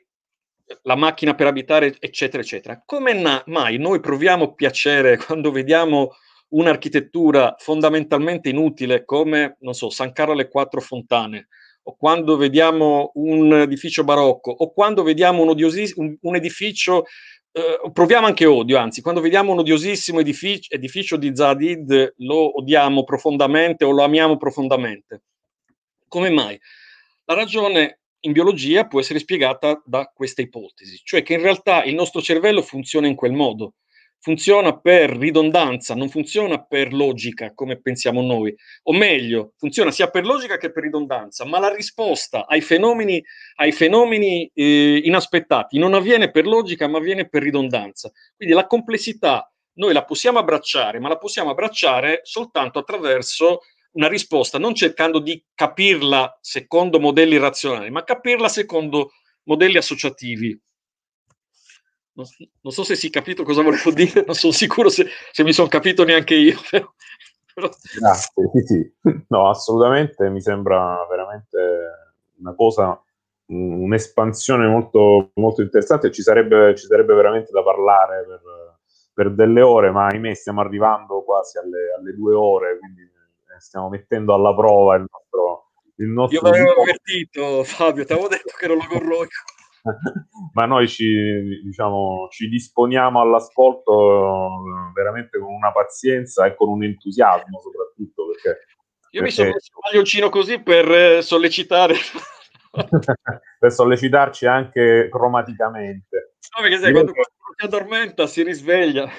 la macchina per abitare, eccetera, eccetera, come na- mai noi proviamo piacere quando vediamo un'architettura fondamentalmente inutile come, non so, San Carlo alle Quattro Fontane, o quando vediamo un edificio barocco, o quando vediamo un, odiosis- un, un edificio, eh, proviamo anche odio, anzi, quando vediamo un odiosissimo edificio, edificio di Zadid lo odiamo profondamente o lo amiamo profondamente. Come mai? La ragione in biologia può essere spiegata da questa ipotesi, cioè che in realtà il nostro cervello funziona in quel modo funziona per ridondanza, non funziona per logica come pensiamo noi, o meglio, funziona sia per logica che per ridondanza, ma la risposta ai fenomeni, ai fenomeni eh, inaspettati non avviene per logica, ma avviene per ridondanza. Quindi la complessità noi la possiamo abbracciare, ma la possiamo abbracciare soltanto attraverso una risposta, non cercando di capirla secondo modelli razionali, ma capirla secondo modelli associativi. Non, non, so se si è capito cosa volevo dire, non sono sicuro se, se mi sono capito neanche io. Però, Grazie, sì, sì. No, assolutamente, mi sembra veramente una cosa, un'espansione molto, molto interessante. Ci sarebbe, ci sarebbe veramente da parlare per, per, delle ore, ma ahimè stiamo arrivando quasi alle, alle due ore, quindi eh, stiamo mettendo alla prova il nostro... Il nostro io mi avevo avvertito, Fabio, ti avevo detto che ero logorroico. ma noi ci, diciamo, ci disponiamo all'ascolto eh, veramente con una pazienza e con un entusiasmo soprattutto perché... Io perché... mi sono messo un maglioncino così per eh, sollecitare... per sollecitarci anche cromaticamente. No, perché sai, quando qualcuno si addormenta si risveglia.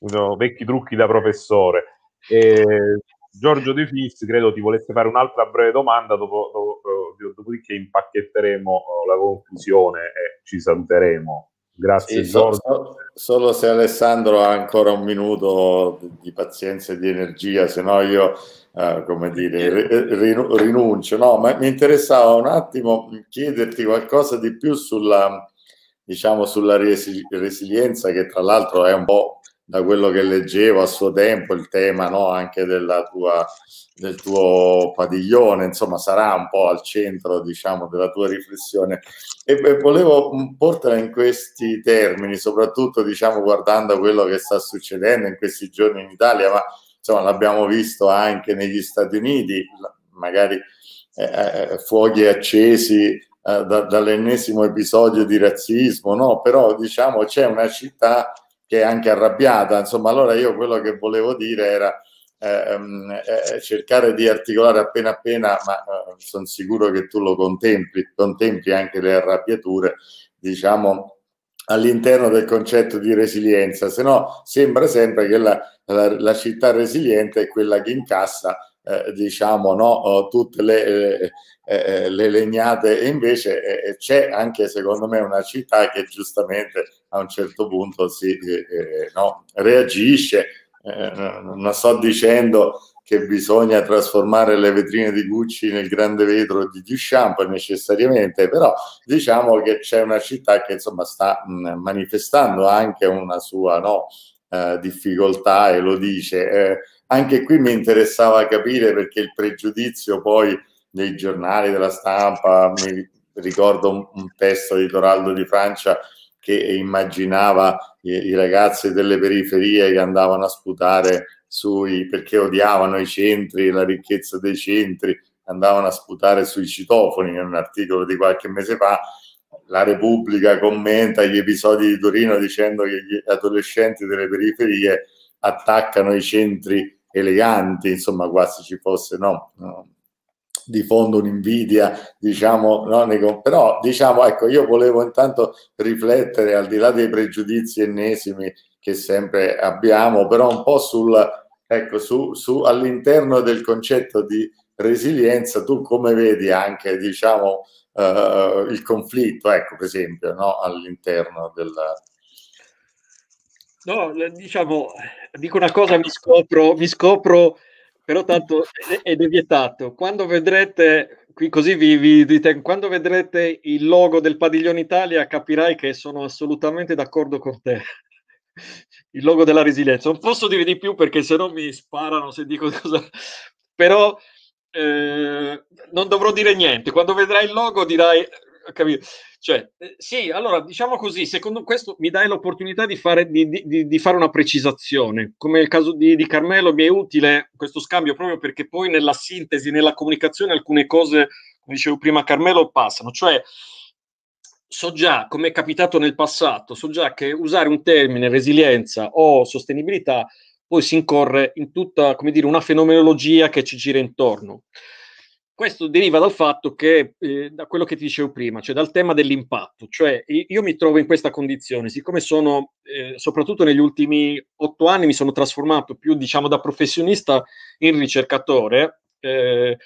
Uso vecchi trucchi da professore. eh, Giorgio De Fis credo ti volesse fare un'altra breve domanda, dopo, dopo, eh, dopodiché impacchetteremo eh, la conclusione e ci saluteremo. Grazie sì, Giorgio. Solo, solo se Alessandro ha ancora un minuto di pazienza e di energia, se no io Uh, come dire, rinuncio. No, ma mi interessava un attimo chiederti qualcosa di più sulla, diciamo, sulla resilienza, che tra l'altro è un po' da quello che leggevo a suo tempo, il tema no, anche tua, del tuo padiglione, insomma sarà un po' al centro diciamo, della tua riflessione. E, e volevo portare in questi termini, soprattutto diciamo, guardando quello che sta succedendo in questi giorni in Italia, ma insomma, l'abbiamo visto anche negli Stati Uniti, magari eh, eh, eh, fuochi accesi eh, da, dall'ennesimo episodio di razzismo, no? però diciamo c'è una città che è anche arrabbiata, insomma, allora io quello che volevo dire era eh, ehm, eh, eh, cercare di articolare appena appena, ma eh, sono sicuro che tu lo contempli, contempli anche le arrabbiature, diciamo, all'interno del concetto di resilienza, se no sembra sempre che la, la, la città resiliente è quella che incassa eh, diciamo, no, eh, tutte le, eh, eh, eh, le, legnate. E invece c'è anche, secondo me, una città che giustamente a un certo punto si no, reagisce. non sto dicendo che bisogna trasformare le vetrine di Gucci nel grande vetro di Duchamp necessariamente, però diciamo che c'è una città che insomma sta mh, mm, manifestando anche una sua no, eh, difficoltà e lo dice. Eh, anche qui mi interessava capire perché il pregiudizio poi nei giornali, della stampa, mi ricordo un, un testo di Toraldo di Francia che immaginava i, i ragazzi delle periferie che andavano a sputare sui perché odiavano i centri, la ricchezza dei centri, andavano a sputare sui citofoni in un articolo di qualche mese fa. La Repubblica commenta gli episodi di Torino dicendo che gli adolescenti delle periferie attaccano i centri eleganti, insomma quasi ci fosse no, no di fondo un'invidia, diciamo, no, però diciamo, ecco, io volevo intanto riflettere al di là dei pregiudizi ennesimi che sempre abbiamo, però un po' sul, ecco, su, su, all'interno del concetto di resilienza, tu come vedi anche, diciamo, eh, il conflitto, ecco, per esempio, no, all'interno della, No, diciamo, dico una cosa, mi scopro, mi scopro però tanto è, è vietato. Quando vedrete, qui così vi, vi dite, quando vedrete il logo del Padiglione Italia capirai che sono assolutamente d'accordo con te. Il logo della resilienza. Non posso dire di più perché sennò mi sparano se dico cosa... Però eh, non dovrò dire niente. Quando vedrai il logo dirai capito. Cioè, eh, sì, allora diciamo così, secondo questo mi dai l'opportunità di fare, di, di, di fare una precisazione. Come nel caso di, di, Carmelo mi è utile questo scambio proprio perché poi nella sintesi, nella comunicazione alcune cose, come dicevo prima Carmelo, passano. Cioè, so già, come è capitato nel passato, so già che usare un termine resilienza o sostenibilità poi si incorre in tutta, come dire, una fenomenologia che ci gira intorno. Questo deriva dal fatto che, eh, da quello che ti dicevo prima, cioè dal tema dell'impatto, cioè io mi trovo in questa condizione, siccome sono, eh, soprattutto negli ultimi otto anni, mi sono trasformato più, diciamo, da professionista in ricercatore, eh,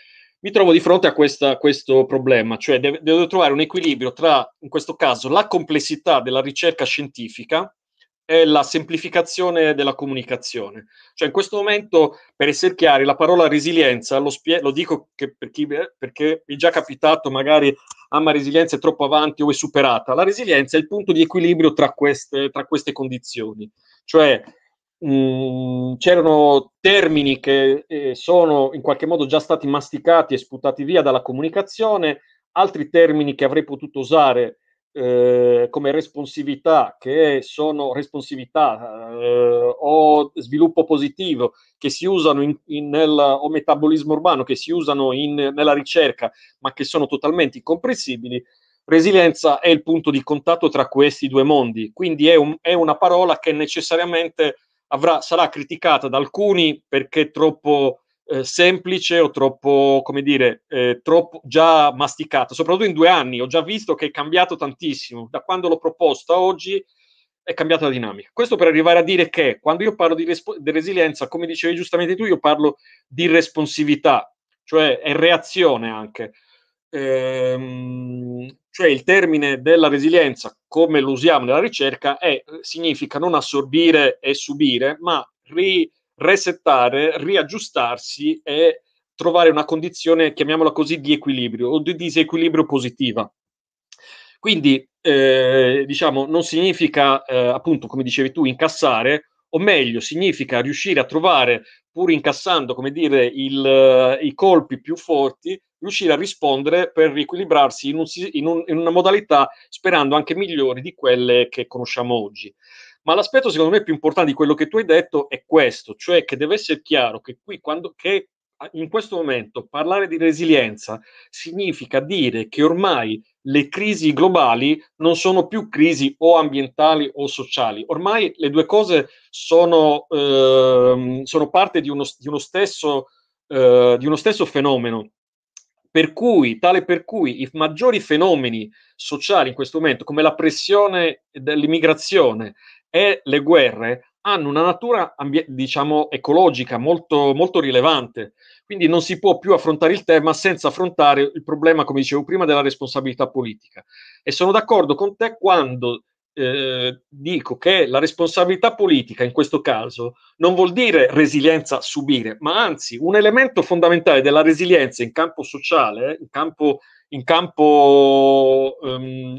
mi trovo di fronte a questa, questo problema, cioè devo, devo trovare un equilibrio tra, in questo caso, la complessità della ricerca scientifica, è la semplificazione della comunicazione. Cioè in questo momento, per essere chiari, la parola resilienza, lo, spie- lo dico per chi, eh, perché è già capitato magari ama resilienza è troppo avanti o è superata, la resilienza è il punto di equilibrio tra queste, tra queste condizioni. Cioè mh, mhmm, c'erano termini che eh, sono in qualche modo già stati masticati e sputati via dalla comunicazione, altri termini che avrei potuto usare eh, come responsività, che sono responsività eh, o sviluppo positivo, che si usano in, in nel, o metabolismo urbano, che si usano in, nella ricerca, ma che sono totalmente incomprensibili, resilienza è il punto di contatto tra questi due mondi. Quindi è, un, è una parola che necessariamente avrà, sarà criticata da alcuni perché troppo eh, semplice o troppo, come dire, eh, troppo già masticato, soprattutto in due anni. Ho già visto che è cambiato tantissimo. Da quando l'ho proposta oggi è cambiata la dinamica. Questo per arrivare a dire che quando io parlo di, resp- di resilienza, come dicevi giustamente tu, io parlo di responsività, cioè è reazione anche. Ehm, cioè il termine della resilienza, come lo usiamo nella ricerca, è, eh, significa non assorbire e subire, ma ri- resettare, riaggiustarsi e trovare una condizione, chiamiamola così, di equilibrio o di disequilibrio positiva. Quindi, eh, diciamo, non significa, eh, appunto, come dicevi tu, incassare, o meglio, significa riuscire a trovare, pur incassando, come dire, il, i colpi più forti, riuscire a rispondere per riequilibrarsi in, un, in, un, in una modalità, sperando anche migliore di quelle che conosciamo oggi. Ma l'aspetto secondo me più importante di quello che tu hai detto è questo, cioè che deve essere chiaro che qui quando, che in questo momento parlare di resilienza significa dire che ormai le crisi globali non sono più crisi o ambientali o sociali, ormai le due cose sono, eh, sono parte di uno, di, uno stesso, eh, di uno stesso fenomeno. Per cui, tale per cui i maggiori fenomeni sociali in questo momento, come la pressione dell'immigrazione e le guerre hanno una natura, ambi- diciamo, ecologica molto, molto rilevante. Quindi non si può più affrontare il tema senza affrontare il problema, come dicevo prima, della responsabilità politica. E sono d'accordo con te quando eh, dico che la responsabilità politica in questo caso non vuol dire resilienza subire, ma anzi un elemento fondamentale della resilienza in campo sociale, eh, in campo in campo, um,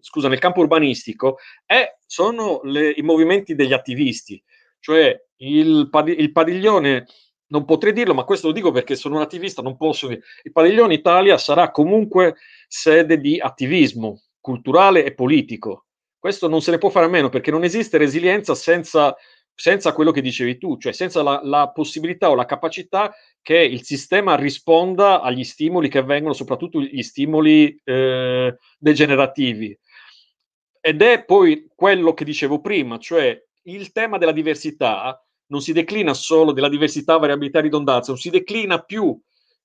scusa, nel campo urbanistico è, sono le, i movimenti degli attivisti, cioè il, il, padiglione, non potrei dirlo, ma questo lo dico perché sono un attivista, non posso il padiglione Italia sarà comunque sede di attivismo culturale e politico. Questo non se ne può fare a meno perché non esiste resilienza senza senza quello che dicevi tu, cioè senza la, la, possibilità o la capacità che il sistema risponda agli stimoli che vengono, soprattutto gli stimoli eh, degenerativi. Ed è poi quello che dicevo prima, cioè il tema della diversità non si declina solo della diversità, variabilità, e ridondanza, non si declina più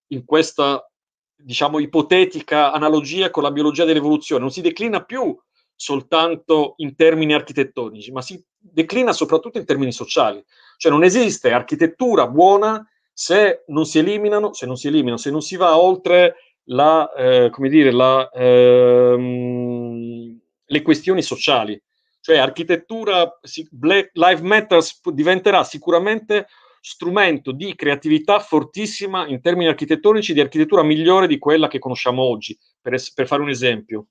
in questa, diciamo, ipotetica analogia con la biologia dell'evoluzione, non si declina più soltanto in termini architettonici, ma si declina soprattutto in termini sociali. Cioè non esiste architettura buona se non si eliminano, se non si, eliminano, se non si va oltre la, eh, come dire, la, ehm, le questioni sociali. Cioè architettura, Black Lives Matter diventerà sicuramente strumento di creatività fortissima in termini architettonici, di architettura migliore di quella che conosciamo oggi, per, es- per fare un esempio.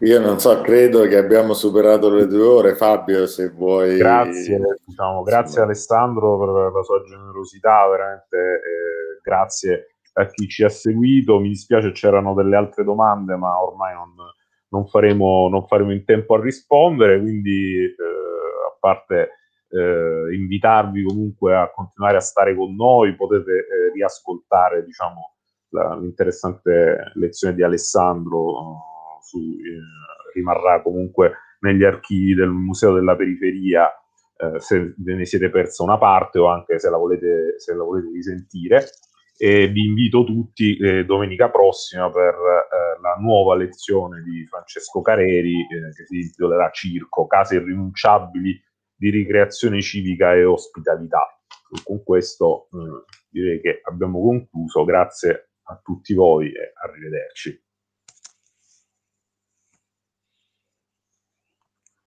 Io non so, credo che abbiamo superato le due ore. Fabio, se vuoi. Grazie, diciamo, grazie Alessandro per la sua generosità, veramente eh, grazie a chi ci ha seguito. Mi dispiace, c'erano delle altre domande, ma ormai non, non, faremo, non faremo, in tempo a rispondere, quindi eh, a parte eh, invitarvi comunque a continuare a stare con noi, potete eh, riascoltare diciamo, la, l'interessante lezione di Alessandro su, eh, rimarrà comunque negli archivi del Museo della Periferia eh, se ve ne siete persa una parte o anche se la volete, se la volete risentire. E vi invito tutti eh, domenica prossima per eh, la nuova lezione di Francesco Careri eh, che si intitolerà Circo, case irrinunciabili di ricreazione civica e ospitalità. E con questo eh, direi che abbiamo concluso, grazie a tutti voi e arrivederci.